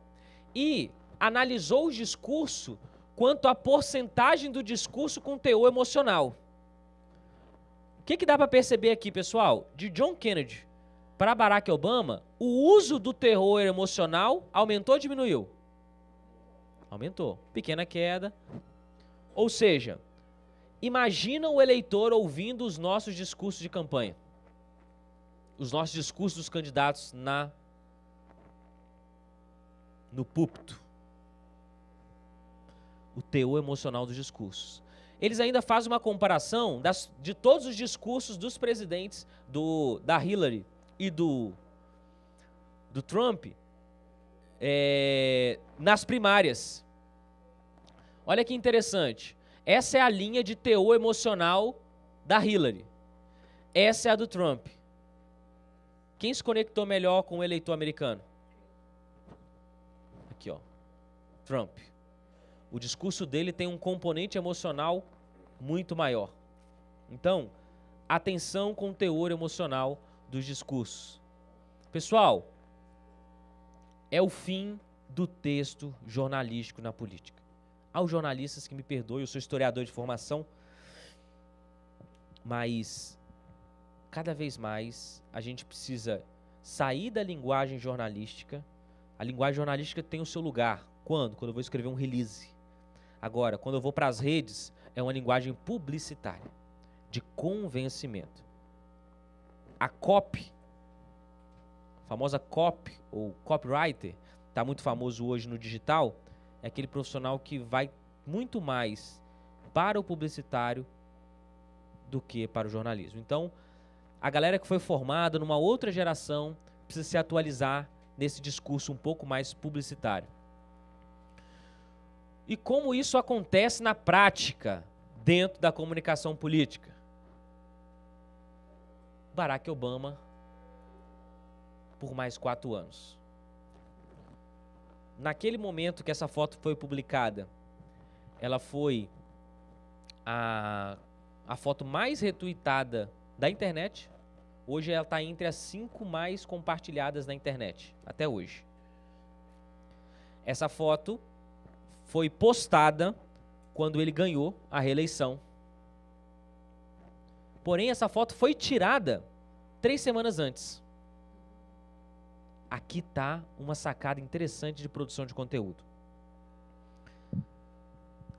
e analisou o discurso quanto à porcentagem do discurso com teor emocional. O que, que dá para perceber aqui, pessoal? De John Kennedy para Barack Obama, o uso do terror emocional aumentou ou diminuiu? Aumentou. Pequena queda. Ou seja, Imagina o eleitor ouvindo os nossos discursos de campanha. Os nossos discursos dos candidatos na no púlpito. O teu emocional dos discursos. Eles ainda fazem uma comparação das, de todos os discursos dos presidentes do, da Hillary e do, do Trump é, nas primárias. Olha que interessante. Essa é a linha de teor emocional da Hillary. Essa é a do Trump. Quem se conectou melhor com o eleitor americano? Aqui, ó. Trump. O discurso dele tem um componente emocional muito maior. Então, atenção com o teor emocional dos discursos. Pessoal, é o fim do texto jornalístico na política aos jornalistas que me perdoem, eu sou historiador de formação, mas cada vez mais a gente precisa sair da linguagem jornalística. A linguagem jornalística tem o seu lugar. Quando? Quando eu vou escrever um release. Agora, quando eu vou para as redes, é uma linguagem publicitária, de convencimento. A copy, a famosa copy ou copywriter, está muito famoso hoje no digital é aquele profissional que vai muito mais para o publicitário do que para o jornalismo. Então, a galera que foi formada numa outra geração precisa se atualizar nesse discurso um pouco mais publicitário. E como isso acontece na prática dentro da comunicação política? Barack Obama por mais quatro anos naquele momento que essa foto foi publicada, ela foi a, a foto mais retuitada da internet. Hoje ela está entre as cinco mais compartilhadas na internet, até hoje. Essa foto foi postada quando ele ganhou a reeleição. Porém, essa foto foi tirada três semanas antes aqui está uma sacada interessante de produção de conteúdo.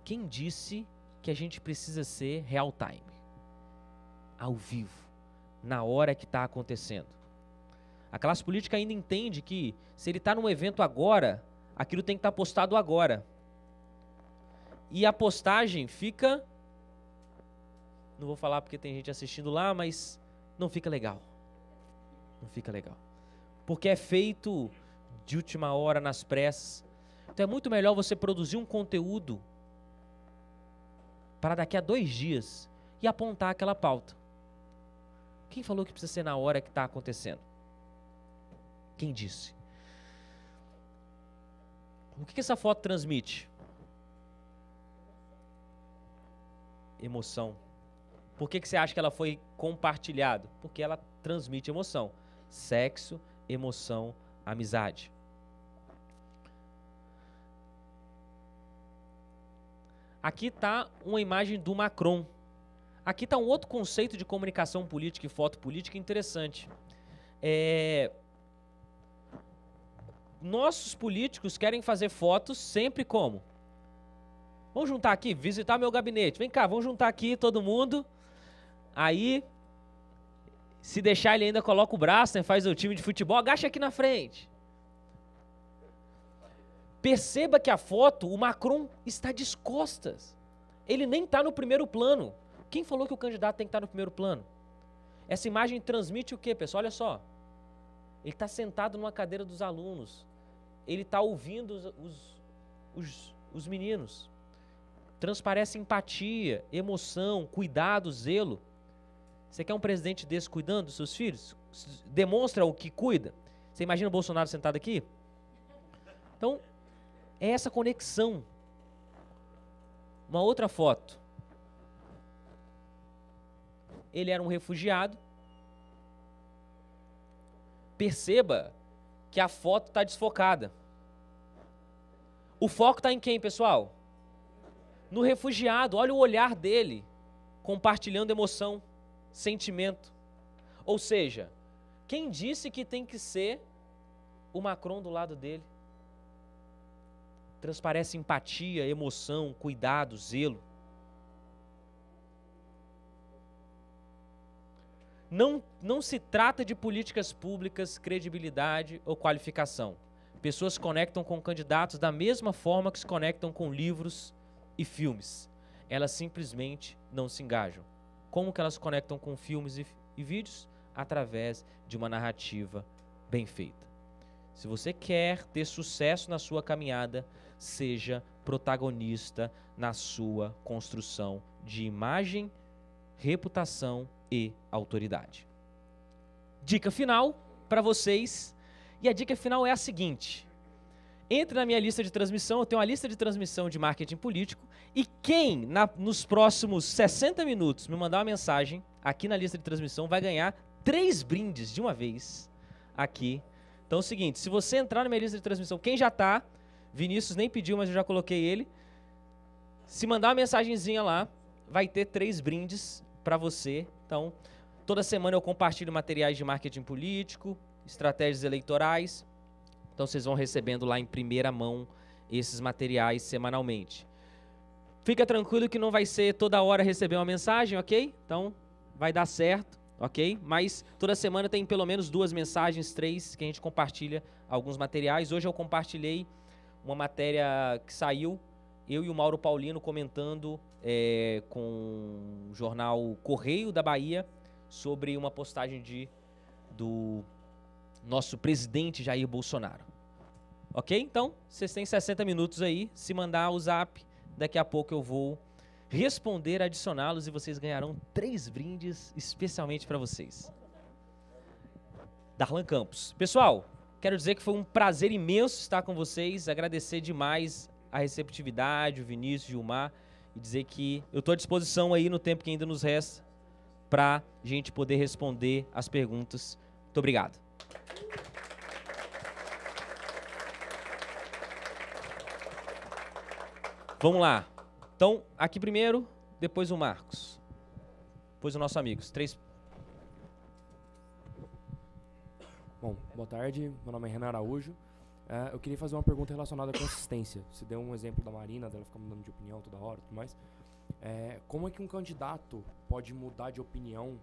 Quem disse que a gente precisa ser real time? Ao vivo, na hora que está acontecendo. A classe política ainda entende que se ele está num evento agora, aquilo tem que estar tá postado agora. E a postagem fica. Não vou falar porque tem gente assistindo lá, mas não fica legal. Não fica legal porque é feito de última hora nas pressas. Então é muito melhor você produzir um conteúdo para daqui a dois dias e apontar aquela pauta. Quem falou que precisa ser na hora que está acontecendo? Quem disse? O que, que essa foto transmite? Emoção. Por que, que você acha que ela foi compartilhada? Porque ela transmite emoção. Sexo emoção, amizade. Aqui está uma imagem do Macron. Aqui está um outro conceito de comunicação política e foto política interessante. É... Nossos políticos querem fazer fotos sempre como? Vamos juntar aqui, visitar meu gabinete. Vem cá, vamos juntar aqui todo mundo. Aí se deixar, ele ainda coloca o braço, né, faz o time de futebol, agacha aqui na frente. Perceba que a foto, o Macron está de costas. Ele nem está no primeiro plano. Quem falou que o candidato tem que estar tá no primeiro plano? Essa imagem transmite o quê, pessoal? Olha só. Ele está sentado numa cadeira dos alunos. Ele está ouvindo os, os, os, os meninos. Transparece empatia, emoção, cuidado, zelo. Você quer um presidente desse cuidando dos seus filhos? Demonstra o que cuida. Você imagina o Bolsonaro sentado aqui? Então, é essa conexão. Uma outra foto. Ele era um refugiado. Perceba que a foto está desfocada. O foco está em quem, pessoal? No refugiado. Olha o olhar dele compartilhando emoção sentimento. Ou seja, quem disse que tem que ser o Macron do lado dele? Transparece empatia, emoção, cuidado, zelo. Não, não se trata de políticas públicas, credibilidade ou qualificação. Pessoas conectam com candidatos da mesma forma que se conectam com livros e filmes. Elas simplesmente não se engajam. Como que elas se conectam com filmes e, e vídeos? Através de uma narrativa bem feita. Se você quer ter sucesso na sua caminhada, seja protagonista na sua construção de imagem, reputação e autoridade. Dica final para vocês. E a dica final é a seguinte: entre na minha lista de transmissão, eu tenho uma lista de transmissão de marketing político, e quem na, nos próximos 60 minutos me mandar uma mensagem aqui na lista de transmissão vai ganhar três brindes de uma vez aqui. Então é o seguinte, se você entrar na minha lista de transmissão, quem já está, Vinícius nem pediu, mas eu já coloquei ele, se mandar uma mensagenzinha lá, vai ter três brindes para você. Então, toda semana eu compartilho materiais de marketing político, estratégias eleitorais, então vocês vão recebendo lá em primeira mão esses materiais semanalmente. Fica tranquilo que não vai ser toda hora receber uma mensagem, ok? Então vai dar certo, ok? Mas toda semana tem pelo menos duas mensagens, três, que a gente compartilha alguns materiais. Hoje eu compartilhei uma matéria que saiu, eu e o Mauro Paulino comentando é, com o jornal Correio da Bahia sobre uma postagem de do nosso presidente Jair Bolsonaro. Ok? Então, vocês têm 60 minutos aí. Se mandar o zap, daqui a pouco eu vou responder, adicioná-los e vocês ganharão três brindes especialmente para vocês. Darlan Campos. Pessoal, quero dizer que foi um prazer imenso estar com vocês, agradecer demais a receptividade, o Vinícius, o Gilmar, e dizer que eu estou à disposição aí no tempo que ainda nos resta para gente poder responder as perguntas. Muito obrigado. Vamos lá. Então, aqui primeiro, depois o Marcos. Depois o nosso amigo. Três. Bom, boa tarde. Meu nome é Renan Araújo. Uh, eu queria fazer uma pergunta relacionada à consistência. Você deu um exemplo da Marina, dela ficar mudando de opinião toda hora e tudo mais. É, como é que um candidato pode mudar de opinião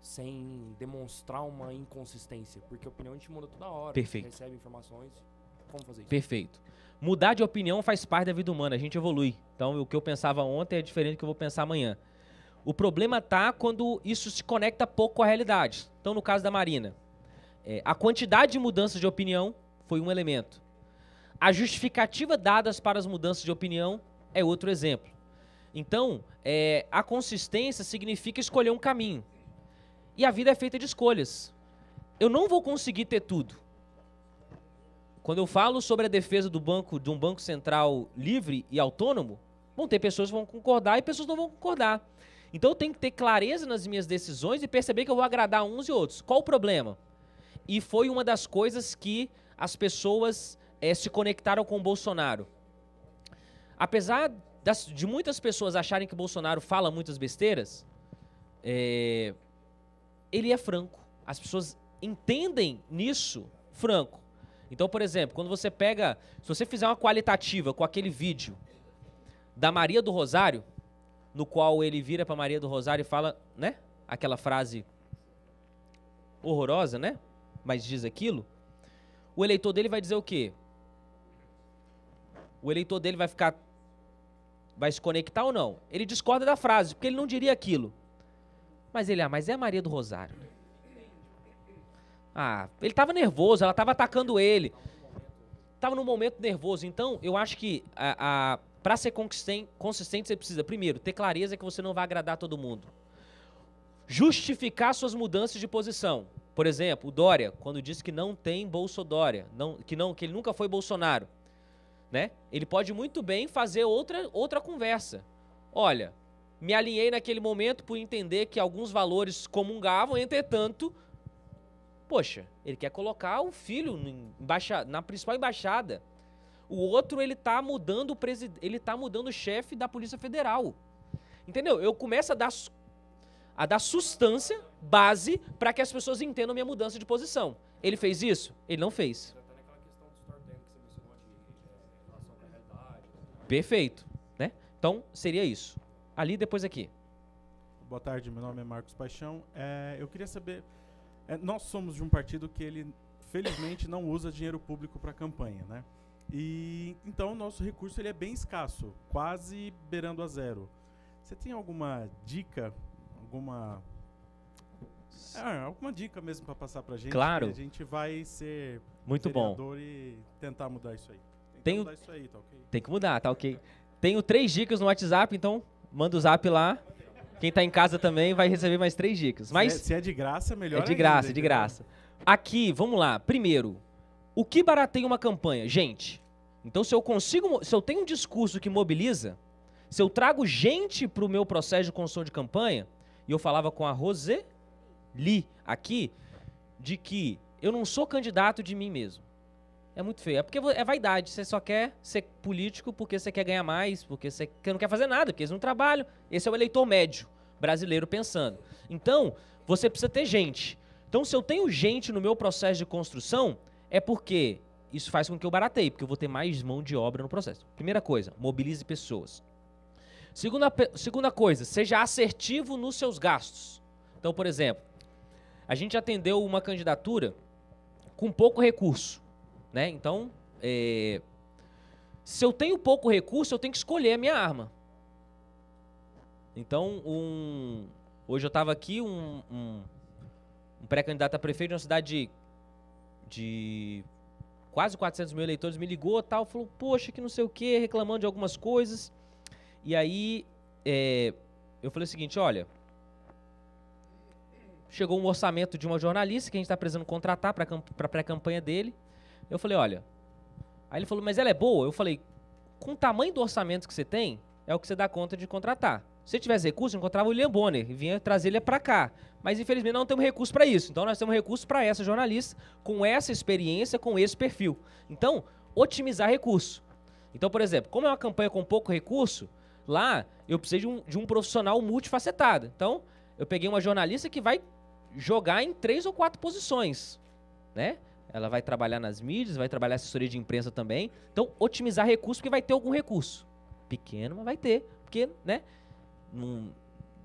sem demonstrar uma inconsistência? Porque a opinião a gente muda toda hora. Perfeito. A gente recebe informações como fazer isso. Perfeito. Mudar de opinião faz parte da vida humana, a gente evolui. Então, o que eu pensava ontem é diferente do que eu vou pensar amanhã. O problema tá quando isso se conecta pouco com a realidade. Então, no caso da Marina, é, a quantidade de mudanças de opinião foi um elemento. A justificativa dadas para as mudanças de opinião é outro exemplo. Então, é, a consistência significa escolher um caminho. E a vida é feita de escolhas. Eu não vou conseguir ter tudo. Quando eu falo sobre a defesa do banco de um banco central livre e autônomo, vão ter pessoas que vão concordar e pessoas não vão concordar. Então eu tenho que ter clareza nas minhas decisões e perceber que eu vou agradar uns e outros. Qual o problema? E foi uma das coisas que as pessoas é, se conectaram com o Bolsonaro. Apesar das, de muitas pessoas acharem que Bolsonaro fala muitas besteiras, é, ele é franco. As pessoas entendem nisso franco. Então, por exemplo, quando você pega. Se você fizer uma qualitativa com aquele vídeo da Maria do Rosário, no qual ele vira para Maria do Rosário e fala, né? Aquela frase horrorosa, né? Mas diz aquilo. O eleitor dele vai dizer o quê? O eleitor dele vai ficar. Vai se conectar ou não? Ele discorda da frase, porque ele não diria aquilo. Mas ele, ah, mas é a Maria do Rosário. Ah, ele tava nervoso, ela tava atacando ele. Tava num momento nervoso. Então, eu acho que a, a para ser consistente, você precisa, primeiro, ter clareza que você não vai agradar todo mundo. Justificar suas mudanças de posição. Por exemplo, o Dória, quando disse que não tem Bolsodória, não, que, não, que ele nunca foi Bolsonaro, né? Ele pode muito bem fazer outra, outra conversa. Olha, me alinhei naquele momento por entender que alguns valores comungavam, entretanto, Poxa, ele quer colocar o filho embaixa, na principal embaixada. O outro ele tá mudando o ele tá mudando o chefe da Polícia Federal. Entendeu? Eu começo a dar a dar sustância, base para que as pessoas entendam minha mudança de posição. Ele fez isso? Ele não fez. Perfeito, né? Então seria isso. Ali depois aqui. Boa tarde, meu nome é Marcos Paixão. É, eu queria saber é, nós somos de um partido que ele, felizmente, não usa dinheiro público para campanha, né? E então o nosso recurso ele é bem escasso, quase beirando a zero. Você tem alguma dica, alguma ah, alguma dica mesmo para passar para gente? Claro. A gente vai ser muito bom e tentar mudar isso aí. Tenho... mudar isso aí, tá ok? Tem que mudar, tá ok. Tenho três dicas no WhatsApp, então manda o zap lá. Quem está em casa também vai receber mais três dicas. Mas se é, se é de graça, melhor. É de graça, ainda, de graça. Aqui, vamos lá. Primeiro, o que barateia uma campanha? Gente. Então, se eu consigo, se eu tenho um discurso que mobiliza, se eu trago gente para o meu processo de construção de campanha, e eu falava com a Roseli aqui, de que eu não sou candidato de mim mesmo. É muito feio. É porque é vaidade. Você só quer ser político porque você quer ganhar mais, porque você não quer fazer nada, porque eles não trabalham. Esse é o eleitor médio brasileiro pensando. Então, você precisa ter gente. Então, se eu tenho gente no meu processo de construção, é porque isso faz com que eu barateie, porque eu vou ter mais mão de obra no processo. Primeira coisa, mobilize pessoas. Segunda, segunda coisa, seja assertivo nos seus gastos. Então, por exemplo, a gente atendeu uma candidatura com pouco recurso. Né? Então, é... se eu tenho pouco recurso, eu tenho que escolher a minha arma. Então, um... hoje eu estava aqui, um, um, um pré-candidato a prefeito de uma cidade de, de quase 400 mil eleitores me ligou tal, falou, poxa, que não sei o que, reclamando de algumas coisas. E aí, é... eu falei o seguinte, olha, chegou um orçamento de uma jornalista que a gente está precisando contratar para a pré-campanha dele. Eu falei, olha. Aí ele falou, mas ela é boa? Eu falei, com o tamanho do orçamento que você tem, é o que você dá conta de contratar. Se tivesse recurso, eu encontrava o William Bonner e vinha trazer ele para cá. Mas infelizmente não temos recurso para isso. Então nós temos recurso para essa jornalista, com essa experiência, com esse perfil. Então, otimizar recurso. Então, por exemplo, como é uma campanha com pouco recurso, lá eu precisei de um, de um profissional multifacetado. Então, eu peguei uma jornalista que vai jogar em três ou quatro posições, né? Ela vai trabalhar nas mídias, vai trabalhar assessoria de imprensa também. Então, otimizar recurso, porque vai ter algum recurso. Pequeno, mas vai ter. Porque, né? Não,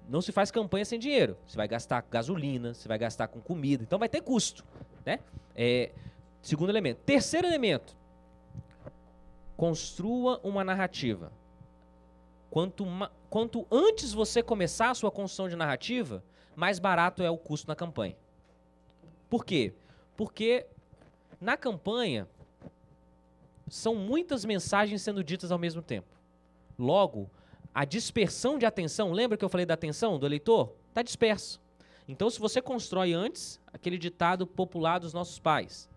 não se faz campanha sem dinheiro. Você vai gastar com gasolina, você vai gastar com comida. Então, vai ter custo, né? É, segundo elemento. Terceiro elemento. Construa uma narrativa. Quanto, quanto antes você começar a sua construção de narrativa, mais barato é o custo na campanha. Por quê? Porque na campanha, são muitas mensagens sendo ditas ao mesmo tempo. Logo, a dispersão de atenção, lembra que eu falei da atenção do eleitor? Está disperso. Então, se você constrói antes aquele ditado popular dos nossos pais: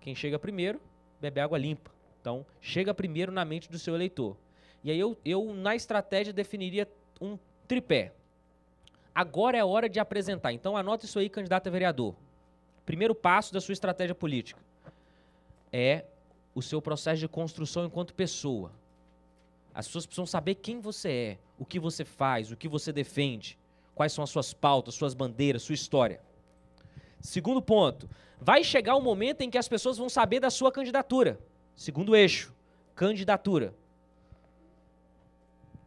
quem chega primeiro bebe água limpa. Então, chega primeiro na mente do seu eleitor. E aí, eu, eu na estratégia definiria um tripé. Agora é hora de apresentar. Então, anota isso aí, candidato a vereador primeiro passo da sua estratégia política é o seu processo de construção enquanto pessoa. As pessoas precisam saber quem você é, o que você faz, o que você defende, quais são as suas pautas, suas bandeiras, sua história. Segundo ponto, vai chegar o um momento em que as pessoas vão saber da sua candidatura. Segundo eixo, candidatura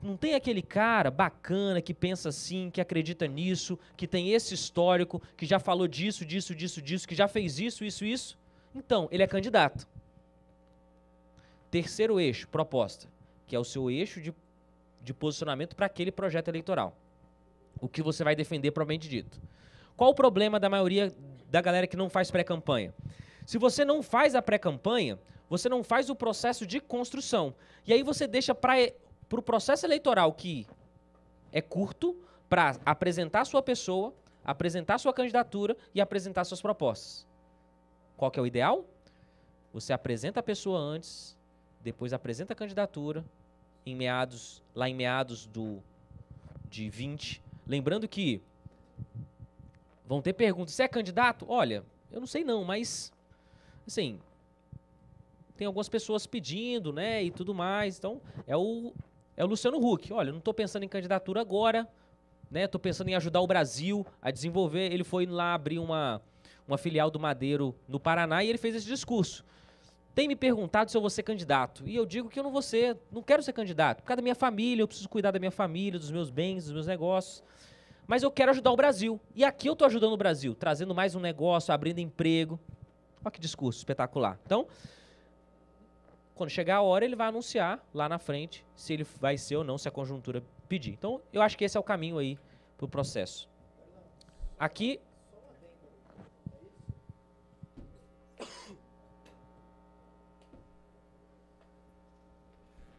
não tem aquele cara bacana que pensa assim, que acredita nisso, que tem esse histórico, que já falou disso, disso, disso, disso, que já fez isso, isso, isso. Então, ele é candidato. Terceiro eixo, proposta, que é o seu eixo de, de posicionamento para aquele projeto eleitoral. O que você vai defender, provavelmente dito. Qual o problema da maioria da galera que não faz pré-campanha? Se você não faz a pré-campanha, você não faz o processo de construção. E aí você deixa para para o processo eleitoral que é curto para apresentar sua pessoa, apresentar sua candidatura e apresentar suas propostas. Qual que é o ideal? Você apresenta a pessoa antes, depois apresenta a candidatura em meados lá em meados do de 20, lembrando que vão ter perguntas, você é candidato? Olha, eu não sei não, mas assim, tem algumas pessoas pedindo, né, e tudo mais. Então, é o é o Luciano Huck. Olha, não estou pensando em candidatura agora, né? Estou pensando em ajudar o Brasil a desenvolver. Ele foi lá abrir uma, uma filial do Madeiro no Paraná e ele fez esse discurso. Tem me perguntado se eu vou ser candidato. E eu digo que eu não vou ser, não quero ser candidato. Por causa da minha família, eu preciso cuidar da minha família, dos meus bens, dos meus negócios. Mas eu quero ajudar o Brasil. E aqui eu estou ajudando o Brasil, trazendo mais um negócio, abrindo emprego. Olha que discurso espetacular. Então, quando chegar a hora, ele vai anunciar lá na frente se ele vai ser ou não, se a conjuntura pedir. Então, eu acho que esse é o caminho aí para o processo. Aqui.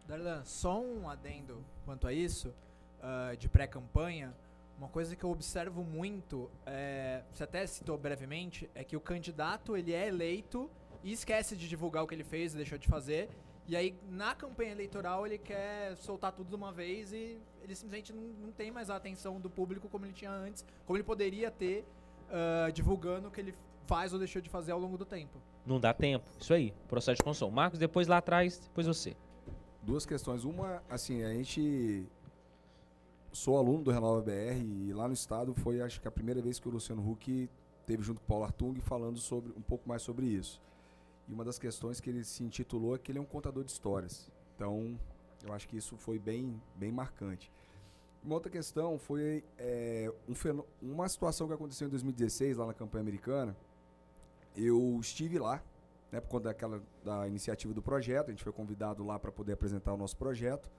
Darlan, só um adendo quanto a isso, uh, de pré-campanha. Uma coisa que eu observo muito, é, você até citou brevemente, é que o candidato ele é eleito e esquece de divulgar o que ele fez, e deixou de fazer. E aí, na campanha eleitoral, ele quer soltar tudo de uma vez e ele simplesmente não, não tem mais a atenção do público como ele tinha antes, como ele poderia ter uh, divulgando o que ele faz ou deixou de fazer ao longo do tempo. Não dá tempo. Isso aí, processo de construção. Marcos, depois lá atrás, depois você. Duas questões. Uma, assim, a gente. Sou aluno do Renova BR e lá no estado foi, acho que, a primeira vez que o Luciano Huck teve junto com o Paulo Artung falando sobre um pouco mais sobre isso. E uma das questões que ele se intitulou é que ele é um contador de histórias. Então, eu acho que isso foi bem, bem marcante. Uma outra questão foi é, um fenô... uma situação que aconteceu em 2016 lá na campanha americana. Eu estive lá, né, por conta daquela da iniciativa do projeto. A gente foi convidado lá para poder apresentar o nosso projeto,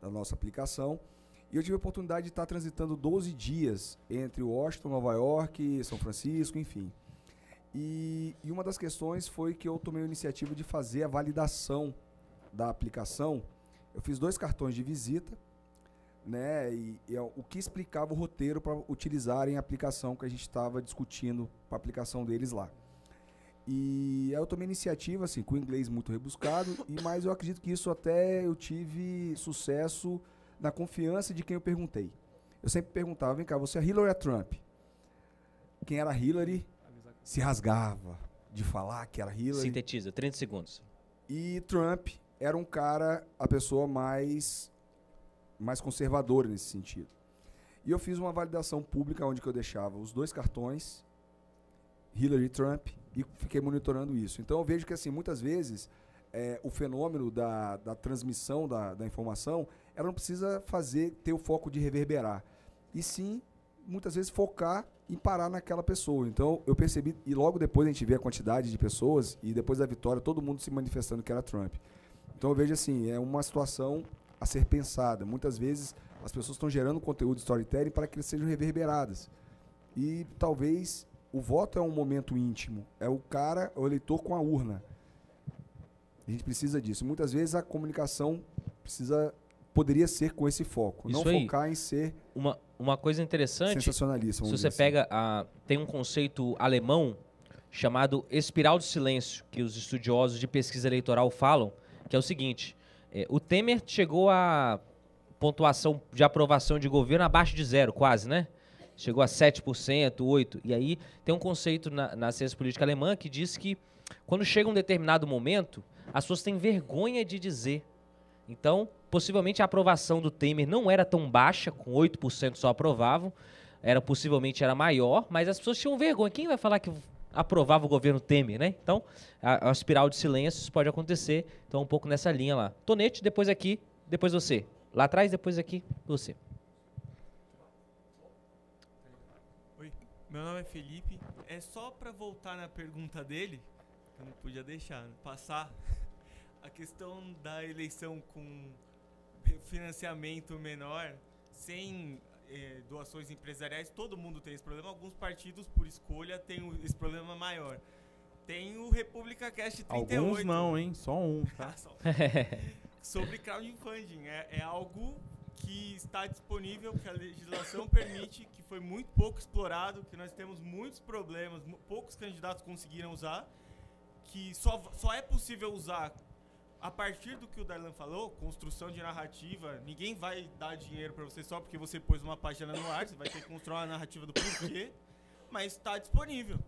da nossa aplicação. E eu tive a oportunidade de estar transitando 12 dias entre Washington, Nova York, São Francisco, enfim. E, e uma das questões foi que eu tomei a iniciativa de fazer a validação da aplicação. Eu fiz dois cartões de visita, né? E, e é o que explicava o roteiro para utilizarem a aplicação que a gente estava discutindo para a aplicação deles lá. E aí eu tomei iniciativa, assim, com o inglês muito rebuscado, e mas eu acredito que isso até eu tive sucesso na confiança de quem eu perguntei. Eu sempre perguntava, vem cá, você é Hillary ou é Trump? Quem era Hillary se rasgava de falar que era Hillary. Sintetiza, 30 segundos. E Trump era um cara, a pessoa mais, mais conservadora nesse sentido. E eu fiz uma validação pública onde eu deixava os dois cartões, Hillary e Trump, e fiquei monitorando isso. Então eu vejo que assim, muitas vezes é, o fenômeno da, da transmissão da, da informação, ela não precisa fazer ter o foco de reverberar. E sim, muitas vezes focar e parar naquela pessoa. Então eu percebi, e logo depois a gente vê a quantidade de pessoas, e depois da vitória, todo mundo se manifestando que era Trump. Então eu vejo assim, é uma situação a ser pensada. Muitas vezes as pessoas estão gerando conteúdo storytelling para que eles sejam reverberadas. E talvez o voto é um momento íntimo, é o cara, o eleitor com a urna. A gente precisa disso. Muitas vezes a comunicação precisa poderia ser com esse foco, Isso não aí, focar em ser uma uma coisa interessante. Sensacionalista. Se você assim. pega. A, tem um conceito alemão chamado espiral de silêncio, que os estudiosos de pesquisa eleitoral falam, que é o seguinte: é, o Temer chegou a pontuação de aprovação de governo abaixo de zero, quase, né? Chegou a 7%, 8%. E aí tem um conceito na, na ciência política alemã que diz que quando chega um determinado momento, as pessoas têm vergonha de dizer então, possivelmente a aprovação do Temer não era tão baixa, com 8% só aprovavam, era possivelmente era maior, mas as pessoas tinham vergonha. Quem vai falar que aprovava o governo Temer, né? Então, a, a espiral de silêncio pode acontecer. Então, um pouco nessa linha lá. Tonete, depois aqui, depois você. Lá atrás, depois aqui, você. Oi, meu nome é Felipe. É só para voltar na pergunta dele, eu não podia deixar, né? passar a questão da eleição com financiamento menor, sem eh, doações empresariais, todo mundo tem esse problema. Alguns partidos, por escolha, têm esse problema maior. Tem o República Cast 38. Alguns não, hein? Só um. Tá? Sobre crowdfunding. É, é algo que está disponível, que a legislação permite, que foi muito pouco explorado, que nós temos muitos problemas, poucos candidatos conseguiram usar, que só, só é possível usar a partir do que o Darlan falou, construção de narrativa, ninguém vai dar dinheiro para você só porque você pôs uma página no ar, você vai ter que construir uma narrativa do porquê, mas está disponível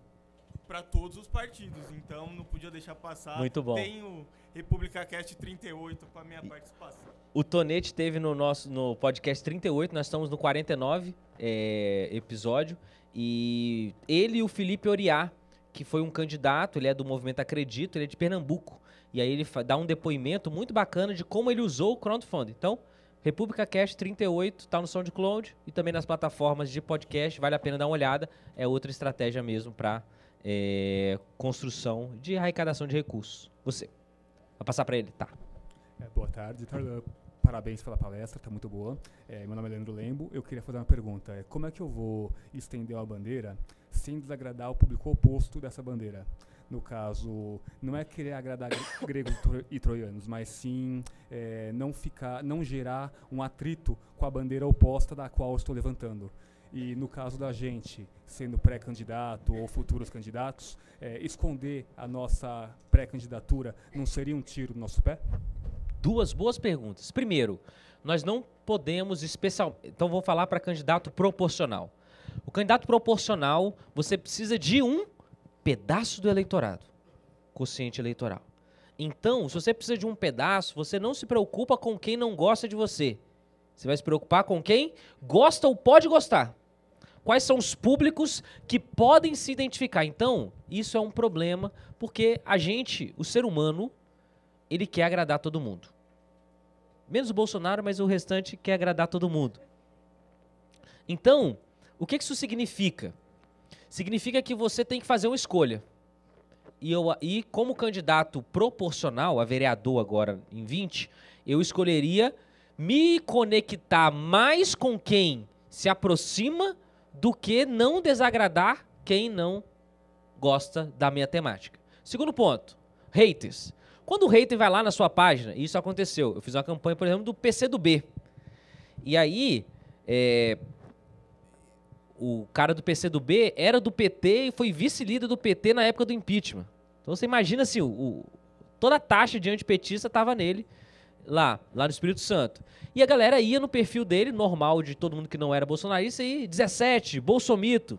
para todos os partidos, então não podia deixar passar. Muito bom. Tenho República Cast 38 com a minha participação. O Tonete teve no nosso no podcast 38, nós estamos no 49 é, episódio, e ele e o Felipe Oriá, que foi um candidato, ele é do Movimento Acredito, ele é de Pernambuco. E aí ele dá um depoimento muito bacana de como ele usou o crowdfunding. Então, República Cash 38 está no SoundCloud e também nas plataformas de podcast. Vale a pena dar uma olhada. É outra estratégia mesmo para é, eh, construção de arrecadação de recursos. Você. Vai passar para ele, tá? É, boa tarde, Tarlan. Parabéns pela palestra, está muito boa. É, meu nome é Leandro Lembo. Eu queria fazer uma pergunta. É, como é que eu vou estender uma bandeira sem desagradar o público oposto dessa bandeira? no caso, não é querer agradar gregos e troianos, mas sim é, não ficar, não gerar um atrito com a bandeira oposta da qual estou levantando. E no caso da gente, sendo pré-candidato ou futuros candidatos, é, esconder a nossa pré-candidatura não seria um tiro no nosso pé? Duas boas perguntas. Primeiro, nós não podemos especial. Então vou falar para candidato proporcional. O candidato proporcional, você precisa de um pedaço do eleitorado, consciente eleitoral. Então, se você precisa de um pedaço, você não se preocupa com quem não gosta de você. Você vai se preocupar com quem gosta ou pode gostar. Quais são os públicos que podem se identificar? Então, isso é um problema, porque a gente, o ser humano, ele quer agradar todo mundo. Menos o Bolsonaro, mas o restante quer agradar todo mundo. Então, o que isso significa? significa que você tem que fazer uma escolha. E, eu, e como candidato proporcional, a vereador agora em 20, eu escolheria me conectar mais com quem se aproxima do que não desagradar quem não gosta da minha temática. Segundo ponto, haters. Quando o hater vai lá na sua página, e isso aconteceu, eu fiz uma campanha, por exemplo, do PC do B. E aí, é, o cara do PCdoB era do PT e foi vice-líder do PT na época do impeachment. Então você imagina assim, o, o, toda a taxa de antipetista estava nele lá, lá no Espírito Santo. E a galera ia no perfil dele, normal de todo mundo que não era bolsonarista, e 17, Bolsomito.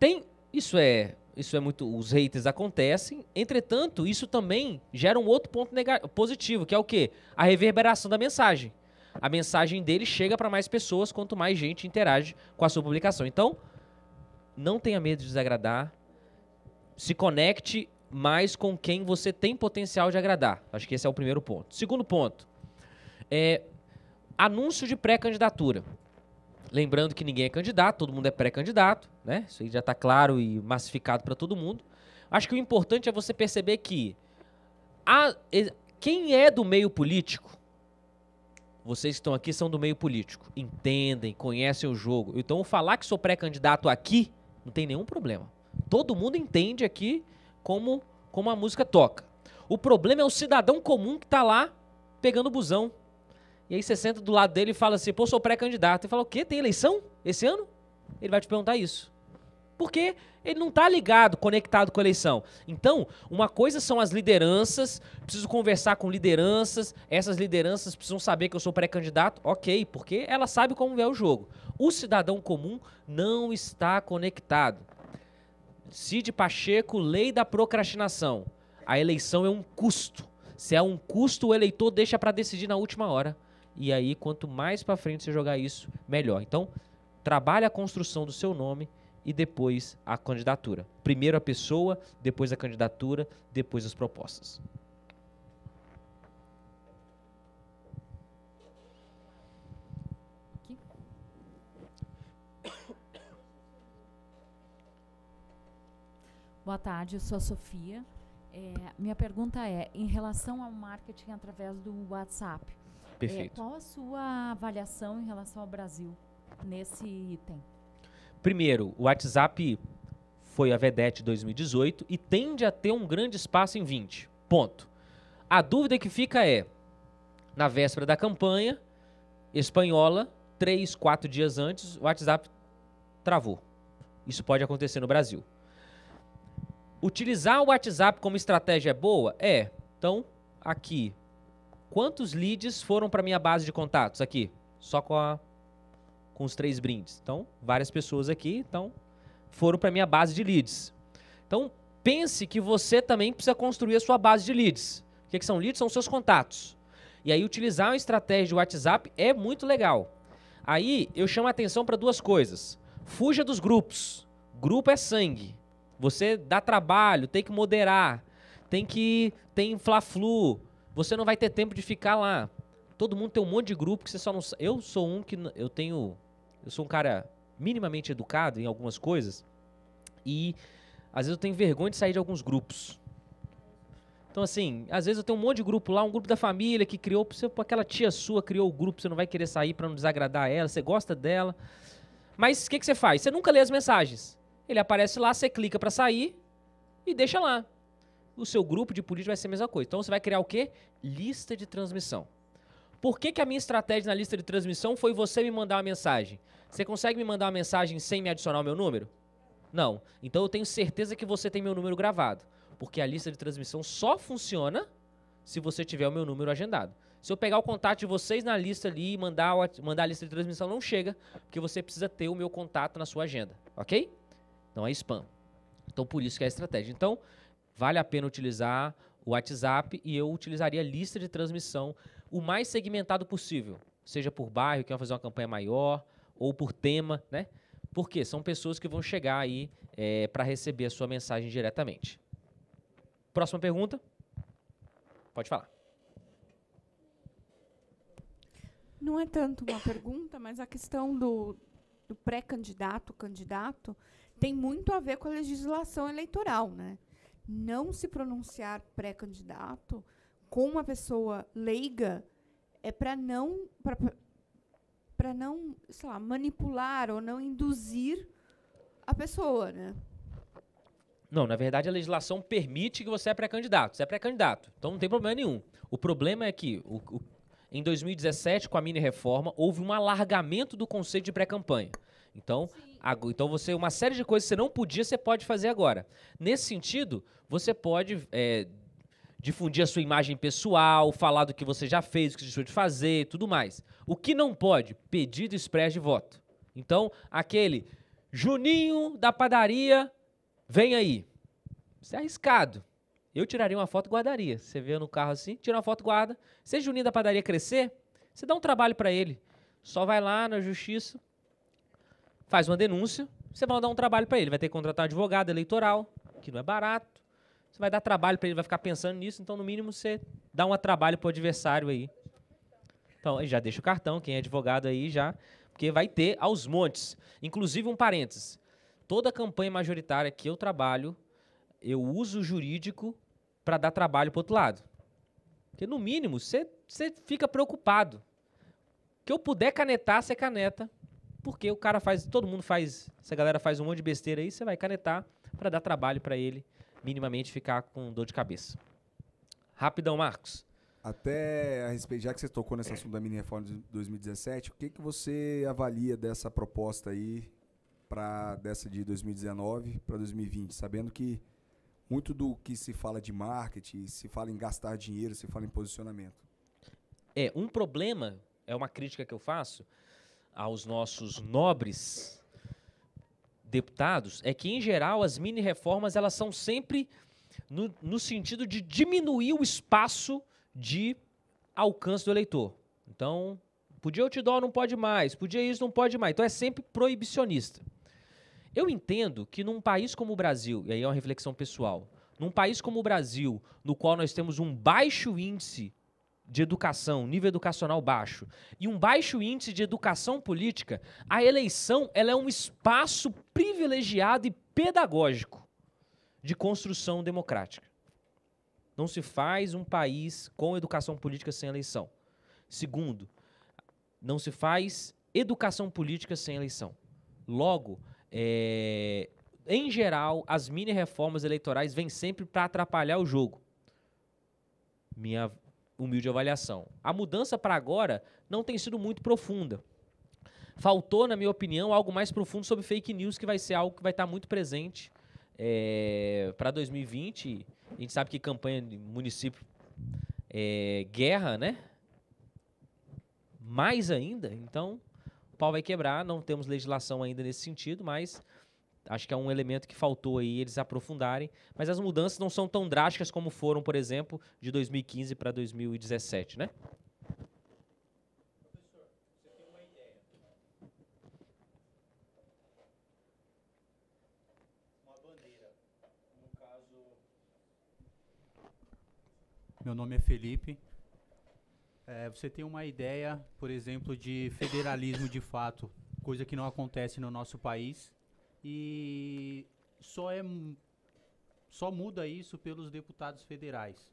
Tem. Isso é. Isso é muito. Os haters acontecem. Entretanto, isso também gera um outro ponto positivo, que é o quê? A reverberação da mensagem a mensagem dele chega para mais pessoas quanto mais gente interage com a sua publicação. Então, não tenha medo de desagradar. Se conecte mais com quem você tem potencial de agradar. Acho que esse é o primeiro ponto. Segundo ponto, é anúncio de pré-candidatura. Lembrando que ninguém é candidato, todo mundo é pré-candidato, né? Isso aí já está claro e massificado para todo mundo. Acho que o importante é você perceber que a, quem é do meio político vocês que estão aqui são do meio político, entendem, conhecem o jogo. Então, falar que sou pré-candidato aqui não tem nenhum problema. Todo mundo entende aqui como, como a música toca. O problema é o cidadão comum que está lá pegando o busão. E aí você senta do lado dele e fala assim, pô, sou pré-candidato. E fala, o quê? Tem eleição esse ano? Ele vai te perguntar isso porque ele não está ligado, conectado com a eleição. Então, uma coisa são as lideranças, preciso conversar com lideranças, essas lideranças precisam saber que eu sou pré-candidato, ok, porque ela sabe como é o jogo. O cidadão comum não está conectado. Cid Pacheco, lei da procrastinação. A eleição é um custo. Se é um custo, o eleitor deixa para decidir na última hora. E aí, quanto mais para frente você jogar isso, melhor. Então, trabalhe a construção do seu nome e depois a candidatura. Primeiro a pessoa, depois a candidatura, depois as propostas. Boa tarde, eu sou a Sofia. É, minha pergunta é em relação ao marketing através do WhatsApp. É, Perfeito. É, qual a sua avaliação em relação ao Brasil nesse item? Primeiro, o WhatsApp foi a vedete 2018 e tende a ter um grande espaço em 20. Ponto. A dúvida que fica é, na véspera da campanha espanhola, três, quatro dias antes, o WhatsApp travou. Isso pode acontecer no Brasil. Utilizar o WhatsApp como estratégia é boa? É. Então, aqui, quantos leads foram para minha base de contatos aqui? Só com a com os três brindes. Então, várias pessoas aqui então, foram para minha base de leads. Então, pense que você também precisa construir a sua base de leads. O que, é que são leads? São seus contatos. E aí, utilizar uma estratégia de WhatsApp é muito legal. Aí, eu chamo a atenção para duas coisas. Fuja dos grupos. Grupo é sangue. Você dá trabalho, tem que moderar, tem que tem fla-flu. Você não vai ter tempo de ficar lá. Todo mundo tem um monte de grupo que você só não. Eu sou um que eu tenho eu sou um cara minimamente educado em algumas coisas e às vezes eu tenho vergonha de sair de alguns grupos. Então, assim, às vezes eu tenho um monte de grupo lá, um grupo da família que criou, aquela tia sua criou o grupo, você não vai querer sair para não desagradar ela, você gosta dela. Mas o que, que você faz? Você nunca lê as mensagens. Ele aparece lá, você clica para sair e deixa lá. O seu grupo de política vai ser a mesma coisa. Então você vai criar o quê? Lista de transmissão. Por que, que a minha estratégia na lista de transmissão foi você me mandar uma mensagem? Você consegue me mandar uma mensagem sem me adicionar o meu número? Não. Então eu tenho certeza que você tem meu número gravado. Porque a lista de transmissão só funciona se você tiver o meu número agendado. Se eu pegar o contato de vocês na lista ali e mandar, mandar a lista de transmissão, não chega, porque você precisa ter o meu contato na sua agenda, ok? Não é spam. Então, por isso que é a estratégia. Então, vale a pena utilizar o WhatsApp e eu utilizaria a lista de transmissão o mais segmentado possível, seja por bairro, que fazer uma campanha maior, ou por tema, né? Porque são pessoas que vão chegar aí é, para receber a sua mensagem diretamente. Próxima pergunta. Pode falar. Não é tanto uma pergunta, mas a questão do, do pré-candidato, candidato, tem muito a ver com a legislação eleitoral, né? Não se pronunciar pré-candidato com uma pessoa leiga é para não pra, para não, sei lá, manipular ou não induzir a pessoa, né? Não, na verdade a legislação permite que você é pré-candidato. Você é pré-candidato, então não tem problema nenhum. O problema é que o, o, em 2017, com a mini-reforma, houve um alargamento do conceito de pré-campanha. Então, a, então você uma série de coisas que você não podia, você pode fazer agora. Nesse sentido, você pode é, difundir a sua imagem pessoal, falar do que você já fez, o que deixou de fazer, tudo mais. O que não pode? Pedido expresso de voto. Então, aquele Juninho da padaria, vem aí. Isso é arriscado. Eu tiraria uma foto e guardaria. Você vê no carro assim, tira uma foto, guarda. Se Juninho da padaria crescer, você dá um trabalho para ele. Só vai lá na justiça, faz uma denúncia, você vai dar um trabalho para ele. Vai ter que contratar um advogado eleitoral, que não é barato. Você vai dar trabalho para ele, vai ficar pensando nisso, então no mínimo você dá um trabalho para o adversário aí. Então, já deixa o cartão, quem é advogado aí já, porque vai ter aos montes. Inclusive, um parênteses: toda campanha majoritária que eu trabalho, eu uso o jurídico para dar trabalho para outro lado. Porque no mínimo você fica preocupado. Que eu puder canetar, você caneta. Porque o cara faz, todo mundo faz, essa galera faz um monte de besteira aí, você vai canetar para dar trabalho para ele minimamente ficar com dor de cabeça. Rapidão, Marcos. Até a respeito, já que você tocou nesse é. assunto da mini reforma de 2017, o que, que você avalia dessa proposta aí, pra, dessa de 2019 para 2020? Sabendo que muito do que se fala de marketing, se fala em gastar dinheiro, se fala em posicionamento. É, um problema, é uma crítica que eu faço aos nossos nobres deputados é que, em geral, as mini-reformas elas são sempre no, no sentido de diminuir o espaço de alcance do eleitor. Então, podia dó não pode mais, podia isso, não pode mais. Então, é sempre proibicionista. Eu entendo que num país como o Brasil, e aí é uma reflexão pessoal, num país como o Brasil, no qual nós temos um baixo índice de educação, nível educacional baixo, e um baixo índice de educação política, a eleição ela é um espaço privilegiado e pedagógico de construção democrática. Não se faz um país com educação política sem eleição. Segundo, não se faz educação política sem eleição. Logo, é, em geral, as mini reformas eleitorais vêm sempre para atrapalhar o jogo. Minha humilde avaliação. A mudança para agora não tem sido muito profunda. Faltou, na minha opinião, algo mais profundo sobre fake news, que vai ser algo que vai estar tá muito presente é, para 2020. A gente sabe que campanha de município é guerra, né? Mais ainda, então o pau vai quebrar. Não temos legislação ainda nesse sentido, mas Acho que é um elemento que faltou aí eles aprofundarem, mas as mudanças não são tão drásticas como foram, por exemplo, de 2015 para 2017, né? Meu nome é Felipe. É, você tem uma ideia, por exemplo, de federalismo de fato, coisa que não acontece no nosso país e só é só muda isso pelos deputados federais.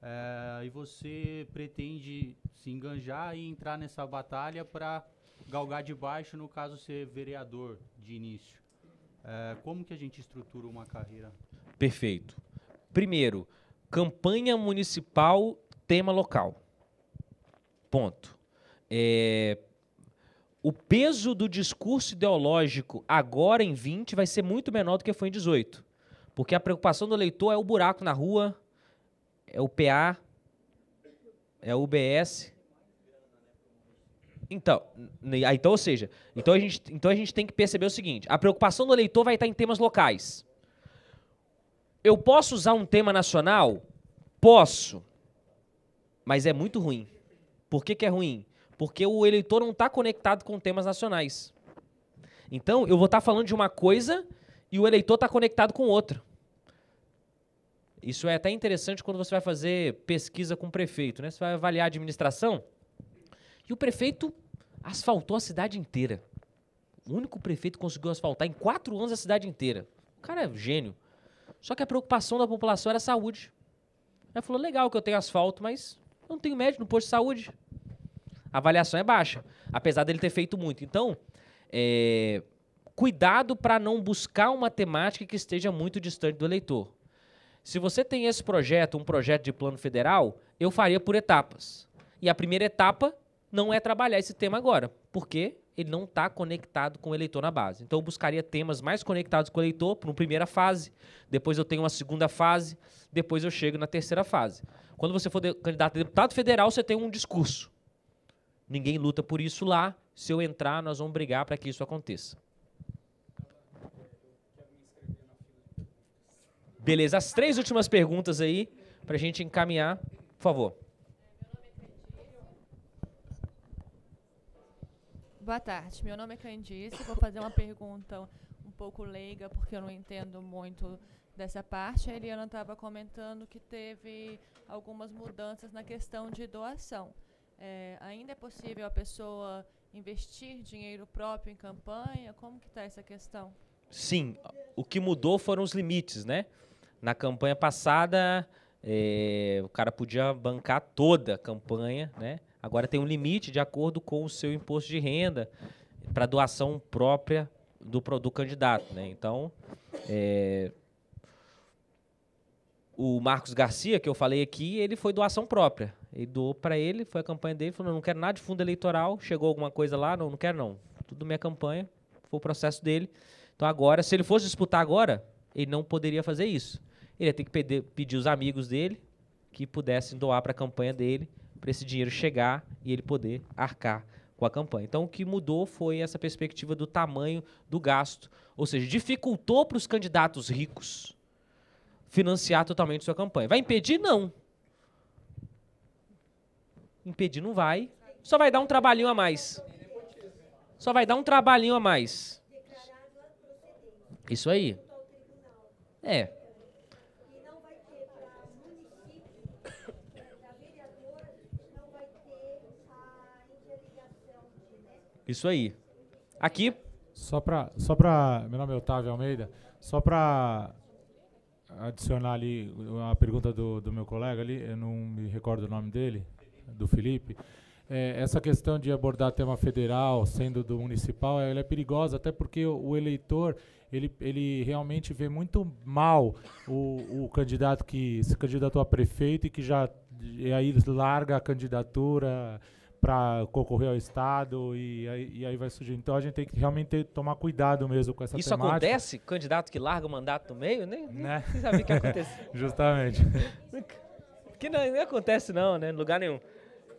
É, e você pretende se enganjar e entrar nessa batalha para galgar de baixo, no caso, ser vereador de início. É, como que a gente estrutura uma carreira? Perfeito. Primeiro, campanha municipal, tema local. Ponto. É, o peso do discurso ideológico agora em 20 vai ser muito menor do que foi em 18. Porque a preocupação do eleitor é o buraco na rua, é o PA, é o UBS. Então, então, ou seja, então a, gente, então a gente tem que perceber o seguinte: a preocupação do eleitor vai estar em temas locais. Eu posso usar um tema nacional? Posso. Mas é muito ruim. Por que, que é ruim? Porque o eleitor não está conectado com temas nacionais. Então, eu vou estar tá falando de uma coisa e o eleitor está conectado com outra. Isso é até interessante quando você vai fazer pesquisa com o prefeito, né? Você vai avaliar a administração e o prefeito asfaltou a cidade inteira. O único prefeito que conseguiu asfaltar em quatro anos a cidade inteira. O cara é um gênio. Só que a preocupação da população era a saúde. Ela falou: legal que eu tenho asfalto, mas eu não tenho médico no posto de saúde a avaliação é baixa, apesar dele ter feito muito. Então, é, cuidado para não buscar uma temática que esteja muito distante do eleitor. Se você tem esse projeto, um projeto de plano federal, eu faria por etapas. E a primeira etapa não é trabalhar esse tema agora, porque ele não está conectado com o eleitor na base. Então, eu buscaria temas mais conectados com o eleitor para uma primeira fase, depois eu tenho uma segunda fase, depois eu chego na terceira fase. Quando você for candidato a deputado federal, você tem um discurso. Ninguém luta por isso lá. Se eu entrar, nós vamos brigar para que isso aconteça. Beleza, as três últimas perguntas aí, para a gente encaminhar, por favor. Boa tarde, meu nome é Candice, vou fazer uma pergunta um pouco leiga, porque eu não entendo muito dessa parte. A Eliana estava comentando que teve algumas mudanças na questão de doação. É, ainda é possível a pessoa investir dinheiro próprio em campanha? Como que está essa questão? Sim, o que mudou foram os limites, né? Na campanha passada, é, o cara podia bancar toda a campanha, né? Agora tem um limite de acordo com o seu imposto de renda para doação própria do, do candidato, né? Então, é, o Marcos Garcia, que eu falei aqui, ele foi doação própria. Ele doou para ele, foi a campanha dele, falou: não, não quero nada de fundo eleitoral, chegou alguma coisa lá, não, não quero não. Tudo minha campanha, foi o processo dele. Então agora, se ele fosse disputar agora, ele não poderia fazer isso. Ele ia ter que pedir, pedir os amigos dele que pudessem doar para a campanha dele, para esse dinheiro chegar e ele poder arcar com a campanha. Então o que mudou foi essa perspectiva do tamanho do gasto, ou seja, dificultou para os candidatos ricos financiar totalmente sua campanha. Vai impedir? Não, Impedir não vai. Só vai dar um trabalhinho a mais. Só vai dar um trabalhinho a mais. Isso aí. É. Isso aí. Aqui. Só para. Só pra, meu nome é Otávio Almeida. Só para adicionar ali uma pergunta do, do meu colega ali, eu não me recordo o nome dele do Felipe, é, essa questão de abordar tema federal, sendo do municipal, ela é perigosa, até porque o, eleitor ele, ele realmente vê muito mal o, o candidato que se candidatou a prefeito e que já e aí larga a candidatura para concorrer ao Estado e aí, e aí vai surgir. Então a gente tem que realmente tomar cuidado mesmo com essa Isso temática. acontece? Candidato que larga o mandato no meio? Nem, né? sabe o que acontece. Justamente. que não, não acontece não, né? Em lugar nenhum.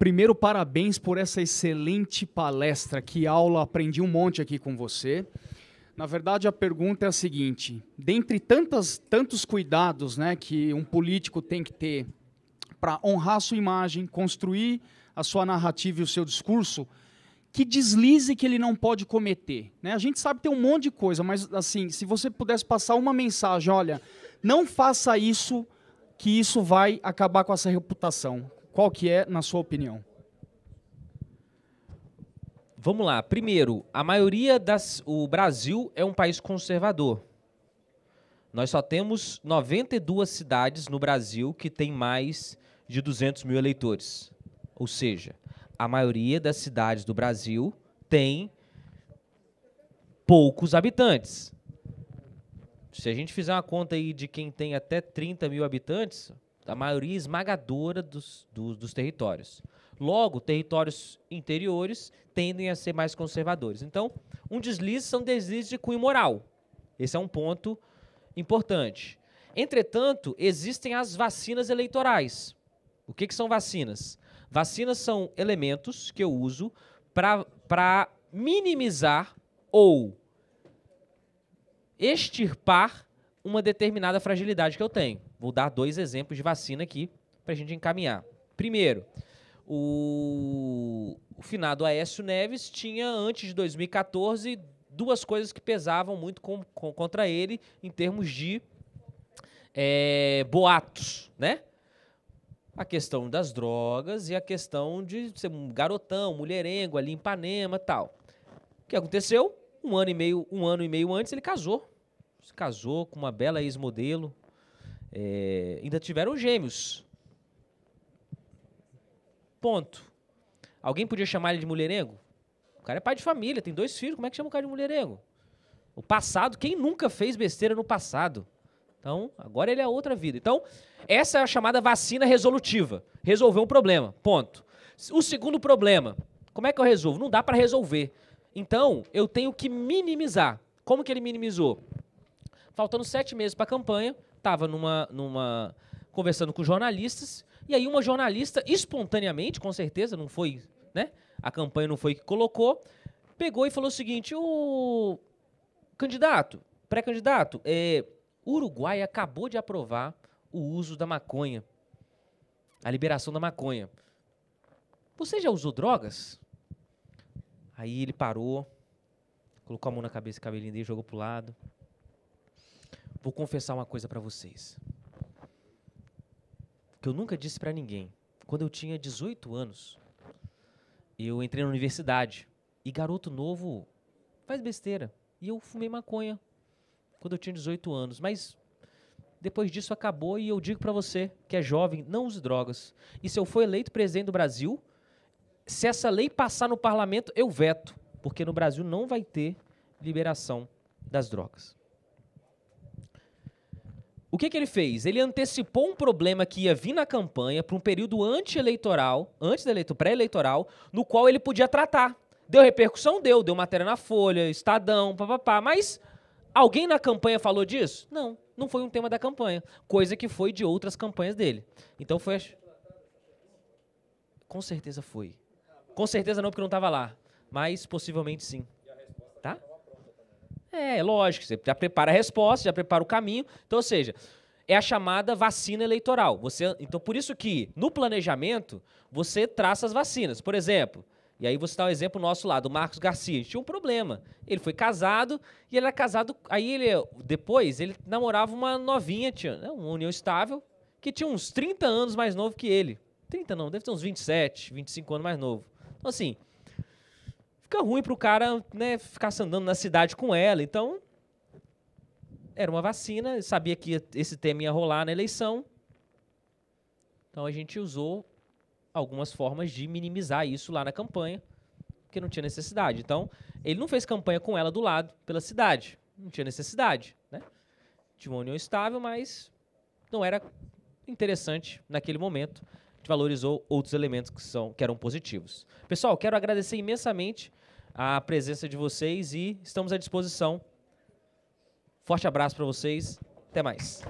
Primeiro, parabéns por essa excelente palestra. Que aula, aprendi um monte aqui com você. Na verdade, a pergunta é a seguinte: dentre tantas, tantos cuidados né, que um político tem que ter para honrar sua imagem, construir a sua narrativa e o seu discurso, que deslize que ele não pode cometer? Né? A gente sabe ter um monte de coisa, mas assim, se você pudesse passar uma mensagem, olha, não faça isso, que isso vai acabar com essa reputação qual que é, na sua opinião? Vamos lá. Primeiro, a maioria das. O Brasil é um país conservador. Nós só temos 92 cidades no Brasil que tem mais de 200 mil eleitores. Ou seja, a maioria das cidades do Brasil tem poucos habitantes. Se a gente fizer uma conta aí de quem tem até 30 mil habitantes, a maioria esmagadora dos, dos, dos territórios. Logo, territórios interiores tendem a ser mais conservadores. Então, um deslize são deslizes de cunho moral. Esse é um ponto importante. Entretanto, existem as vacinas eleitorais. O que, que são vacinas? Vacinas são elementos que eu uso para minimizar ou extirpar uma determinada fragilidade que eu tenho vou dar dois exemplos de vacina aqui para a gente encaminhar. Primeiro, o, o finado Aécio Neves tinha, antes de 2014, duas coisas que pesavam muito com, com, contra ele em termos de é, boatos, né? A questão das drogas e a questão de ser um garotão, mulherengo ali em Ipanema tal. O que aconteceu? Um ano e meio, um ano e meio antes ele casou. Se casou com uma bela ex-modelo, é, ainda tiveram gêmeos. Ponto. Alguém podia chamar ele de mulherengo? O cara é pai de família, tem dois filhos, como é que chama o cara de mulherengo? O passado, quem nunca fez besteira no passado? Então, agora ele é outra vida. Então, essa é a chamada vacina resolutiva. Resolveu um problema, ponto. O segundo problema, como é que eu resolvo? Não dá para resolver. Então, eu tenho que minimizar. Como que ele minimizou? Faltando sete meses para a campanha, estava numa, numa conversando com jornalistas e aí uma jornalista espontaneamente, com certeza, não foi, né? A campanha não foi que colocou, pegou e falou o seguinte: o candidato, pré-candidato, é, Uruguai acabou de aprovar o uso da maconha, a liberação da maconha. Você já usou drogas? Aí ele parou, colocou a mão na cabeça, cabelinho dele, jogou pro lado. Vou confessar uma coisa para vocês. Que eu nunca disse para ninguém. Quando eu tinha 18 anos, eu entrei na universidade. E garoto novo faz besteira. E eu fumei maconha quando eu tinha 18 anos. Mas depois disso acabou e eu digo para você que é jovem, não use drogas. E se eu for eleito presidente do Brasil, se essa lei passar no parlamento, eu veto, porque no Brasil não vai ter liberação das drogas. O que, que ele fez? Ele antecipou um problema que ia vir na campanha para um período anti-eleitoral, antes da eleitor, pré-eleitoral, no qual ele podia tratar. Deu repercussão? Deu. Deu matéria na Folha, Estadão, papapá. Mas alguém na campanha falou disso? Não. Não foi um tema da campanha. Coisa que foi de outras campanhas dele. Então foi. Com certeza foi. Com certeza não, porque não estava lá. Mas possivelmente sim. É, lógico, você já prepara a resposta, já prepara o caminho. Então, ou seja, é a chamada vacina eleitoral. Você, então, por isso que no planejamento você traça as vacinas. Por exemplo, e aí você dá um exemplo nosso lá, do Marcos Garcia. Tinha um problema. Ele foi casado e ele era casado. Aí ele depois ele namorava uma novinha, tinha, né, uma união estável, que tinha uns 30 anos mais novo que ele. 30 não, deve ter uns 27, 25 anos mais novo. Então, assim, fica ruim o cara, né, ficar andando na cidade com ela. Então, era uma vacina, sabia que esse tema ia rolar na eleição. Então a gente usou algumas formas de minimizar isso lá na campanha, porque não tinha necessidade. Então, ele não fez campanha com ela do lado, pela cidade. Não tinha necessidade, né? Tinha uma união estável, mas não era interessante naquele momento. A gente valorizou outros elementos que, são, que eram positivos. Pessoal, quero agradecer imensamente a presença de vocês e estamos à disposição. Forte abraço para vocês. Até mais.